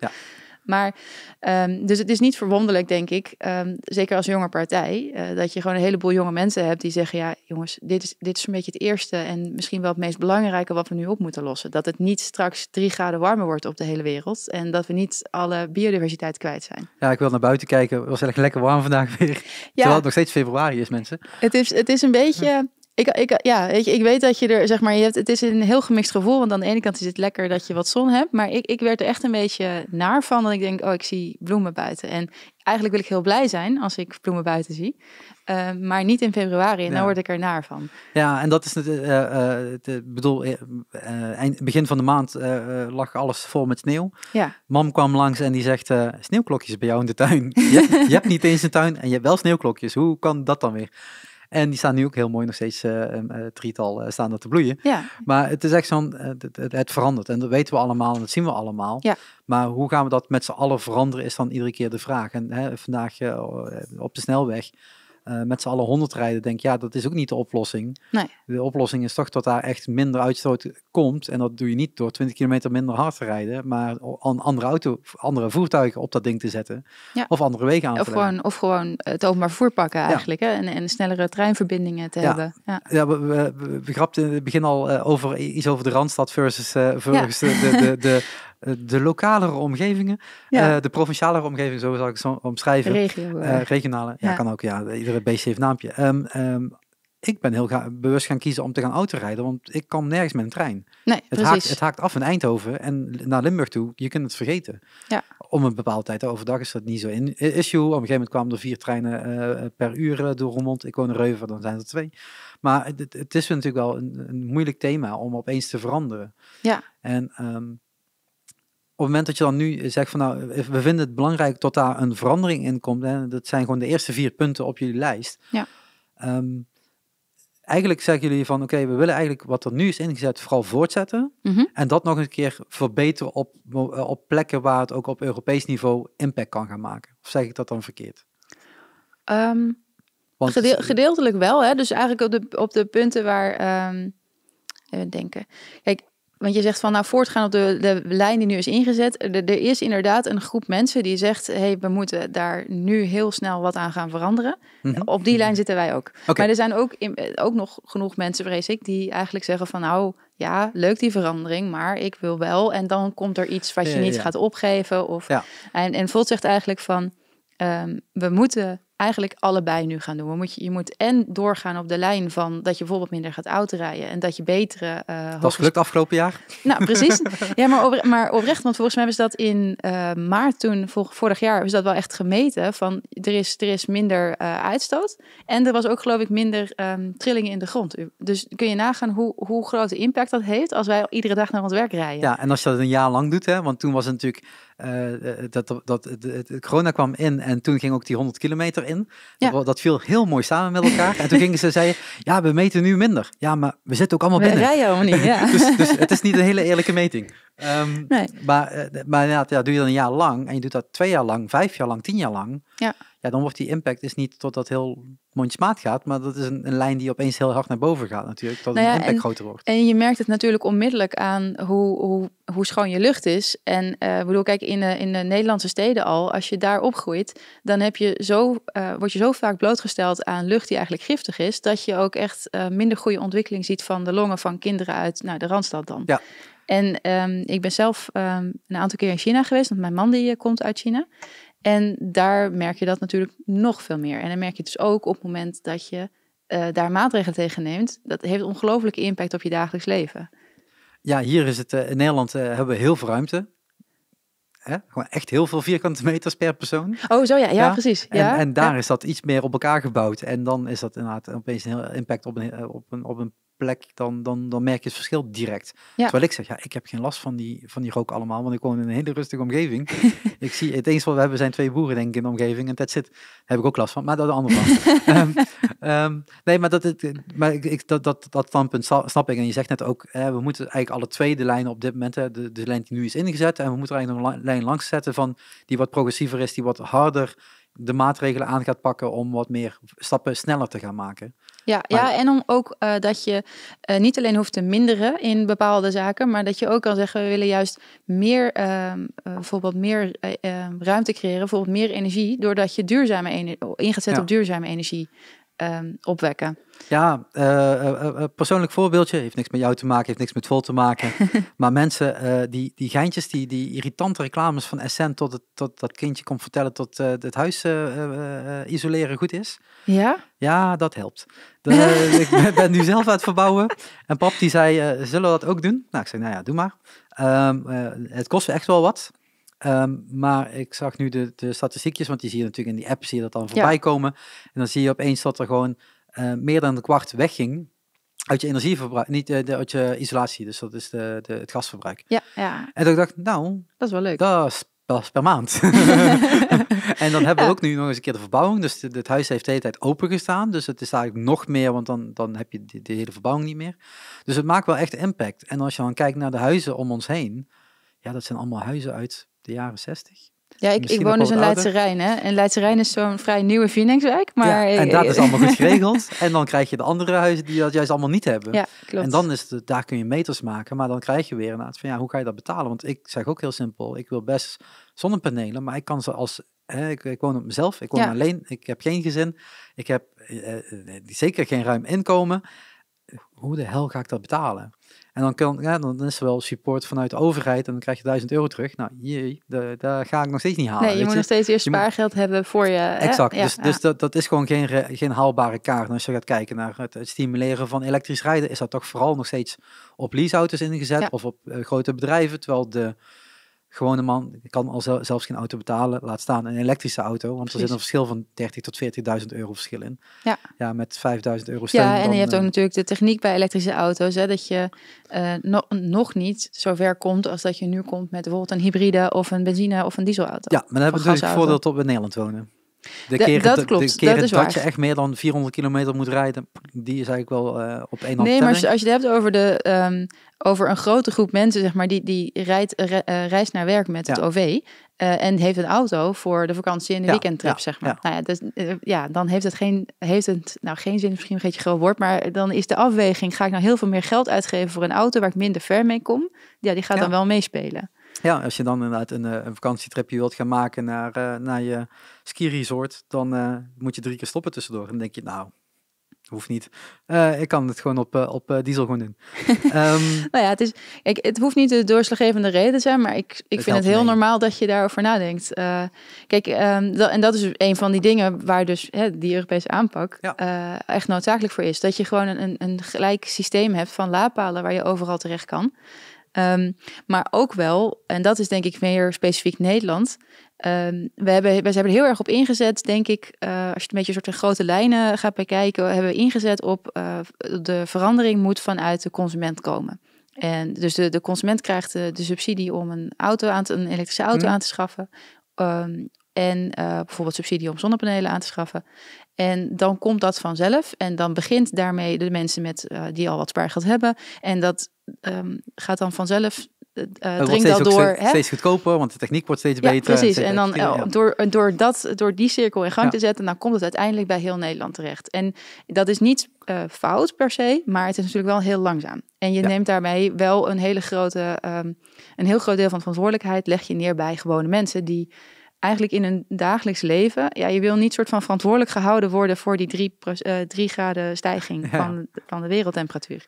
Maar ehm, dus het is niet verwonderlijk, denk ik, ehm, zeker als jonge partij, eh, dat je gewoon een heleboel jonge mensen hebt die zeggen: ja, jongens, dit is, dit is een beetje het eerste en misschien wel het meest belangrijke wat we nu op moeten lossen. Dat het niet straks drie graden warmer wordt op de hele wereld en dat we niet alle biodiversiteit kwijt zijn. Ja, ik wil naar buiten kijken. Het was eigenlijk lekker warm vandaag weer. Terwijl het nog steeds februari is, mensen. Het is, het is een beetje. Ik, ik, ja, weet je, ik weet dat je er, zeg maar, je hebt, het is een heel gemixt gevoel. Want aan de ene kant is het lekker dat je wat zon hebt. Maar ik, ik werd er echt een beetje naar van. Dat ik denk, oh, ik zie bloemen buiten. En eigenlijk wil ik heel blij zijn als ik bloemen buiten zie. Eh, maar niet in februari. En ja. word ik er naar van. Ja, en dat is het. Uh, bedoel, begin van de maand lag alles vol met sneeuw. Ja. Mam kwam langs en die zegt: Sneeuwklokjes bij jou in de tuin. je, je hebt niet eens een tuin en je hebt wel sneeuwklokjes. Hoe kan dat dan weer? En die staan nu ook heel mooi nog steeds, eh, eh, drietal eh, staan er te bloeien. Ja. Maar het is echt zo'n, het, het, verandert. En dat weten we allemaal en dat zien we allemaal. Ja. Maar hoe gaan we dat met z'n allen veranderen is dan iedere keer de vraag. En hè, vandaag op de snelweg met z'n allen 100 rijden, denk ja, dat is ook niet de oplossing. Nee. De oplossing is toch dat daar echt minder uitstoot komt, en dat doe je niet door 20 kilometer minder hard te rijden, maar aan andere, auto, andere voertuigen op dat ding te zetten. Ja. Of andere wegen aan of gewoon, of gewoon het openbaar voer pakken eigenlijk. Hè? En, en snellere treinverbindingen te hebben. Ja, ja we, we, grapten in het begin al eh, over iets over de Randstad versus, uh, de, de, de, de eh, lokalere omgevingen, de provinciale omgeving, zo zou ik het zo omschrijven. Regio, regionale, ja, kan ook. Ja, iedere beestje heeft een naampje. Ehm, ehm, ik ben heel ga bewust gaan kiezen om te gaan autorijden, want ik kan nergens met een trein. Nee, het, haakt, het, haakt, af in Eindhoven en naar Limburg toe, je kunt het vergeten. Ja. Om een bepaalde tijd, overdag is dat niet zo in issue. Op een gegeven moment kwamen er vier treinen eh, per uur eh, door Roermond. Ik woon in Reuven, dan zijn er twee. Maar het, is natuurlijk wel een, een, moeilijk thema om opeens te veranderen. Ja. En ehm, op het moment dat je dan nu zegt van nou, eh, we vinden het belangrijk tot daar een verandering in komt. Hè, dat zijn gewoon de eerste vier punten op jullie lijst. Ja. Ehm, eigenlijk zeggen jullie van oké, we willen eigenlijk wat er nu is ingezet vooral voortzetten. Mhm. En dat nog een keer verbeteren op, op plekken waar het ook op Europees niveau impact kan gaan maken. Of zeg ik dat dan verkeerd? Ehm, gedeeltelijk wel, hè? dus eigenlijk op de, op de punten waar. Um, even denken. Kijk, want je zegt van nou voortgaan op de, de lijn die nu is ingezet. Er, er is inderdaad een groep mensen die zegt: hé, hey, we moeten daar nu heel snel wat aan gaan veranderen. Mhm. Op die lijn mhm. zitten wij ook. Maar er zijn ook, ook nog genoeg mensen, vrees ik, die eigenlijk zeggen: van nou ja, leuk die verandering, maar ik wil wel. En dan komt er iets wat je niet gaat opgeven. Of, en, en Volt zegt eigenlijk van: ehm, we moeten eigenlijk allebei nu gaan doen. Moet je, je moet en doorgaan op de lijn van dat je bijvoorbeeld minder gaat autorijden en dat je betere... Uh, dat was gelukt afgelopen jaar. Nou, precies. ja, maar, maar oprecht, want volgens mij hebben ze dat in eh, maart toen, vorig vorig jaar, hebben ze dat wel echt gemeten van er is, er is minder eh, uitstoot en er was ook geloof ik minder um, trillingen in de grond. Dus kun je nagaan hoe, hoe grote impact dat heeft als wij iedere dag naar ons werk rijden. Ja, en als je dat een jaar lang doet, hè, want toen was het natuurlijk eh, eh, dat, dat, corona kwam in en toen ging ook die 100 kilometer in. Dat, dat, viel heel mooi samen met elkaar. en toen gingen ze zeiden, ja, we meten nu minder. Ja, maar we zitten ook allemaal we binnen. rijden helemaal niet, ja. Dus, dus, het is niet een hele eerlijke meting. Ehm, maar, eh, maar ja, doe je dat een jaar lang en je doet dat twee jaar lang, vijf jaar lang, tien jaar lang. Ja ja, dan wordt die impact is dus niet tot dat heel mondjesmaat gaat, maar dat is een, een, lijn die opeens heel hard naar boven gaat natuurlijk, dat de nou impact groter wordt. En je merkt het natuurlijk onmiddellijk aan hoe, hoe, hoe schoon je lucht is. En uh, bedoel, kijk, in, de, in de Nederlandse steden al, als je daar opgroeit, dan heb je zo, eh, word je zo vaak blootgesteld aan lucht die eigenlijk giftig is, dat je ook echt eh, minder goede ontwikkeling ziet van de longen van kinderen uit nou, de Randstad dan. Ja. En ehm, ik ben zelf ehm, een aantal keer in China geweest, want mijn man die komt uit China. En daar merk je dat natuurlijk nog veel meer. En dan merk je dus ook op het moment dat je eh, daar maatregelen tegen neemt, dat heeft ongelooflijke impact op je dagelijks leven. Ja, hier is het, eh, in Nederland eh, hebben we heel veel ruimte. Hè? Gewoon echt heel veel vierkante meters per persoon. Oh, zo ja, ja, precies. Ja. En, en daar is dat iets meer op elkaar gebouwd. En dan is dat inderdaad opeens een heel impact op een, op een, op een plek, dan, dan, dan merk je het verschil direct. Terwijl ik zeg, ja, ik heb geen last van die, van die rook allemaal, want ik woon in een hele rustige omgeving. ik zie, het eens wat we hebben zijn twee boeren, denk ik, in de omgeving. En dat zit, heb ik ook last van, maar dat de andere van. nee, maar, dat, het, maar ik, dat, dat, dat standpunt snap ik. En je zegt net ook, we moeten eigenlijk alle twee de lijnen op dit moment, hè, de, de lijn die nu is ingezet, en we moeten er eigenlijk een lijn langs zetten van die wat progressiever is, die wat harder de maatregelen aan gaat pakken om wat meer stappen sneller te gaan maken. Ja, ja en om ook eh, dat je eh, niet alleen hoeft te minderen in bepaalde zaken, maar dat je ook kan zeggen, we willen juist meer, ehm, eh, bijvoorbeeld meer ehm, ruimte creëren, bijvoorbeeld meer energie, doordat je duurzame energie, ingezet op duurzame energie Ehm, opwekken. Ja, uh, persoonlijk voorbeeldje, heeft niks met jou te maken, heeft niks met vol te maken. maar mensen, die, die geintjes, die, die irritante reclames van Essent tot, het, tot dat kindje komt vertellen dat het huis isoleren goed is. Ja? Ja, dat helpt. ik ben, nu zelf aan het verbouwen. En pap die zei, zullen we dat ook doen? Nou, ik zei, nou ja, doe maar. Ehm, het kost echt wel wat. Ehm, maar ik zag nu de, de statistiekjes, want die zie je natuurlijk in die app, zie je dat dan voorbij komen. En dan zie je opeens dat er gewoon eh, meer dan een kwart wegging uit je energieverbruik, niet eh, uit je isolatie, dus dat is de, de, het gasverbruik. Ja, ja. En dacht ik dacht, nou, dat is wel leuk. Dat is pas per maand. en dan hebben we ook nu nog eens een keer de verbouwing. Dus de, het huis heeft de hele tijd open gestaan. Dus het is eigenlijk nog meer, want dan, dan heb je de hele verbouwing niet meer. Dus het maakt wel echt impact. En als je dan kijkt naar de huizen om ons heen, ja, dat zijn allemaal huizen uit de jaren 60. Ja, ik, ik woon dus in Leidse Rijn. Hè? En Leidse Rijn is zo'n vrij nieuwe Vinengswijk. Maar... Ja, en dat eh, is allemaal goed geregeld. en dan krijg je de andere huizen die dat juist allemaal niet hebben. Ja, klopt. En dan is het, daar kun je meters maken. Maar dan krijg je weer inderdaad van ja, hoe ga je dat betalen? Want ik zeg ook heel simpel, ik wil best zonnepanelen, maar ik kan ze als... Hè, ik, ik, woon op mezelf, ik woon alleen, ik heb geen gezin. Ik heb eh, eh, eh, zeker geen ruim inkomen. Hoe de hel ga ik dat betalen? En dan, kan, ja, dan is er wel support vanuit de overheid en dan krijg je 1000 euro terug. Nou, jee, daar ga ik nog steeds niet halen. Nee, je moet nog steeds eerst spaargeld hebben voor je. Exact, dus, dus Dat, dat is gewoon geen, geen haalbare kaart. En als je gaat kijken naar het, stimuleren van elektrisch rijden, is dat toch vooral nog steeds op leaseauto's ingezet of op eh, grote bedrijven, terwijl de gewone man kan al zelfs geen auto betalen, laat staan een elektrische auto. Want er zit een verschil van 30 tot 40.000 euro verschil in. Ja, ja met 5.000 euro steun. Ja, en je hebt ook eh, natuurlijk de techniek bij elektrische auto's. Hè, dat je uh, nog niet zo ver komt als dat je nu komt met bijvoorbeeld een hybride of een benzine of een dieselauto. Ja, maar dan hebben we natuurlijk het voordeel dat we in Nederland wonen. De keren, dat, klopt. dat, is je echt meer dan 400 kilometer moet rijden, die is eigenlijk wel eh, op één hand. Nee, maar als je, het hebt over, de, ehm, over een grote groep mensen, zeg maar, die, die rijdt, eh, eh, reist naar werk met het OV. en heeft een auto voor de vakantie en de ja, weekendtrip, ja, zeg maar. Nou ja, dus, ja, dan heeft het, geen, heeft het nou, geen zin, misschien een beetje groot woord, maar dan is de afweging, ga ik nou heel veel meer geld uitgeven voor een auto waar ik minder ver mee kom? Ja, die gaat dan wel meespelen. Ja, als je dan inderdaad een, eh, een vakantietripje wilt gaan maken naar, eh, naar je ski resort, dan eh, moet je drie keer stoppen tussendoor. En dan denk je, nou, hoeft niet. ik kan het gewoon op, op diesel gewoon doen. Ehm, nou ja, het, is, ik, het hoeft niet de doorslaggevende reden te zijn, maar ik, ik vind het heel normaal dat je daarover nadenkt. kijk, ehm, en dat is een van die dingen waar dus hè, die Europese aanpak echt noodzakelijk voor is. Dat je gewoon een, een, een gelijk systeem hebt van laadpalen waar je overal terecht kan. Ehm, maar ook wel, en dat is denk ik meer specifiek Nederland. Um, we, hebben, we zijn er heel erg op ingezet, denk ik. Eh, als je het een beetje soort grote lijnen gaat bekijken, hebben we ingezet op eh, de verandering moet vanuit de consument komen. En dus de, de consument krijgt de, subsidie om een, auto aan te, een elektrische auto mhm. aan te schaffen. Ehm, en eh, bijvoorbeeld subsidie om zonnepanelen aan te schaffen. En dan komt dat vanzelf. En dan begint daarmee de mensen met, eh, die al wat spaargeld hebben. En dat ehm, gaat dan vanzelf eh, eh, het dringt dat door. Steeds, steeds, goedkoper, want de techniek wordt steeds ja, beter. Precies, en dan door, door, dat, door die cirkel in gang te zetten, dan komt het uiteindelijk bij heel Nederland terecht. En dat is niet fout per se, maar het is natuurlijk wel heel langzaam. En je neemt daarmee wel een hele grote, ehm, een heel groot deel van de verantwoordelijkheid leg je neer bij gewone mensen die eigenlijk in een dagelijks leven. Ja, je wil niet soort van verantwoordelijk gehouden worden voor die drie, eh, graden stijging van, van de wereldtemperatuur.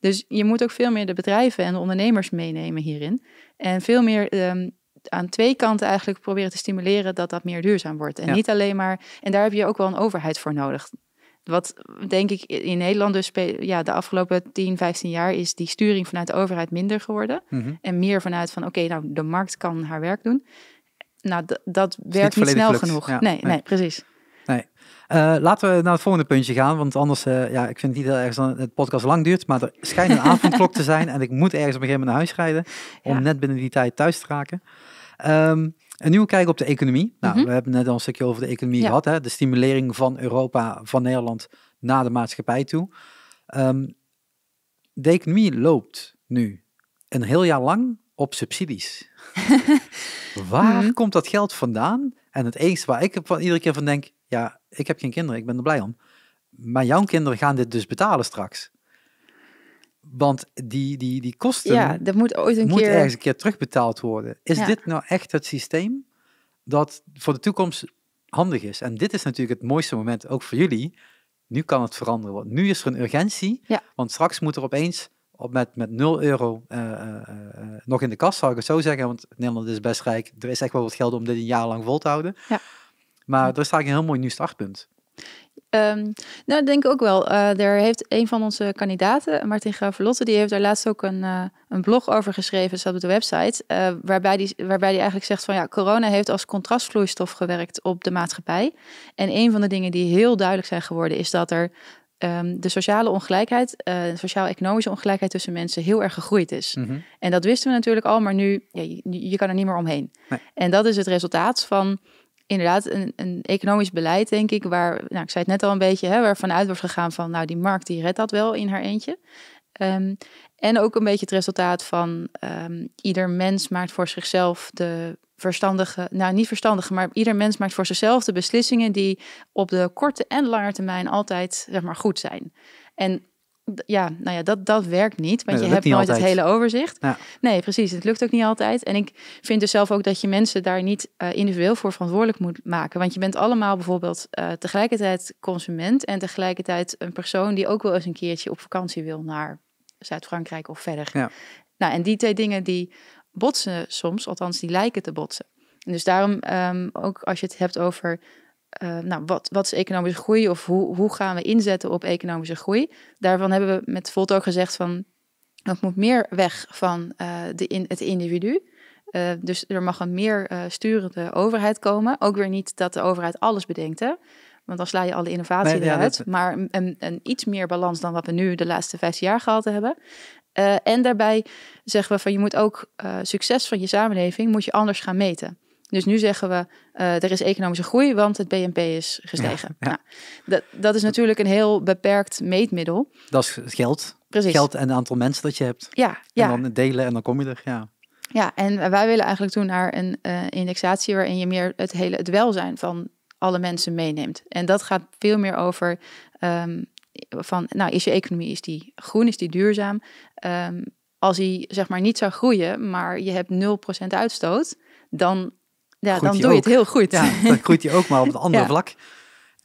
Dus je moet ook veel meer de bedrijven en de ondernemers meenemen hierin. En veel meer ehm, aan twee kanten eigenlijk proberen te stimuleren dat dat meer duurzaam wordt. En niet alleen maar. En daar heb je ook wel een overheid voor nodig. Wat denk ik in Nederland dus ja, de afgelopen 10, 15 jaar is die sturing vanuit de overheid minder geworden. Mhm. En meer vanuit van oké, nou de markt kan haar werk doen nou, dat werkt niet, snel genoeg. nee, nee, precies. Nee. Eh, laten we naar het volgende puntje gaan, want anders, eh, ja, ik vind niet heel erg dat het podcast lang duurt, maar er schijnt een avondklok te zijn en ik moet ergens op een gegeven moment naar huis rijden om net binnen die tijd thuis te raken. Um, een nieuwe kijk op de economie. Nou, mhm. We hebben net al een stukje over de economie gehad, hè? de stimulering van Europa, van Nederland naar de maatschappij toe. Ehm, de economie loopt nu een heel jaar lang op subsidies. waar mhm. komt dat geld vandaan? En het enige waar ik van iedere keer van denk, ja, ik heb geen kinderen, ik ben er blij om. Maar jouw kinderen gaan dit dus betalen straks. Want die, die, die kosten ja, dat moet, ooit een moet ergens een keer terugbetaald worden. Is dit nou echt het systeem dat voor de toekomst handig is? En dit is natuurlijk het mooiste moment, ook voor jullie. Nu kan het veranderen. Want nu is er een urgentie, want straks moet er opeens op met, met 0 euro uh, nog in de kast, zou ik het zo zeggen. Want Nederland is best rijk. Er is echt wel wat geld om dit een jaar lang vol te houden. Ja. Maar ja. er staat een heel mooi nieuw startpunt. Um, nou, ik denk ook wel. Uh, er heeft een van onze kandidaten, Martin Gravelotte, die heeft daar laatst ook een, een blog over geschreven, staat op de website, waarbij die, waarbij die eigenlijk zegt van ja, corona heeft als contrastvloeistof gewerkt op de maatschappij. En een van de dingen die heel duidelijk zijn geworden is dat er Ehm, de sociale ongelijkheid, uh, sociaal-economische ongelijkheid tussen mensen heel erg gegroeid is. Mhm. En dat wisten we natuurlijk al, maar nu, ja, je, kan er niet meer omheen. En dat is het resultaat van inderdaad een, een, economisch beleid, denk ik, waar, nou, ik zei het net al een beetje, hè, waarvan uit wordt gegaan van, nou, die markt die redt dat wel in haar eentje. Ehm, en ook een beetje het resultaat van ehm, ieder mens maakt voor zichzelf de verstandige, nou niet verstandige, maar ieder mens maakt voor zichzelf de beslissingen die op de korte en lange termijn altijd zeg maar, goed zijn. En ja, nou ja, dat, dat werkt niet, want je hebt nooit het hele overzicht. Nee, precies, het lukt ook niet altijd. En ik vind dus zelf ook dat je mensen daar niet eh, individueel voor verantwoordelijk moet maken. Want je bent allemaal bijvoorbeeld eh, tegelijkertijd consument en tegelijkertijd een persoon die ook wel eens een keertje op vakantie wil naar Zuid-Frankrijk of verder. Ja. Nou, en die twee dingen die botsen soms, althans die lijken te botsen. En dus daarom ehm, ook als je het hebt over ehm, nou, wat, wat is economische groei of hoe, hoe gaan we inzetten op economische groei. Daarvan hebben we met Volt ook gezegd van dat moet meer weg van eh, de in, het individu. Eh, dus er mag een meer eh, sturende overheid komen. Ook weer niet dat de overheid alles bedenkt. Hè? Want dan sla je alle innovatie nee, eruit. Maar een, een, iets meer balans dan wat we nu de laatste vijf jaar gehad hebben. Eh, en daarbij zeggen we van je moet ook eh, succes van je samenleving moet je anders gaan meten. Dus nu zeggen we, eh, er is economische groei, want het BNP is gestegen. Ja, nou, dat, is natuurlijk een heel beperkt meetmiddel. Dat is geld. Precies. Geld en het aantal mensen dat je hebt. Ja, En dan delen en dan kom je er, ja. Ja, en wij willen eigenlijk toen naar een indexatie waarin je meer het hele het welzijn van alle mensen meeneemt. En dat gaat veel meer over ehm, van, nou is je economie, is die groen, is die duurzaam? Ehm, als die zeg maar niet zou groeien, maar je hebt 0% uitstoot, dan, ja, dan doe je het heel goed. Ja, dan groeit hij ook maar op het andere vlak.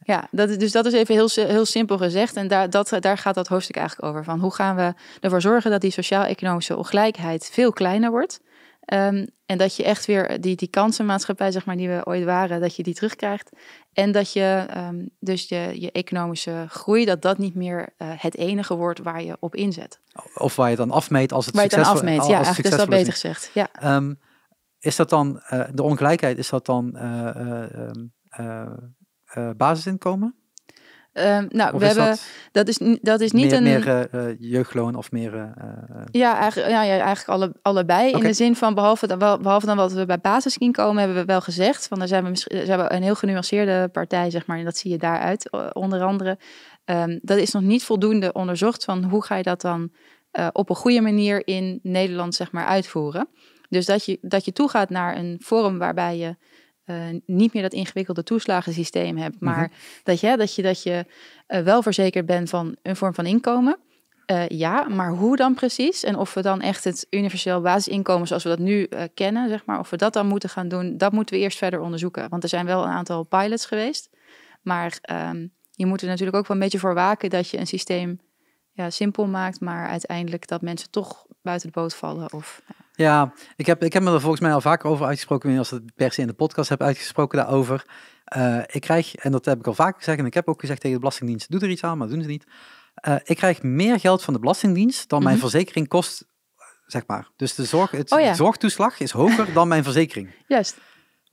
Ja, dat is, dus dat is even heel, heel simpel gezegd. En daar, dat, daar gaat dat hoofdstuk eigenlijk over. Van hoe gaan we ervoor zorgen dat die sociaal-economische ongelijkheid veel kleiner wordt. Ehm, en dat je echt weer die, die kansenmaatschappij, zeg maar, die we ooit waren, dat je die terugkrijgt. En dat je ehm, dus je, je economische groei, dat dat niet meer eh, het enige wordt waar je op inzet. Of waar je dan afmeet als het succesvol is. Waar je dan afmeet, ja, eigenlijk is dat beter gezegd. Ja. Ehm, is dat dan, eh, de ongelijkheid, is dat dan eh, basisinkomen? Ehm, nou, of we hebben, dat, is, dat is niet meer, een... Eh, eh, jeugdloon of meer... Eh, ja, eigenlijk, ja, eigenlijk alle, allebei. In de zin van, behalve, behalve dan wat we bij basisinkomen hebben we wel gezegd. Van, daar zijn we, misschien, zijn we een heel genuanceerde partij, zeg maar. En dat zie je daaruit, onder andere. Ehm, dat is nog niet voldoende onderzocht van hoe ga je dat dan op een goede manier in Nederland, zeg maar, uitvoeren. Dus dat je, dat je toegaat naar een vorm waarbij je eh, niet meer dat ingewikkelde toeslagensysteem hebt, mhm. maar dat je, dat je, dat eh, je wel verzekerd bent van een vorm van inkomen. Eh, ja, maar hoe dan precies? En of we dan echt het universeel basisinkomen zoals we dat nu kennen, zeg maar, of we dat dan moeten gaan doen, dat moeten we eerst verder onderzoeken. Want er zijn wel een aantal pilots geweest, maar ehm, je moet er natuurlijk ook wel een beetje voor waken dat je een systeem ja, simpel maakt, maar uiteindelijk dat mensen toch buiten de boot vallen. Of, ja, ik heb, ik heb me er volgens mij al vaker over uitgesproken, als ik het per se in de podcast heb uitgesproken daarover. Eh, ik krijg, en dat heb ik al vaak gezegd, en ik heb ook gezegd tegen de Belastingdienst, doe er iets aan, maar doen ze niet. Eh, ik krijg meer geld van de Belastingdienst dan mijn mhm. verzekering kost, zeg maar. Dus de, zorg, het, oh zorgtoeslag is hoger dan mijn verzekering. Juist.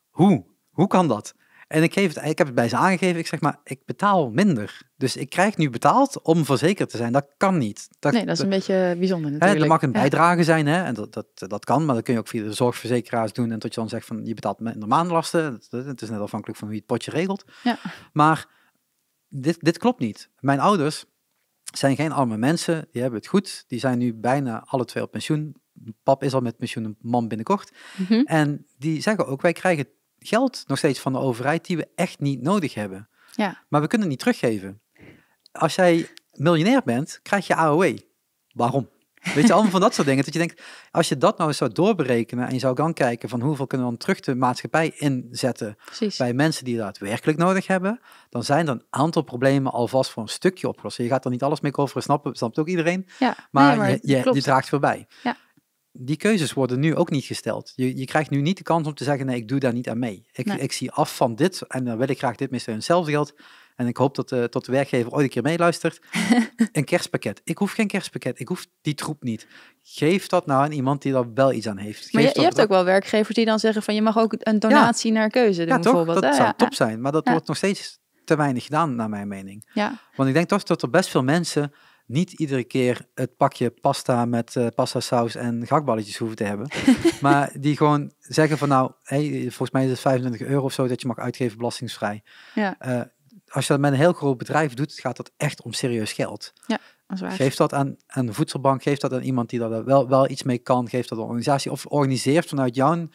Hoe? Hoe kan dat? En ik, geef het, ik heb het bij ze aangegeven. Ik zeg maar, ik betaal minder. Dus ik krijg nu betaald om verzekerd te zijn. Dat kan niet. Dat, nee, dat is een beetje bijzonder natuurlijk. Hè, dat mag een bijdrage zijn. Hè, en dat, dat, dat kan, maar dat kun je ook via de zorgverzekeraars doen. En tot je dan zegt van, je betaalt minder maandlasten. Het is net afhankelijk van wie het potje regelt. Ja. Maar dit, dit klopt niet. Mijn ouders zijn geen arme mensen. Die hebben het goed. Die zijn nu bijna alle twee op pensioen. Pap is al met pensioen, een man binnenkort. Mhm. En die zeggen ook, wij krijgen geld nog steeds van de overheid die we echt niet nodig hebben. Ja. Maar we kunnen het niet teruggeven. Als jij miljonair bent, krijg je AOW. E. Waarom? Weet je, allemaal van dat soort dingen. Dat je denkt, als je dat nou eens zou doorberekenen en je zou gaan kijken van hoeveel kunnen we dan terug de maatschappij inzetten bij mensen die daadwerkelijk nodig hebben, dan zijn er een aantal problemen alvast voor een stukje opgelost. Je gaat er niet alles mee over, snappen, snapt ook iedereen. Ja, maar, je, je, je, draagt voorbij. Ja die keuzes worden nu ook niet gesteld. Je, je krijgt nu niet de kans om te zeggen, nee, ik doe daar niet aan mee. Ik, ik zie af van dit en dan wil ik graag dit met hetzelfde geld. En ik hoop dat, tot eh, de werkgever ooit een keer meeluistert. een kerstpakket. Ik hoef geen kerstpakket. Ik hoef die troep niet. Geef dat nou aan iemand die daar wel iets aan heeft. maar je, hebt ook wel werkgevers die dan zeggen van je mag ook een donatie naar keuze doen ja, Dat zou top zijn. Maar dat wordt nog steeds te weinig gedaan naar mijn mening. Ja. Want ik denk toch dat er best veel mensen niet iedere keer het pakje pasta met uh, pasta saus en gakballetjes hoeven te hebben. maar die gewoon zeggen van nou, volgens mij is het 25 euro of zo dat je mag uitgeven belastingsvrij. Ja. Eh, als je dat met een heel groot bedrijf doet, gaat dat echt om serieus geld. Ja, dat Geef dat aan, aan een voedselbank, geef dat aan iemand die daar wel, wel iets mee kan, geef dat aan een organisatie. Of organiseert vanuit jouw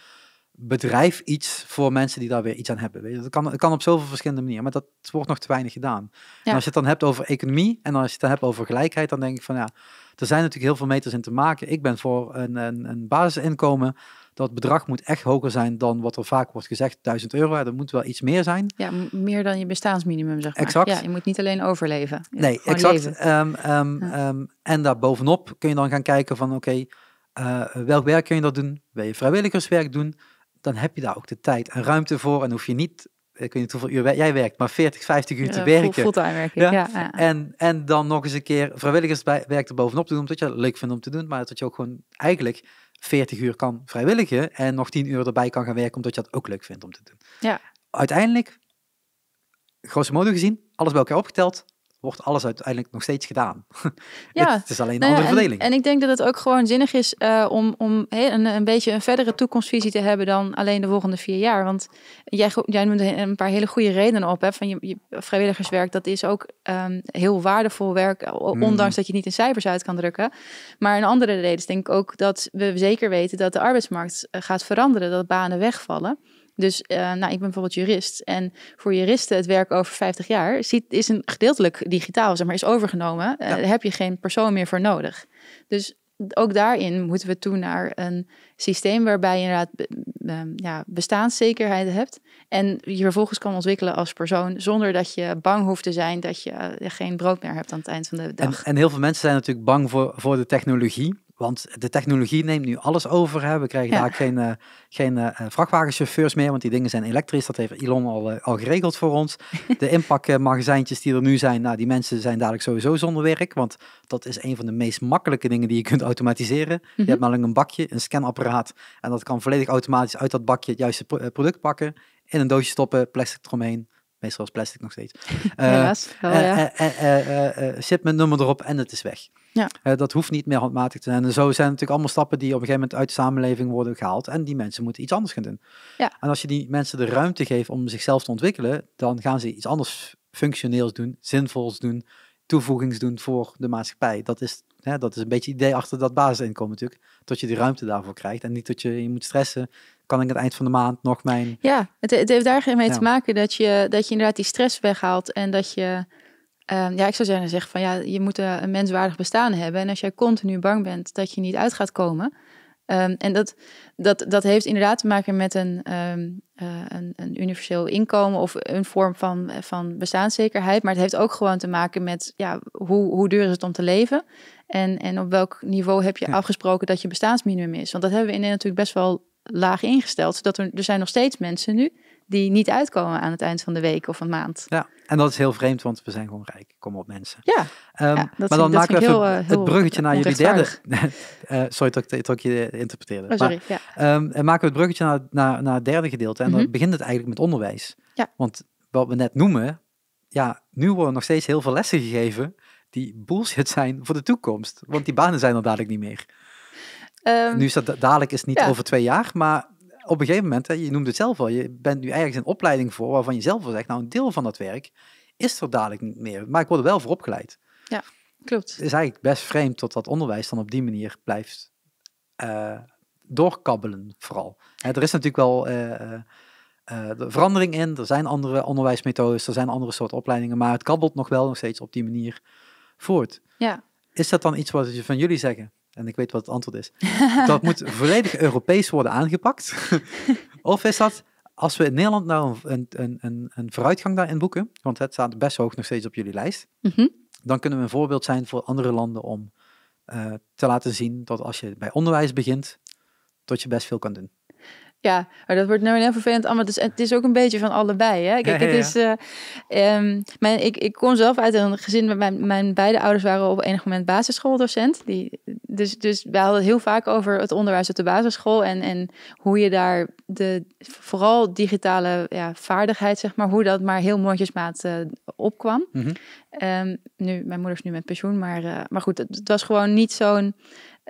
bedrijf iets voor mensen die daar weer iets aan hebben. Weet je? Dat, kan, kan op zoveel verschillende manieren, maar dat wordt nog te weinig gedaan. als je het dan hebt over economie en als je het dan hebt over gelijkheid, dan denk ik van ja, er zijn natuurlijk heel veel meters in te maken. Ik ben voor een, een, een basisinkomen. Dat bedrag moet echt hoger zijn dan wat er vaak wordt gezegd, 1000 euro. Dat moet wel iets meer zijn. Ja, meer dan je bestaansminimum, zeg maar. Exact. Ja, je moet niet alleen overleven. Nee, exact. Um, um, ja. Ehm, en daarbovenop kun je dan gaan kijken van, oké, eh, welk werk kun je dat doen? Wil je vrijwilligerswerk doen? dan heb je daar ook de tijd en ruimte voor en hoef je niet, ik weet niet hoeveel uur jij werkt, maar 40, 50 uur te ja, werken. Fulltime werken, ja? En, en dan nog eens een keer vrijwilligerswerk er bovenop te doen, omdat je het leuk vindt om te doen, maar dat je ook gewoon eigenlijk 40 uur kan vrijwilligen en nog 10 uur erbij kan gaan werken, omdat je dat ook leuk vindt om te doen. Ja. Uiteindelijk, grosso modo gezien, alles bij elkaar opgeteld, wordt alles uiteindelijk nog steeds gedaan. Ja. het is alleen een nou ja, andere verdeling. En, en, ik denk dat het ook gewoon zinnig is eh, om, om een, een, beetje een verdere toekomstvisie te hebben dan alleen de volgende vier jaar. Want jij, jij een paar hele goede redenen op. Hè, van je, vrijwilligerswerk, dat is ook ehm, heel waardevol werk, hmm. ondanks dat je niet in cijfers uit kan drukken. Maar een andere reden is denk ik ook dat we zeker weten dat de arbeidsmarkt eh, gaat veranderen, dat banen wegvallen. Dus eh, nou, ik ben bijvoorbeeld jurist. En voor juristen het werk over 50 jaar ziet, is een gedeeltelijk digitaal, zeg maar, is overgenomen. Eh, daar heb je geen persoon meer voor nodig. Dus ook daarin moeten we toe naar een systeem waarbij je inderdaad ehm, ja, bestaanszekerheid hebt. En je vervolgens kan ontwikkelen als persoon zonder dat je bang hoeft te zijn dat je eh, geen brood meer hebt aan het eind van de dag. En, en heel veel mensen zijn natuurlijk bang voor, voor de technologie. Want de technologie neemt nu alles over. Hè. We krijgen ja. daar geen, eh, geen eh, eh, vrachtwagenchauffeurs meer, want die dingen zijn elektrisch. Dat heeft Elon al, al geregeld voor ons. De inpakmagazijntjes die er nu zijn, nou, die mensen zijn dadelijk sowieso zonder werk. Want dat is een van de meest makkelijke dingen die je kunt automatiseren. Je mhm. hebt maar een bakje, een scanapparaat. En dat kan volledig automatisch uit dat bakje het juiste product pakken. In een doosje stoppen, plastic eromheen. Meestal is plastic nog steeds. wel, ja. shipment nummer erop en het is weg. Ja. Eh, dat hoeft niet meer handmatig te zijn. En zo zijn natuurlijk allemaal stappen die op een gegeven moment uit de samenleving worden gehaald. En die mensen moeten iets anders gaan doen. Ja. En als je die mensen de ruimte geeft om zichzelf te ontwikkelen, dan gaan ze iets anders functioneels doen, zinvols doen, toevoegings doen voor de maatschappij. Dat is, hè, dat is een beetje het idee achter dat basisinkomen natuurlijk. Dat je die ruimte daarvoor krijgt. En niet dat je je moet stressen kan ik aan het eind van de maand nog mijn. Ja, het, heeft daar geen mee te maken dat je, dat je inderdaad die stress weghaalt en dat je Ehm, ja, ik zou zeggen, zeg van ja, je moet eh, een menswaardig bestaan hebben. En als jij continu bang bent dat je niet uit gaat komen. Ehm, en dat, dat, dat heeft inderdaad te maken met een, ehm, eh, een, een, universeel inkomen of een vorm van, van bestaanszekerheid. Maar het heeft ook gewoon te maken met ja, hoe, hoe duur is het om te leven? En, en op welk niveau heb je afgesproken dat je bestaansminimum is? Want dat hebben we in natuurlijk best wel laag ingesteld. Zodat er, er zijn nog steeds mensen nu die niet uitkomen aan het eind van de week of een maand. Ja, en dat is heel vreemd, want we zijn gewoon rijk. Kom op, mensen. Ja. Ehm, maar dan maken we eh, het, bruggetje naar jullie derde. Eh, sorry dat ik, dat ik je interpreteerde. Oh, sorry. ja. en ehm, maken we het bruggetje naar, naar, naar het derde gedeelte. En dan mhm. begint het eigenlijk met onderwijs. Ja. Want wat we net noemen, ja, nu worden nog steeds heel veel lessen gegeven die bullshit zijn voor de toekomst. Want die banen zijn er dadelijk niet meer. Ehm, nu is dat dadelijk is niet over twee jaar, maar op een gegeven moment, hè, je noemde het zelf al, je bent nu ergens een opleiding voor waarvan je zelf al zegt, nou een deel van dat werk is er dadelijk niet meer, maar ik word er wel voor opgeleid. Ja, klopt. Het is eigenlijk best vreemd dat dat onderwijs dan op die manier blijft eh, doorkabbelen vooral. Hè, er is natuurlijk wel uh, verandering in, er zijn andere onderwijsmethodes, er zijn andere soorten opleidingen, maar het kabbelt nog wel nog steeds op die manier voort. Ja. Is dat dan iets wat je van jullie zeggen? en ik weet wat het antwoord is. dat moet volledig Europees worden aangepakt? of is dat, als we in Nederland nou een, een, een, een vooruitgang daarin boeken, want het staat best hoog nog steeds op jullie lijst, mhm. dan kunnen we een voorbeeld zijn voor andere landen om eh, te laten zien dat als je bij onderwijs begint, dat je best veel kan doen. Ja, maar dat wordt nou heel vervelend allemaal. Ah, dus het is ook een beetje van allebei. Hè? Kijk, het is, uh, ik, ik kom zelf uit een gezin waar mijn, mijn beide ouders waren op enig moment basisschooldocent. Die, dus, dus we hadden het heel vaak over het onderwijs op de basisschool en, en hoe je daar de, vooral digitale ja, vaardigheid, zeg maar, hoe dat maar heel mondjesmaat uh, opkwam. Mhm. Ehm, nu, mijn moeder is nu met pensioen, maar, eh, maar goed, het was gewoon niet zo'n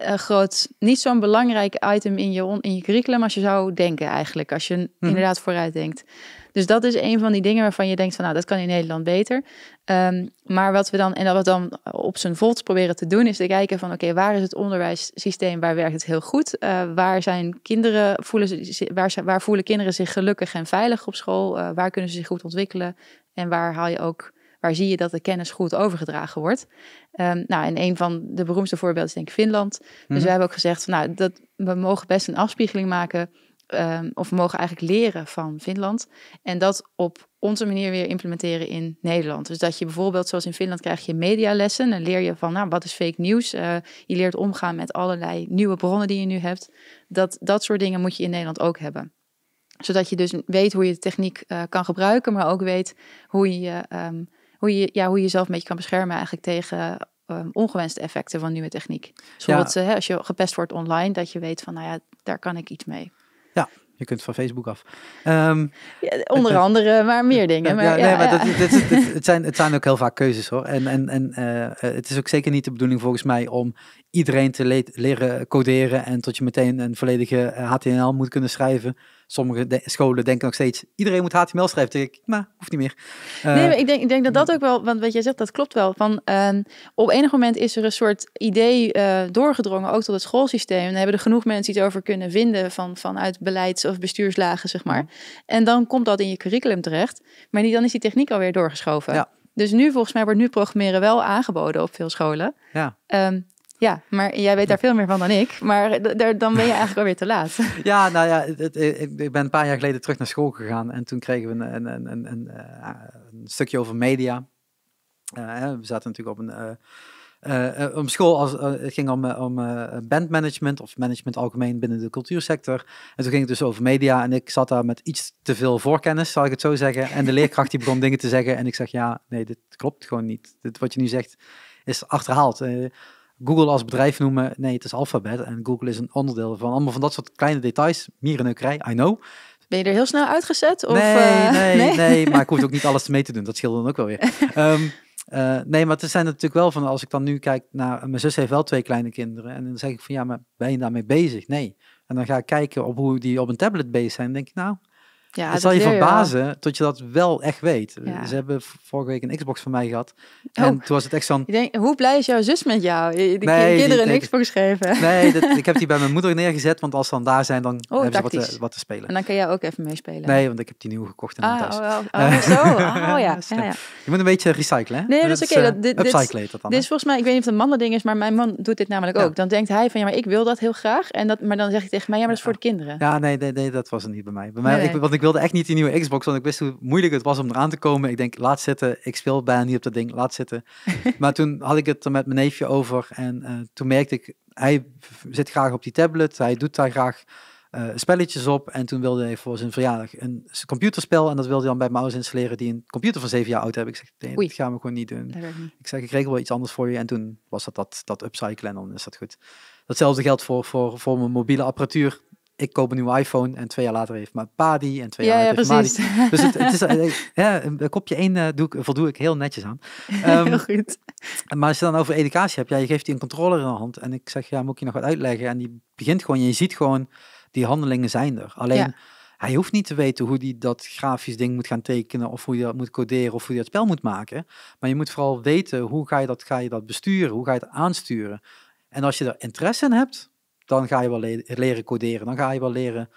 eh, groot, niet zo'n belangrijk item in je, in je curriculum als je zou denken eigenlijk. Als je mhm. inderdaad vooruit denkt. Dus dat is een van die dingen waarvan je denkt van nou, dat kan in Nederland beter. Ehm, maar wat we dan, en dat we dan op zijn volts proberen te doen, is te kijken van oké, waar is het onderwijssysteem, waar werkt het heel goed? Uh, waar zijn kinderen, voelen ze, waar, waar voelen kinderen zich gelukkig en veilig op school? Eh, waar kunnen ze zich goed ontwikkelen? En waar haal je ook Waar zie je dat de kennis goed overgedragen wordt? Ehm, nou, en een van de beroemdste voorbeelden is denk ik Finland. Dus mm we mhm. hebben ook gezegd, van, nou, dat, we mogen best een afspiegeling maken. Ehm, of we mogen eigenlijk leren van Finland. En dat op onze manier weer implementeren in Nederland. Dus dat je bijvoorbeeld, zoals in Finland, krijg je medialessen. Dan leer je van, nou, wat is fake nieuws? Eh, je leert omgaan met allerlei nieuwe bronnen die je nu hebt. Dat, dat soort dingen moet je in Nederland ook hebben zodat je dus weet hoe je de techniek eh, kan gebruiken, maar ook weet hoe je ehm, hoe je, ja, hoe je jezelf een beetje kan beschermen eigenlijk tegen ehm, ongewenste effecten van nieuwe techniek. Zoals dus ja. Eh, als je gepest wordt online, dat je weet van, nou ja, daar kan ik iets mee. Ja, je kunt van Facebook af. Ehm, ja, onder andere, maar meer dingen. ja, nee, maar het, zijn, het zijn ook heel vaak keuzes hoor. En, en, en eh, het is ook zeker niet de bedoeling volgens mij om iedereen te leren coderen en tot je meteen een volledige HTML eh, moet kunnen schrijven sommige scholen denken nog steeds, iedereen moet HTML schrijven. Denk ik, maar nou, hoeft niet meer. nee, eh, ik denk, ik denk dat dat ook wel, want wat jij zegt, dat klopt wel. Van, uh, op enig moment is er een soort idee eh, doorgedrongen, ook tot het schoolsysteem. En hebben er genoeg mensen iets over kunnen vinden van, vanuit beleids- of bestuurslagen, zeg maar. En dan komt dat in je curriculum terecht. Maar die, dan is die techniek alweer doorgeschoven. Dus nu, volgens mij, wordt nu programmeren wel aangeboden op veel scholen. Ja. Ehm, ja, maar jij weet daar veel meer van dan ik. Maar dan ben je eigenlijk alweer te laat. Ja, nou ja, ik, ben een paar jaar geleden terug naar school gegaan. En toen kregen we een, een, een, een, een eh, stukje over media. Eh, we zaten natuurlijk op een... Eh, school, als, het ging om, om bandmanagement of management algemeen binnen de cultuursector. En toen ging het dus over media en ik zat daar met iets te veel voorkennis, zal ik het zo zeggen. En de leerkracht die begon dingen te zeggen en ik zeg ja, nee, dit klopt gewoon niet. Dit wat je nu zegt is achterhaald. Google als bedrijf noemen. Nee, het is Alphabet en Google is een onderdeel van allemaal van dat soort kleine details. Mierenneukerij, I know. Ben je er heel snel uitgezet? Of, nee, eh, nee, nee, maar ik hoef ook niet alles mee te doen. Dat scheelt dan ook wel weer. Ehm, eh, nee, maar het zijn natuurlijk wel van, als ik dan nu kijk naar, mijn zus heeft wel twee kleine kinderen. En dan zeg ik van, ja, maar ben je daarmee bezig? Nee. En dan ga ik kijken op hoe die op een tablet bezig zijn. denk ik, nou, ja, het zal je verbazen je tot je dat wel echt weet. Ze hebben vorige week een Xbox van mij gehad. Oh. En toen was het echt zo'n... Denk, hoe blij is jouw zus met jou? Je, die nee, kinderen een Xbox geven. Nee, dat, ik heb die bij mijn moeder neergezet. Want als ze dan daar zijn, dan oh, hebben ze wat te, wat te, spelen. En dan kan jij ook even meespelen. Nee, want ik heb die nieuw gekocht in ah, thuis. Oh, Oh, oh ja. Je moet een beetje recyclen. Hè? Nee, dat, is oké. Okay. Uh, dit, eh, dit, is volgens mij, ik weet niet of het een mannen ding is, maar mijn man doet dit namelijk ook. Dan denkt hij van, ja, maar ik wil dat heel graag. En dat, maar dan zeg ik tegen mij, ja, maar dat is voor de kinderen. Ja, nee, nee, nee dat was het niet bij mij. Bij mij ik, ik wilde echt niet die nieuwe Xbox, want ik wist hoe moeilijk het was om eraan te komen. Ik denk, laat zitten. Ik speel bijna niet op dat ding, laat zitten. maar toen had ik het er met mijn neefje over en eh, toen merkte ik, hij zit graag op die tablet, hij doet daar graag eh, spelletjes op. En toen wilde hij voor zijn verjaardag een computerspel en dat wilde hij dan bij Mouse installeren die een computer van zeven jaar oud heeft. Ik zeg, nee, dat gaan we gewoon niet doen. Ik zeg, ik regel wel iets anders voor je. En toen was dat dat, dat upcyclen en dan is dat goed. Datzelfde geldt voor, voor, voor mijn mobiele apparatuur ik koop een nieuwe iPhone en twee jaar later heeft mijn pa die en twee jaar later Dus het, is, eh, ja, een kopje één eh, doe ik, voldoe ik heel netjes aan. Ehm, goed. Maar als je dan over educatie hebt, ja, je geeft die een controller in de hand en ik zeg, ja, moet ik je nog wat uitleggen? En die begint gewoon, je ziet gewoon, die handelingen zijn er. Alleen, hij hoeft niet te weten hoe hij dat grafisch ding moet gaan tekenen of hoe je dat moet coderen of hoe je dat spel moet maken. Maar je moet vooral weten, hoe ga je dat, ga je dat besturen? Hoe ga je het aansturen? En als je er interesse in hebt, dan ga je wel leren coderen. Dan ga je wel leren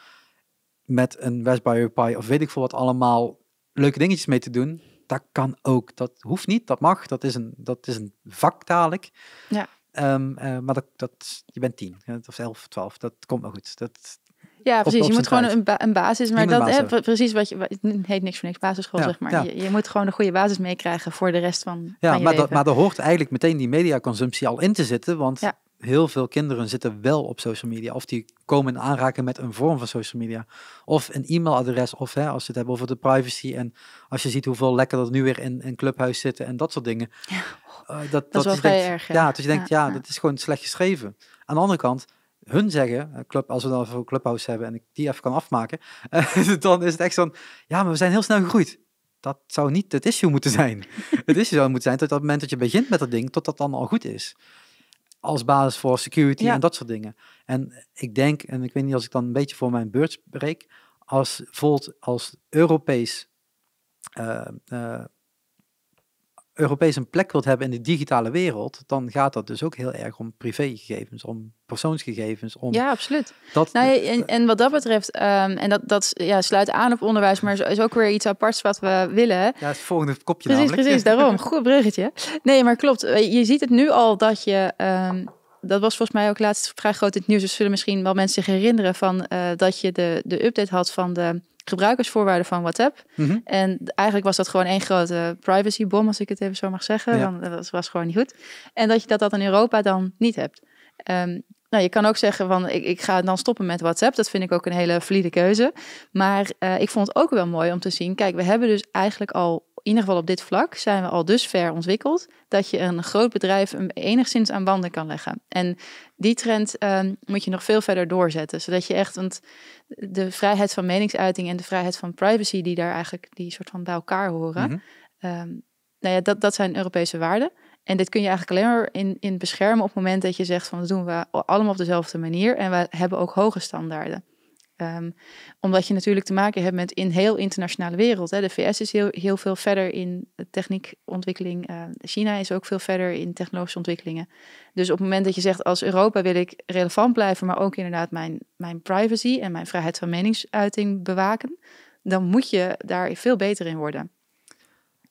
met een Raspberry Pi of weet ik veel wat allemaal leuke dingetjes mee te doen. Dat kan ook. Dat hoeft niet, dat mag. Dat is een, dat is een vak dadelijk. Ja. Ehm, eh, maar dat, dat, je bent tien of elf, twaalf. Dat komt wel goed. Dat, ja, precies. je moet gewoon een, een basis. Maar dat, basis precies wat je. Het heet niks voor niks basisschool, zeg maar. Ja. Je, je, moet gewoon een goede basis meekrijgen voor de rest van. Ja, van je maar, Dat, maar er hoort eigenlijk meteen die mediaconsumptie al in te zitten. Want ja heel veel kinderen zitten wel op social media. Of die komen in aanraking met een vorm van social media. Of een e-mailadres. Of hè, als ze het hebben over de privacy. En als je ziet hoeveel lekker dat nu weer in een clubhuis zitten en dat soort dingen. Ja. Eh, dat, dat, is wel erg. Ja, dus je denkt, ja, dat is gewoon slecht geschreven. Aan de andere kant, hun zeggen, eh, club, als we dan voor Clubhouse hebben en ik die even kan afmaken, dan is het echt zo'n, ja, maar we zijn heel snel gegroeid. Dat zou niet het issue moeten zijn. het issue zou moeten zijn tot dat moment dat je begint met dat ding, tot dat dan al goed is als basis voor security en dat soort dingen. En ik denk, en ik weet niet als ik dan een beetje voor mijn beurt spreek, als Volt als Europees eh, eh, Europees een plek wilt hebben in de digitale wereld, dan gaat dat dus ook heel erg om privégegevens, om persoonsgegevens. ja, absoluut. Dat nou, en, en, wat dat betreft, ehm, en dat, dat ja, sluit aan op onderwijs, maar is, is ook weer iets aparts wat we willen. Ja, het volgende kopje precies, Precies, daarom. Goed bruggetje. Nee, maar klopt. Eh, je ziet het nu al dat je... Ehm, dat was volgens mij ook laatst vrij groot in het nieuws. Dus zullen misschien wel mensen zich herinneren van eh, dat je de, de update had van de gebruikersvoorwaarden van WhatsApp. Mhm. En eigenlijk was dat gewoon één grote privacybom, als ik het even zo mag zeggen. Ja. Want dat was gewoon niet goed. En dat je dat, dat in Europa dan niet hebt. Ehm, nou, je kan ook zeggen van ik, ik ga dan stoppen met WhatsApp. Dat vind ik ook een hele valide keuze. Maar eh, ik vond het ook wel mooi om te zien. Kijk, we hebben dus eigenlijk al in ieder geval op dit vlak zijn we al dus ver ontwikkeld dat je een groot bedrijf enigszins aan banden kan leggen. En die trend ehm, moet je nog veel verder doorzetten, zodat je echt want de vrijheid van meningsuiting en de vrijheid van privacy die daar eigenlijk die soort van bij elkaar horen. Mhm. Ehm, nou ja, dat, dat zijn Europese waarden. En dit kun je eigenlijk alleen maar in, in beschermen op het moment dat je zegt van dat doen we allemaal op dezelfde manier en we hebben ook hoge standaarden. Ehm, omdat je natuurlijk te maken hebt met een heel internationale wereld. Hè. De VS is heel, heel veel verder in techniekontwikkeling. Uh, China is ook veel verder in technologische ontwikkelingen. Dus op het moment dat je zegt als Europa wil ik relevant blijven, maar ook inderdaad mijn, mijn privacy en mijn vrijheid van meningsuiting bewaken, dan moet je daar veel beter in worden.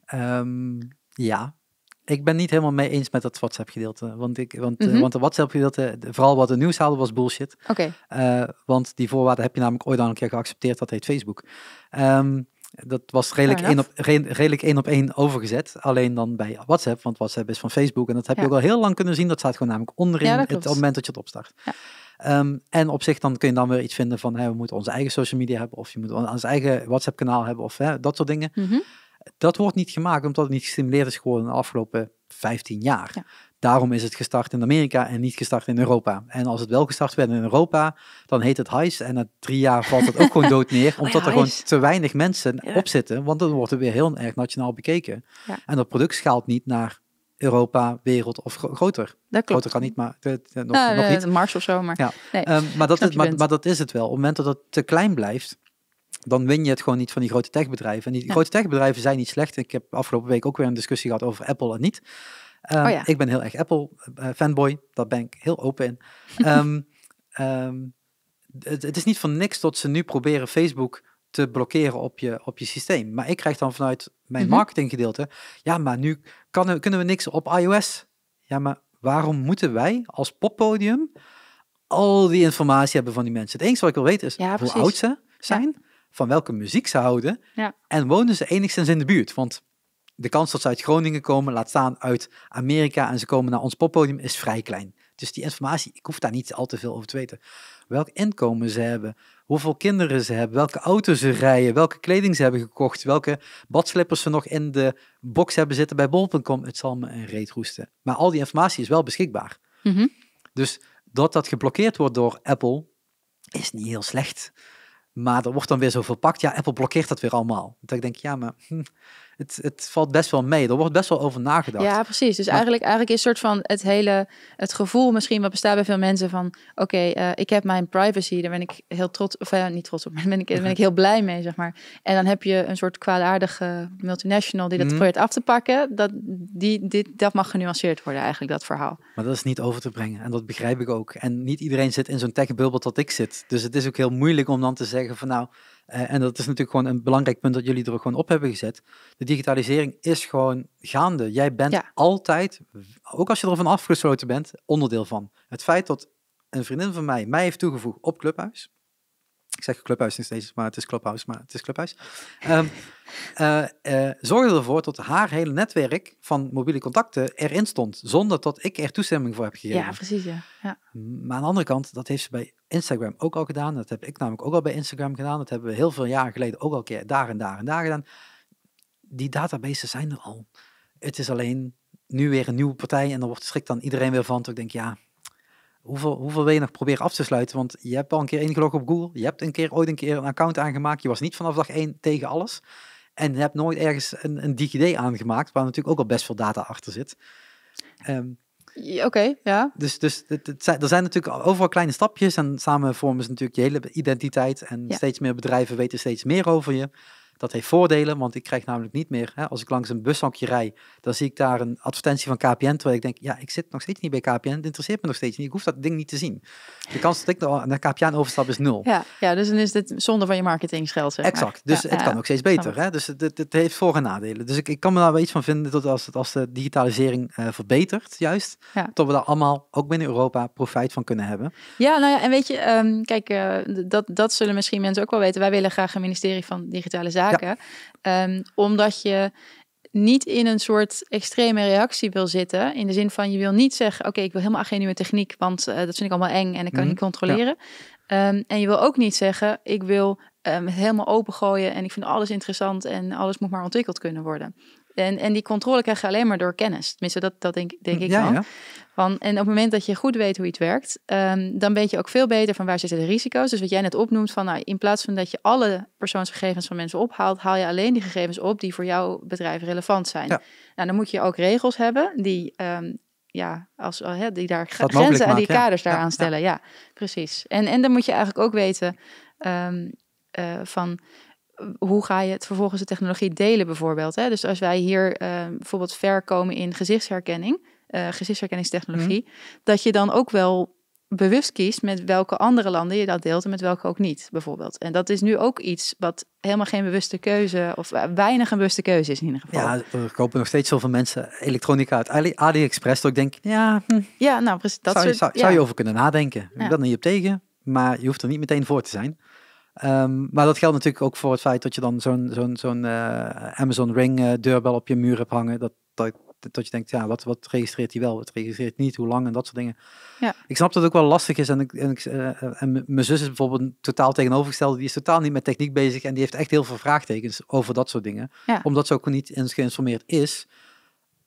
Ehm, ja, ik ben niet helemaal mee eens met dat WhatsApp-gedeelte. Want, ik, want, eh, mhm. want de WhatsApp-gedeelte, vooral wat de nieuws hadden was bullshit. Oké. Eh, want die voorwaarden heb je namelijk ooit al een keer geaccepteerd, dat heet Facebook. Ehm, dat was redelijk één, op, redelijk één op één overgezet. Alleen dan bij WhatsApp, want WhatsApp is van Facebook. En dat heb je ook al heel lang kunnen zien. Dat staat gewoon namelijk onderin het, op het moment dat je het opstart. Ja. Ehm, en op zich dan kun je dan weer iets vinden van we moeten onze eigen social media hebben. Of je moet ons eigen WhatsApp kanaal hebben. Of hè, dat soort dingen. Mhm. Dat wordt niet gemaakt omdat het niet gestimuleerd is geworden de afgelopen 15 jaar. Daarom is het gestart in Amerika en niet gestart in Europa. En als het wel gestart werd in Europa, dan heet het highs En na drie jaar valt het ook gewoon dood neer, oh omdat er gewoon te weinig mensen op zitten. Want dan wordt het weer heel erg nationaal bekeken. En dat product schaalt niet naar Europa, wereld of groter. Dat klopt. Groter kan niet, maar de, eh, eh, nog, nou, eh, niet. Mars of maar... Ja. Ehm, maar, dat is, maar, maar, dat is het wel. Op het moment dat het te klein blijft, dan win je het gewoon niet van die grote techbedrijven. En die grote techbedrijven zijn niet slecht. Ik heb afgelopen week ook weer een discussie gehad over Apple en niet. Ehm, oh ik ben heel erg Apple-fanboy. Eh, Daar ben ik heel open in. Ehm, ehm, het, is niet van niks dat ze nu proberen Facebook te blokkeren op je, op je systeem. Maar ik krijg dan vanuit mijn mhm. marketinggedeelte... Ja, maar nu kunnen we niks op iOS. Ja, maar waarom moeten wij als poppodium... al die informatie hebben van die mensen? Het enige wat ik wil weten is hoe oud ze zijn van welke muziek ze houden. Ja. En wonen ze enigszins in de buurt. Want de kans dat ze uit Groningen komen, laat staan uit Amerika en ze komen naar ons poppodium, is vrij klein. Dus die informatie, ik hoef daar niet al te veel over te weten. Welk inkomen ze hebben, hoeveel kinderen ze hebben, welke auto's ze rijden, welke kleding ze hebben gekocht, welke badslippers ze nog in de box hebben zitten bij bol.com. Het zal me een reet roesten. Maar al die informatie is wel beschikbaar. Mhm. Dus dat dat geblokkeerd wordt door Apple, is niet heel slecht. Maar er wordt dan weer zo verpakt. Ja, Apple blokkeert dat weer allemaal. Dat ik denk, ja, maar hm, het, het valt best wel mee. Er wordt best wel over nagedacht. Ja, precies. Dus eigenlijk, eigenlijk is een soort van het hele het gevoel misschien wat bestaat bij veel mensen van oké, eh, ik heb mijn privacy, daar ben ik heel trots of ja, eh, niet trots op, maar daar ben ik, ben ik heel blij mee, zeg maar. En dan heb je een soort kwaadaardige multinational die dat mm. probeert af te pakken. Dat, die, dit, dat mag genuanceerd worden eigenlijk, dat verhaal. Maar dat is niet over te brengen en dat begrijp ik ook. En niet iedereen zit in zo'n techbubbel dat ik zit. Dus het is ook heel moeilijk om dan te zeggen van nou, eh, en dat is natuurlijk gewoon een belangrijk punt dat jullie er ook gewoon op hebben gezet. De digitalisering is gewoon gaande. Jij bent altijd, ook als je ervan afgesloten bent, onderdeel van. Het feit dat een vriendin van mij mij heeft toegevoegd op Clubhuis, ik zeg Clubhuis niet steeds, maar het is Clubhouse, maar het is Clubhuis. Ehm, eh, eh, zorgde ervoor dat haar hele netwerk van mobiele contacten erin stond, zonder dat ik er toestemming voor heb gegeven. Ja, precies, ja. ja. Maar aan de andere kant, dat heeft ze bij Instagram ook al gedaan. Dat heb ik namelijk ook al bij Instagram gedaan. Dat hebben we heel veel jaren geleden ook al keer daar en daar en daar gedaan. Die databases zijn er al. Het is alleen nu weer een nieuwe partij en dan wordt schrik dan iedereen weer van. Toen ik denk, ja, hoeveel, hoeveel wil je nog proberen af te sluiten? Want je hebt al een keer ingelogd op Google. Je hebt een keer ooit een keer een account aangemaakt. Je was niet vanaf dag één tegen alles. En je hebt nooit ergens een, een DigiD aangemaakt, waar natuurlijk ook al best veel data achter zit. Ehm, oké, ja. Dus, dus het, zijn, er zijn natuurlijk overal kleine stapjes en samen vormen ze natuurlijk je hele identiteit. En steeds meer bedrijven weten steeds meer over je. Dat heeft voordelen, want ik krijg namelijk niet meer, hè, als ik langs een bushokje rijd, dan zie ik daar een advertentie van KPN, terwijl ik denk, ja, ik zit nog steeds niet bij KPN, het interesseert me nog steeds niet, ik hoef dat ding niet te zien. De kans dat ik naar KPN overstap is nul. Ja, ja, dus dan is dit zonder van je marketingsgeld, Exact, dus het kan ook steeds beter. Oh. Hè? Dus het, het, heeft voor- en nadelen. Dus ik, ik kan me daar wel iets van vinden, dat als, als de digitalisering eh, verbetert, juist, dat we daar allemaal, ook binnen Europa, profijt van kunnen hebben. Ja, nou ja, en weet je, ehm, kijk, eh, dat, dat zullen misschien mensen ook wel weten. Wij willen graag een ministerie van Digitale Zaken Ehm, omdat je niet in een soort extreme reactie wil zitten. In de zin van je wil niet zeggen: Oké, ik wil helemaal geen nieuwe techniek, want eh, dat vind ik allemaal eng en ik kan niet mhm, controleren. Ehm, en je wil ook niet zeggen: Ik wil um, helemaal opengooien en ik vind alles interessant en alles moet maar ontwikkeld kunnen worden. En, en die controle krijg je alleen maar door kennis. Tenminste, dat, dat denk, denk ik ja, Van, en op het moment dat je goed weet hoe iets werkt, ehm, dan weet je ook veel beter van waar zitten de risico's. Dus wat jij net opnoemt, van nou, in plaats van dat je alle persoonsgegevens van mensen ophaalt, haal je alleen die gegevens op die voor jouw bedrijf relevant zijn. Nou, dan moet je ook regels hebben die, ehm, ja, als, he, eh, die daar dat grenzen en die kaders daaraan stellen. Ja, precies. En, en dan moet je eigenlijk ook weten ehm, eh, van hoe ga je het vervolgens de technologie delen bijvoorbeeld? Hè? Dus als wij hier eh, bijvoorbeeld ver komen in gezichtsherkenning, eh, gezichtsherkenningstechnologie, mhm. dat je dan ook wel bewust kiest met welke andere landen je dat deelt en met welke ook niet, bijvoorbeeld. En dat is nu ook iets wat helemaal geen bewuste keuze, of weinig een bewuste keuze is in ieder geval. Ja, er kopen nog steeds zoveel mensen elektronica uit AliExpress, dat ik denk, ja, hm. ja nou precies. Dat zou, je, zou, je over kunnen nadenken. Ik ben dat niet op tegen, maar je hoeft er niet meteen voor te zijn. Ehm, maar dat geldt natuurlijk ook voor het feit dat je dan zo'n eh, Amazon Ring eh, deurbel op je muur hebt hangen. Dat, dat, dat je denkt, ja, wat, wat registreert hij wel, wat registreert niet, hoe lang en dat soort dingen. Ja. Ik snap dat het ook wel lastig is. En, ik, en, ik, eh, en mijn zus is bijvoorbeeld totaal tegenovergesteld. Die is totaal niet met techniek bezig en die heeft echt heel veel vraagtekens over dat soort dingen. Omdat ze ook niet eens geïnformeerd is.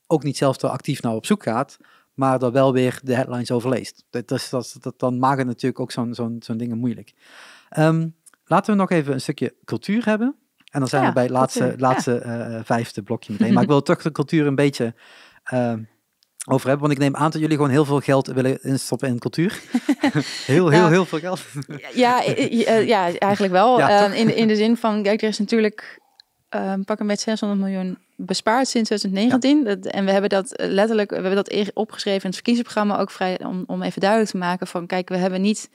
Ook niet zelf te actief naar op zoek gaat maar dan wel weer de headlines overleest. Dat, dat, dat, dan maakt het natuurlijk ook zo'n zo'n zo'n dingen moeilijk. Um, Laten we nog even een stukje cultuur hebben. En dan zijn we bij het laatste, laatste eh, vijfde blokje meteen. maar ik wil toch de cultuur een beetje eh, over hebben. Want ik neem aan dat jullie gewoon heel veel geld willen instoppen in cultuur. heel, heel, heel veel geld. ja, eh, ja, eigenlijk wel. Ja, ehm, in, in de zin van, kijk, er is natuurlijk ehm, pakken met 600 miljoen bespaard sinds 2019. Dat, en we hebben dat letterlijk, we hebben dat opgeschreven in het verkiezingsprogramma ook vrij om, om even duidelijk te maken van kijk, we hebben niet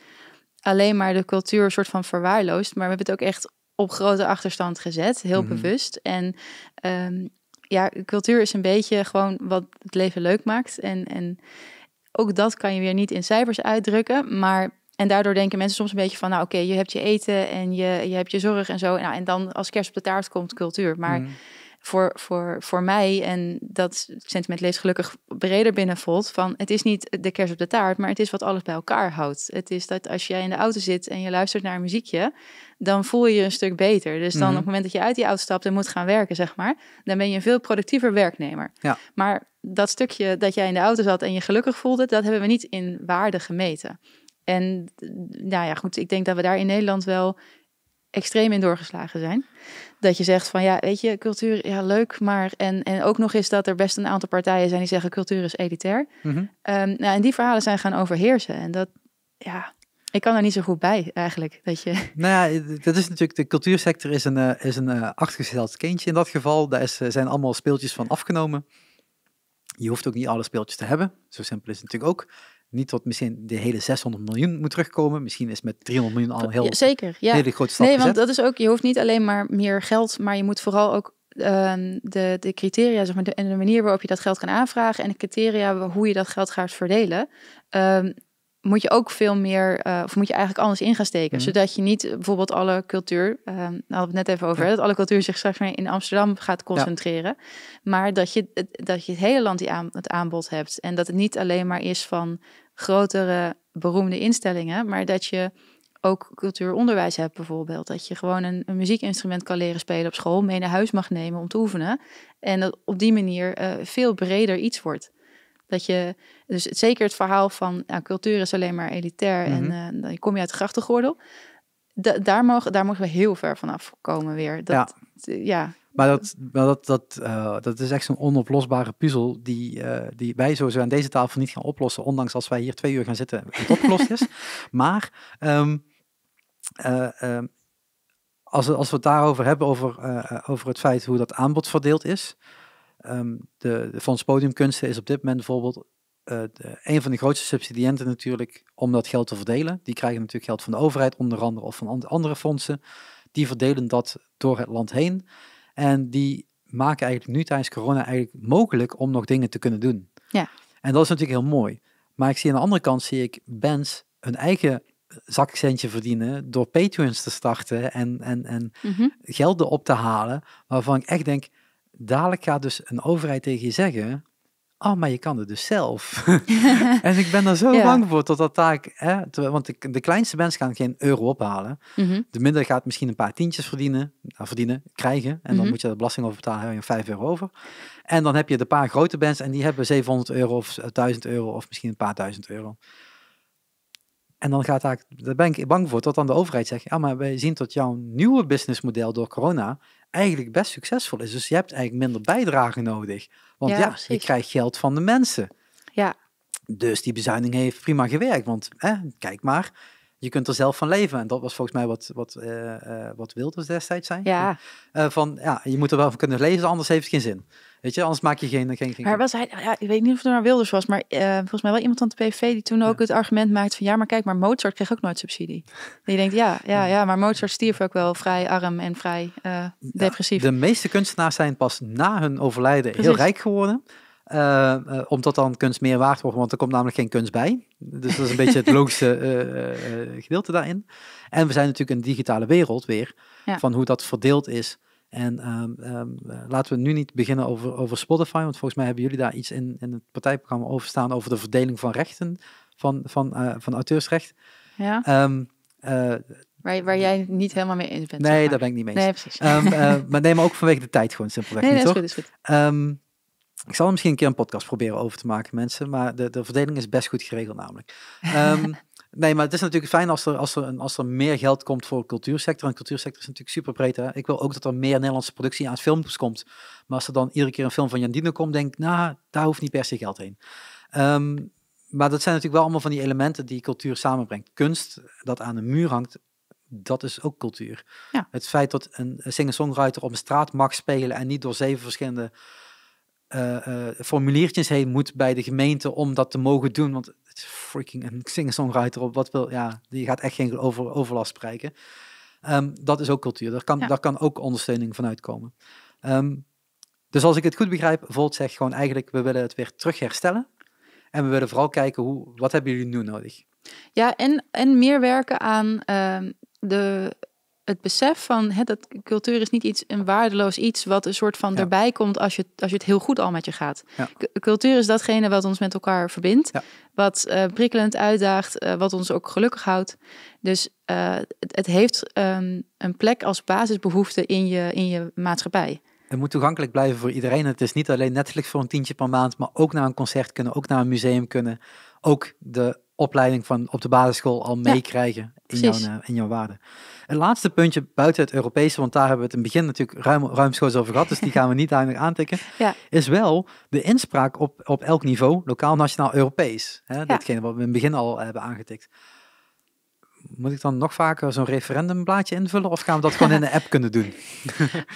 alleen maar de cultuur soort van verwaarloosd. Maar we hebben het ook echt op grote achterstand gezet, heel mhm. bewust. En ehm, ja, cultuur is een beetje gewoon wat het leven leuk maakt. En, en ook dat kan je weer niet in cijfers uitdrukken. Maar en daardoor denken mensen soms een beetje van, nou oké, je hebt je eten en je, je hebt je zorg en zo. Nou, en dan als kerst op de taart komt cultuur. Maar mhm voor, voor, voor mij, en dat sentiment lees gelukkig breder binnen van het is niet de kerst op de taart, maar het is wat alles bij elkaar houdt. Het is dat als jij in de auto zit en je luistert naar een muziekje, dan voel je je een stuk beter. Dus dan mhm. op het moment dat je uit die auto stapt en moet gaan werken, zeg maar, dan ben je een veel productiever werknemer. Maar dat stukje dat jij in de auto zat en je gelukkig voelde, dat hebben we niet in waarde gemeten. En nou ja, goed, ik denk dat we daar in Nederland wel extreem in doorgeslagen zijn. Dat je zegt van ja, weet je, cultuur, ja, leuk, maar. En, en ook nog eens dat er best een aantal partijen zijn die zeggen cultuur is elitair. Mhm. Ehm, nou, en die verhalen zijn gaan overheersen. En dat, ja, ik kan er niet zo goed bij eigenlijk. Dat je... Nou ja, dat is natuurlijk, de cultuursector is een, eh, is een eh, achtergesteld kindje in dat geval. Daar is, eh, zijn allemaal speeltjes van afgenomen. Je hoeft ook niet alle speeltjes te hebben. Zo simpel is het natuurlijk ook niet tot misschien de hele 600 miljoen moet terugkomen. Misschien is met 300 miljoen al heel, Zeker, ja. hele grote stap Nee, want dat is ook, je hoeft niet alleen maar meer geld, maar je moet vooral ook ehm, de, de criteria zeg maar, de, en de manier waarop je dat geld kan aanvragen en de criteria hoe je dat geld gaat verdelen. Ehm, moet je ook veel meer, eh, of moet je eigenlijk anders in gaan steken. Mhm. Zodat je niet eh, bijvoorbeeld alle cultuur, uh, daar hadden we het net even over, dat alle cultuur zich straks in Amsterdam gaat concentreren. Maar dat je, het, dat je het hele land die aan, het aanbod hebt. En dat het niet alleen maar is van grotere beroemde instellingen, maar dat je ook cultuuronderwijs hebt bijvoorbeeld. Dat je gewoon een, muziekinstrument kan leren spelen op school, mee naar huis mag nemen om te oefenen. En dat op die manier eh, veel breder iets wordt. Dat je, dus zeker het verhaal van nou, cultuur is alleen maar elitair en uh, dan kom je uit de grachtengordel. gordel, daar, mogen, daar mogen we heel ver vanaf komen weer. Dat, ja. ja. Maar dat, maar dat, dat, eh, dat is echt zo'n onoplosbare puzzel die, eh, die wij sowieso aan deze tafel niet gaan oplossen. Ondanks als wij hier twee uur gaan zitten het opgelost is. maar ehm, ehm, als, we, als we het daarover hebben, over, over het feit hoe dat aanbod verdeeld is. Ehm, de, de Fonds Podiumkunsten is op dit moment bijvoorbeeld eh, de, een van de grootste subsidiënten natuurlijk om dat geld te verdelen. Die krijgen natuurlijk geld van de overheid onder andere of van andere fondsen. Die verdelen dat door het land heen. En die maken eigenlijk nu tijdens corona eigenlijk mogelijk om nog dingen te kunnen doen. Ja. En dat is natuurlijk heel mooi. Maar ik zie aan de andere kant, zie ik bands hun eigen zakcentje verdienen door Patreons te starten en, en, en mhm. gelden op te halen, waarvan ik echt denk, dadelijk gaat dus een overheid tegen je zeggen, oh, maar je kan het dus zelf. en ik ben daar zo bang voor, dat dat taak, hè, want de, de, kleinste mensen gaan geen euro ophalen. Mhm. De minder gaat misschien een paar tientjes verdienen, nou, verdienen krijgen, en dan mhm. moet je de belasting over betalen, heb je 5 euro over. En dan heb je de paar grote bands en die hebben 700 euro of 1000 eh, euro of misschien een paar duizend euro. En dan gaat daar, daar ben ik bang voor, tot aan de overheid zegt, ja, maar wij zien dat jouw nieuwe businessmodel door corona eigenlijk best succesvol is. Dus je hebt eigenlijk minder bijdrage nodig. Want ja, ja je krijgt geld van de mensen. Ja. Dus die bezuiniging heeft prima gewerkt. Want kijk maar, je kunt er zelf van leven. En dat was volgens mij wat, wat, eh, eh, wat Wilders destijds zei. Ja. Eh, van, ja, je moet er wel van kunnen lezen, anders heeft het geen zin. Weet je, anders maak je geen... geen, geen... Maar was hij, ja, ik weet niet of het naar nou Wilders was, maar eh, volgens mij wel iemand van de PV die toen ook het argument maakte van ja, maar kijk, maar Mozart kreeg ook nooit subsidie. Die denkt, ja, ja, ja, maar Mozart stierf ook wel vrij arm en vrij eh, depressief. de meeste kunstenaars zijn pas na hun overlijden heel rijk geworden. Uh, uh, omdat dan kunst meer waard wordt, want er komt namelijk geen kunst bij. Dus dat is een beetje het logische gedeelte daarin. En we zijn natuurlijk een digitale wereld weer, van hoe dat verdeeld is. En ehm, ehm, eh, laten we nu niet beginnen over, over Spotify, want volgens mij hebben jullie daar iets in, in het partijprogramma over staan, over de verdeling van rechten, van, van, eh, van auteursrecht. Ja. Um, Waar, waar jij niet helemaal mee eens bent. Nee, daar ben ik niet mee eens. Nee, precies. maar neem ook vanwege de tijd gewoon simpelweg. Nee, nee niet, dat is toch? goed. Is goed. ik zal misschien een keer een podcast proberen over te maken, mensen. Maar de, de verdeling is best goed geregeld, namelijk. Um, Nee, maar het is natuurlijk fijn als er, als er, als er meer geld komt voor de cultuursector. En de cultuursector is natuurlijk super breed. Hè? Ik wil ook dat er meer Nederlandse productie aan films komt. Maar als er dan iedere keer een film van Jan komt, denk ik, nou, daar hoeft niet per se geld heen. Ehm, maar dat zijn natuurlijk wel allemaal van die elementen die cultuur samenbrengt. Kunst dat aan de muur hangt, dat is ook cultuur. Het feit dat een singer-songwriter op een straat mag spelen en niet door zeven verschillende eh, eh, formuliertjes heen moet bij de gemeente om dat te mogen doen. Want freaking een singer-songwriter op wat wil. Ja, die gaat echt geen over, overlast spreken. Ehm, dat is ook cultuur. Daar kan, ja. daar kan ook ondersteuning vanuit komen. Ehm, dus als ik het goed begrijp, Volt zegt gewoon eigenlijk, we willen het weer terug herstellen. En we willen vooral kijken, hoe, wat hebben jullie nu nodig? Ja, en, en meer werken aan ehm, de het besef van hè, dat cultuur is niet iets, een waardeloos iets wat een soort van erbij komt als je, als je het heel goed al met je gaat. Cultuur is datgene wat ons met elkaar verbindt, wat eh, prikkelend uitdaagt, eh, wat ons ook gelukkig houdt. Dus eh, het, heeft ehm, een plek als basisbehoefte in je, in je maatschappij. Het moet toegankelijk blijven voor iedereen. Het is niet alleen Netflix voor een tientje per maand, maar ook naar een concert kunnen, ook naar een museum kunnen. Ook de opleiding van op de basisschool al meekrijgen in, jouw, eh, in jouw waarde. Het laatste puntje buiten het Europese, want daar hebben we het in het begin natuurlijk ruim, ruimschoots over gehad, dus die gaan we niet eindelijk aantikken, is wel de inspraak op, op elk niveau, lokaal, nationaal, Europees. Hè, Datgene wat we in het begin al hebben aangetikt moet ik dan nog vaker zo'n referendumblaadje invullen of gaan we dat gewoon in de app kunnen doen?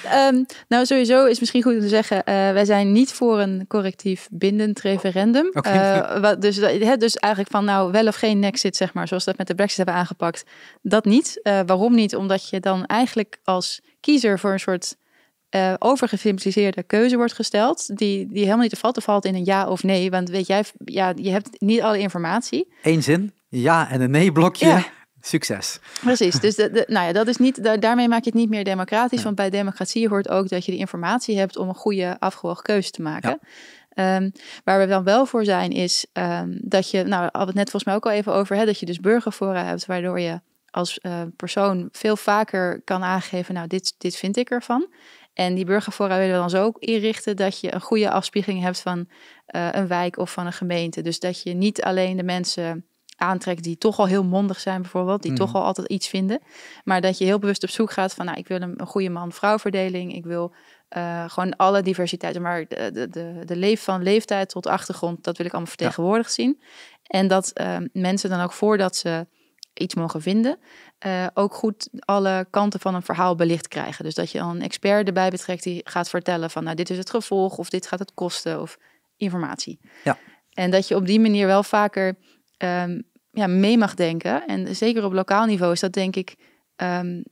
Ehm, nou, sowieso is misschien goed om te zeggen, eh, wij zijn niet voor een correctief bindend referendum. Eh, wat, dus, dus eigenlijk van nou wel of geen nexit, zeg maar, zoals dat met de brexit hebben aangepakt, dat niet. Eh, waarom niet? Omdat je dan eigenlijk als kiezer voor een soort uh, overgefimpliceerde keuze wordt gesteld, die, die helemaal niet te vatten valt in een ja of nee. Want weet jij, ja, je hebt niet alle informatie. Eén zin, ja en een nee blokje. Ja. Succes. Precies. Dus de, de, nou ja, dat is niet, daarmee maak je het niet meer democratisch. Want bij democratie hoort ook dat je de informatie hebt om een goede afgewogen keuze te maken. Ehm, waar we dan wel voor zijn is ehm, dat je, nou, al het net volgens mij ook al even over, hè, dat je dus burgerfora hebt, waardoor je als eh, persoon veel vaker kan aangeven, nou, dit, dit vind ik ervan. En die burgerfora willen we dan zo ook inrichten dat je een goede afspiegeling hebt van eh, een wijk of van een gemeente. Dus dat je niet alleen de mensen aantrekt die toch al heel mondig zijn bijvoorbeeld, die toch mhm. al altijd iets vinden. Maar dat je heel bewust op zoek gaat van, nou, ik wil een, goede man-vrouw verdeling, ik wil eh, gewoon alle diversiteit, maar de, de, de, leef van leeftijd tot achtergrond, dat wil ik allemaal vertegenwoordigd zien. En dat eh, mensen dan ook voordat ze iets mogen vinden, eh, ook goed alle kanten van een verhaal belicht krijgen. Dus dat je dan een expert erbij betrekt die gaat vertellen van, nou, dit is het gevolg of dit gaat het kosten of informatie. Ja. En dat je op die manier wel vaker Ehm, ja, mee mag denken. En zeker op lokaal niveau is dat denk ik um, ehm,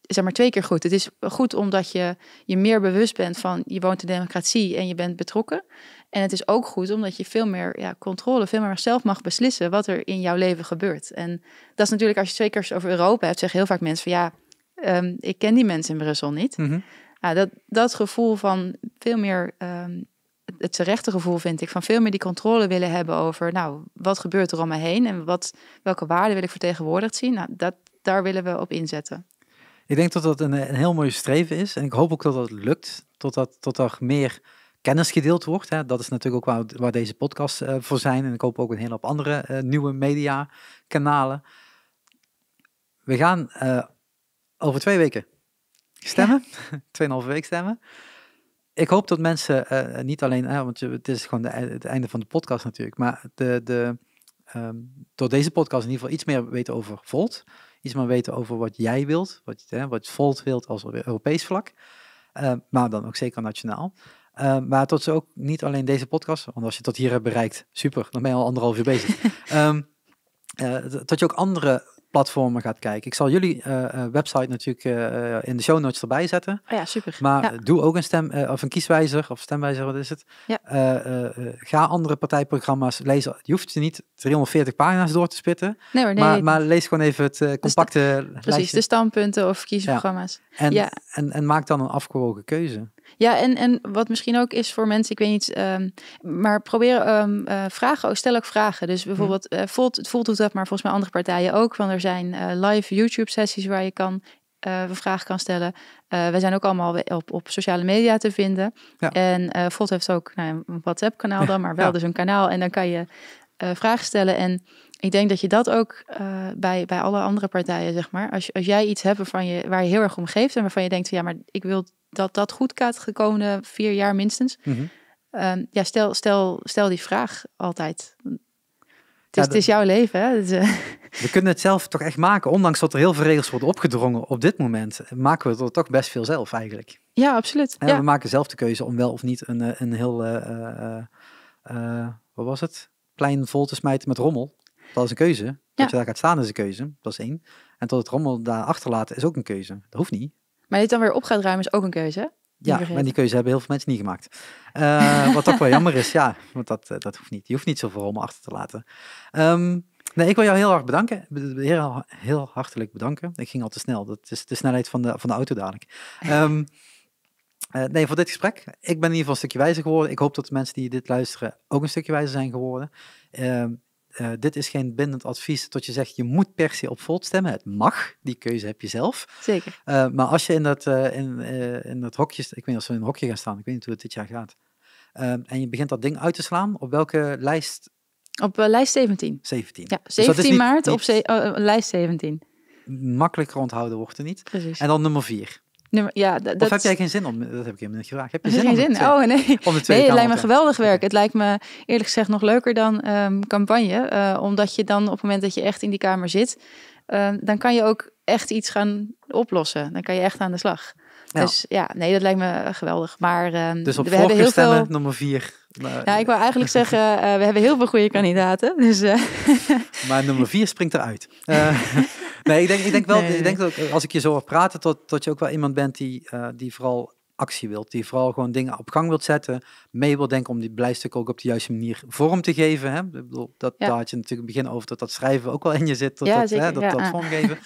zeg maar twee keer goed. Het is goed omdat je je meer bewust bent van je woont in democratie en je bent betrokken. En het is ook goed omdat je veel meer ja, controle, veel meer zelf mag beslissen wat er in jouw leven gebeurt. En dat is natuurlijk als je twee keer over Europa hebt, zeggen heel vaak mensen van ja, ehm, ik ken die mensen in Brussel niet. Mhm. ja, dat, dat gevoel van veel meer het terechte gevoel, vind ik, van veel meer die controle willen hebben over, nou, wat gebeurt er om me heen en wat, welke waarden wil ik vertegenwoordigd zien? Nou, dat, daar willen we op inzetten. Ik denk dat dat een, een heel mooi streven is en ik hoop ook dat dat lukt, totdat, tot er meer kennis gedeeld wordt. Hè. Dat is natuurlijk ook waar, waar deze podcast eh, voor zijn en ik hoop ook een hele hoop andere eh, nieuwe media kanalen. We gaan eh, over twee weken stemmen, ja. tweeënhalve week stemmen ik hoop dat mensen eh, eh, niet alleen, eh, want het is gewoon het einde van de podcast natuurlijk, maar de, de, ehm, door deze podcast in ieder geval iets meer weten over Volt. Iets meer weten over wat jij wilt, wat, wat Volt wilt als Europees vlak. maar dan ook zeker nationaal. maar tot ze ook niet alleen deze podcast, want als je tot hier hebt bereikt, super, dan ben je al anderhalf uur bezig. dat ehm, je ook andere platformen gaat kijken. Ik zal jullie eh, eh, website natuurlijk eh, in de show notes erbij zetten. Oh ja, super. Maar doe ook een stem of een kieswijzer of stemwijzer, wat is het? Ja. ga andere partijprogramma's lezen. Je hoeft ze niet 340 pagina's door te spitten. Nee, maar, maar, lees gewoon even het dus compacte. lijstje. precies, de standpunten of kiesprogramma's. Ja. en, en maak dan een afgewogen keuze. Ja, en, en wat misschien ook is voor mensen, ik weet niet, ehm, maar probeer um, vragen, oh, stel ook vragen. Dus bijvoorbeeld, ja. uh, Volt, voelt doet dat, maar volgens mij andere partijen ook. Want er zijn eh, live YouTube-sessies waar je kan eh, vragen kan stellen. Uh, we zijn ook allemaal op, op sociale media te vinden. Ja. En uh, Volt heeft ook nou, een WhatsApp-kanaal dan, maar wel dus een kanaal. En dan kan je vragen stellen. En ik denk dat je dat ook eh, bij, bij alle andere partijen, zeg maar. Als, als jij iets hebt waarvan je, waar je heel erg om geeft en waarvan je denkt, ja, maar ik wil dat dat goed gaat gekomen vier jaar minstens. Mhm. Ehm, ja, stel, stel, stel die vraag altijd. Het is, het is jouw leven, hè? Dus, eh. We kunnen het zelf toch echt maken, ondanks dat er heel veel regels worden opgedrongen op dit moment, maken we er toch best veel zelf eigenlijk. Ja, absoluut. En we maken zelf de keuze om wel of niet een, eh, een heel, uh, wat was het, plein vol te smijten met rommel. Dat is een keuze. Dat je daar gaat staan is een keuze. Dat is één. En tot het rommel daar achterlaten is ook een keuze. Dat hoeft niet. Maar je het dan weer op gaat ruimen is ook een keuze. Ja, maar die keuze hebben heel veel mensen niet gemaakt. Eh, wat ook wel jammer is, ja. Want dat, eh, dat hoeft niet. Je hoeft niet zoveel rommel achter te laten. Ehm, nee, ik wil jou heel hard bedanken. Heel, heel hartelijk bedanken. Ik ging al te snel. Dat is de snelheid van de, van de auto dadelijk. Ehm, eh, nee, voor dit gesprek. Ik ben in ieder geval een stukje wijzer geworden. Ik hoop dat de mensen die dit luisteren ook een stukje wijzer zijn geworden. Ehm, eh, dit is geen bindend advies tot je zegt je moet per se op Volt stemmen. Het mag, die keuze heb je zelf. Zeker. Eh, maar als je in dat, eh, in, in dat hokje, ik weet niet of ze in een hokje gaan staan, ik weet niet hoe het dit jaar gaat. en je begint dat ding uit te slaan, op welke lijst? Op lijst 17. 17. Ja, 17 dus maart op oh, oh, lijst 17. Makkelijker onthouden wordt er niet. Precies. En dan nummer 4. Nummer, ja, dat, of heb jij geen zin om, dat heb ik hem net gevraagd, heb je zin geen zin? oh nee, om de nee het lijkt me geweldig werk. Het lijkt me eerlijk gezegd nog leuker dan ehm, campagne, eh, omdat je dan op het moment dat je echt in die kamer zit, ehm, dan kan je ook echt iets gaan oplossen. Dan kan je echt aan de slag. Dus ja, nee, dat lijkt me geweldig. Maar ehm, dus op we hebben heel veel... nummer vier. Eh, ja, ik wil eigenlijk zeggen, eh, we hebben heel veel goede kandidaten. Dus, Maar nummer vier springt eruit. Nee, ik denk, ik denk wel, ik denk dat eh, als ik je zo praat, praten, tot, tot je ook wel iemand bent die, eh, die vooral actie wilt, die vooral gewoon dingen op gang wilt zetten, mee wil denken om die blijstukken ook op de juiste manier vorm te geven. Hè? Ik bedoel, dat, Daar had je natuurlijk het begin over dat dat schrijven ook wel in je zit, dat, dat, hè, dat, vormgeven.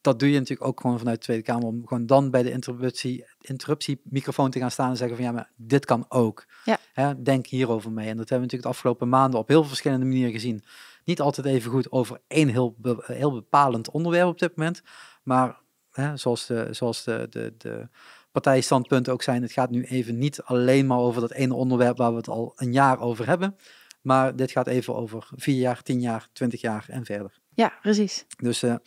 dat doe je natuurlijk ook gewoon vanuit de Tweede Kamer om gewoon dan bij de interruptie, microfoon te gaan staan en zeggen van ja, maar dit kan ook. Hè, denk hierover mee. En dat hebben we natuurlijk de afgelopen maanden op heel veel verschillende manieren gezien niet altijd even goed over één heel, heel bepalend onderwerp op dit moment. Maar hè, zoals, de, zoals de, de, de partijstandpunten ook zijn, het gaat nu even niet alleen maar over dat ene onderwerp waar we het al een jaar over hebben. Maar dit gaat even over vier jaar, tien jaar, twintig jaar en verder. Ja, precies. Dus uh, eh,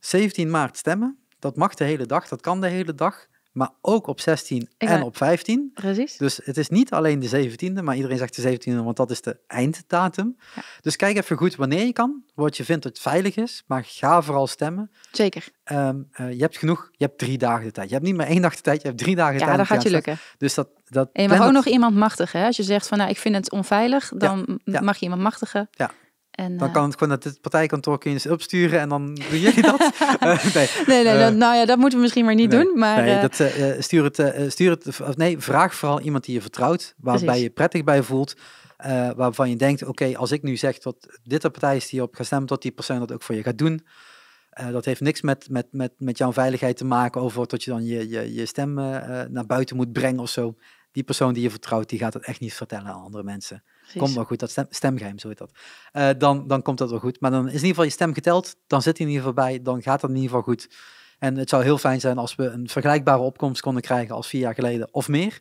17 maart stemmen. Dat mag de hele dag, dat kan de hele dag maar ook op 16 en op 15. Precies. Dus het is niet alleen de 17e, maar iedereen zegt de 17e, want dat is de einddatum. Dus kijk even goed wanneer je kan, wat je vindt dat het veilig is, maar ga vooral stemmen. Zeker. Ehm, eh, je hebt genoeg, je hebt drie dagen de tijd. Je hebt niet meer één dag de tijd, je hebt drie dagen de tijd. Ja, dat gaat je lukken. Dus dat, dat en je ook nog iemand machtigen. Hè? Als je zegt van nou, ik vind het onveilig, dan mag je iemand machtigen. Ja dan eh, kan het gewoon dat het partijkantoor kun je eens dus opsturen en dan doe je dat. nee, nee, eh, dat, nou ja, dat moeten we misschien maar niet doen. Maar, nee, eh, dat, stuur het, stuur het, of nee, vraag vooral iemand die je vertrouwt, waarbij je prettig bij voelt. waarvan je denkt, oké, als ik nu zeg dat dit de partij is die op gaat stemmen, dat die persoon dat ook voor je gaat doen. dat heeft niks met, met, met, met jouw veiligheid te maken over dat je dan je, je, je stem naar buiten moet brengen of zo. Die persoon die je vertrouwt, die gaat het echt niet vertellen aan andere mensen. Kom Komt wel goed, dat stem, stemgeheim, zo heet dat. Eh, dan, dan komt dat wel goed. Maar dan is in ieder geval je stem geteld, dan zit hij in ieder geval bij, dan gaat dat in ieder geval goed. En het zou heel fijn zijn als we een vergelijkbare opkomst konden krijgen als vier jaar geleden of meer.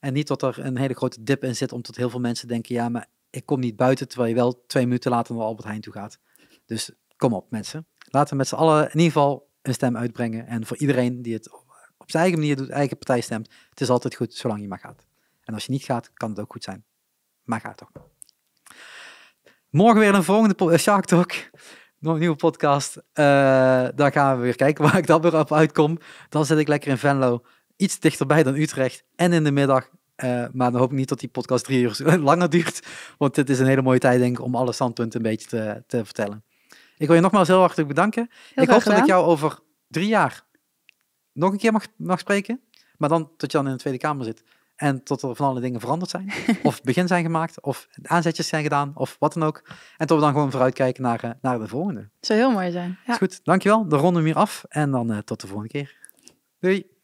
En niet dat er een hele grote dip in zit, omdat heel veel mensen denken, ja, maar ik kom niet buiten, terwijl je wel twee minuten later naar Albert Heijn toe gaat. Dus kom op, mensen. Laten we met z'n allen in ieder geval een stem uitbrengen. En voor iedereen die het op zijn eigen manier doet, eigen partij stemt, het is altijd goed zolang je maar gaat. En als je niet gaat, kan het ook goed zijn. Maar gaat toch. Morgen weer een volgende eh, Shark Talk. Nog een nieuwe podcast. Eh, dan daar gaan we weer kijken waar ik dat weer op uitkom. Dan zit ik lekker in Venlo. Iets dichterbij dan Utrecht. En in de middag. Eh, maar dan hoop ik niet dat die podcast drie uur langer duurt. Want dit is een hele mooie tijd, denk ik, om alle standpunten een beetje te, te vertellen. Ik wil je nogmaals heel hartelijk bedanken. ik hoop dat ik jou over drie jaar nog een keer mag, spreken. Maar dan tot je dan in de Tweede Kamer zit. En tot er van alle dingen veranderd zijn. Of begin zijn gemaakt. Of aanzetjes zijn gedaan. Of wat dan ook. En tot we dan gewoon vooruitkijken naar, eh, naar de volgende. Het zou heel mooi zijn. Ja. Is goed, dankjewel. Dan ronden we hier af. En dan eh, tot de volgende keer. Doei.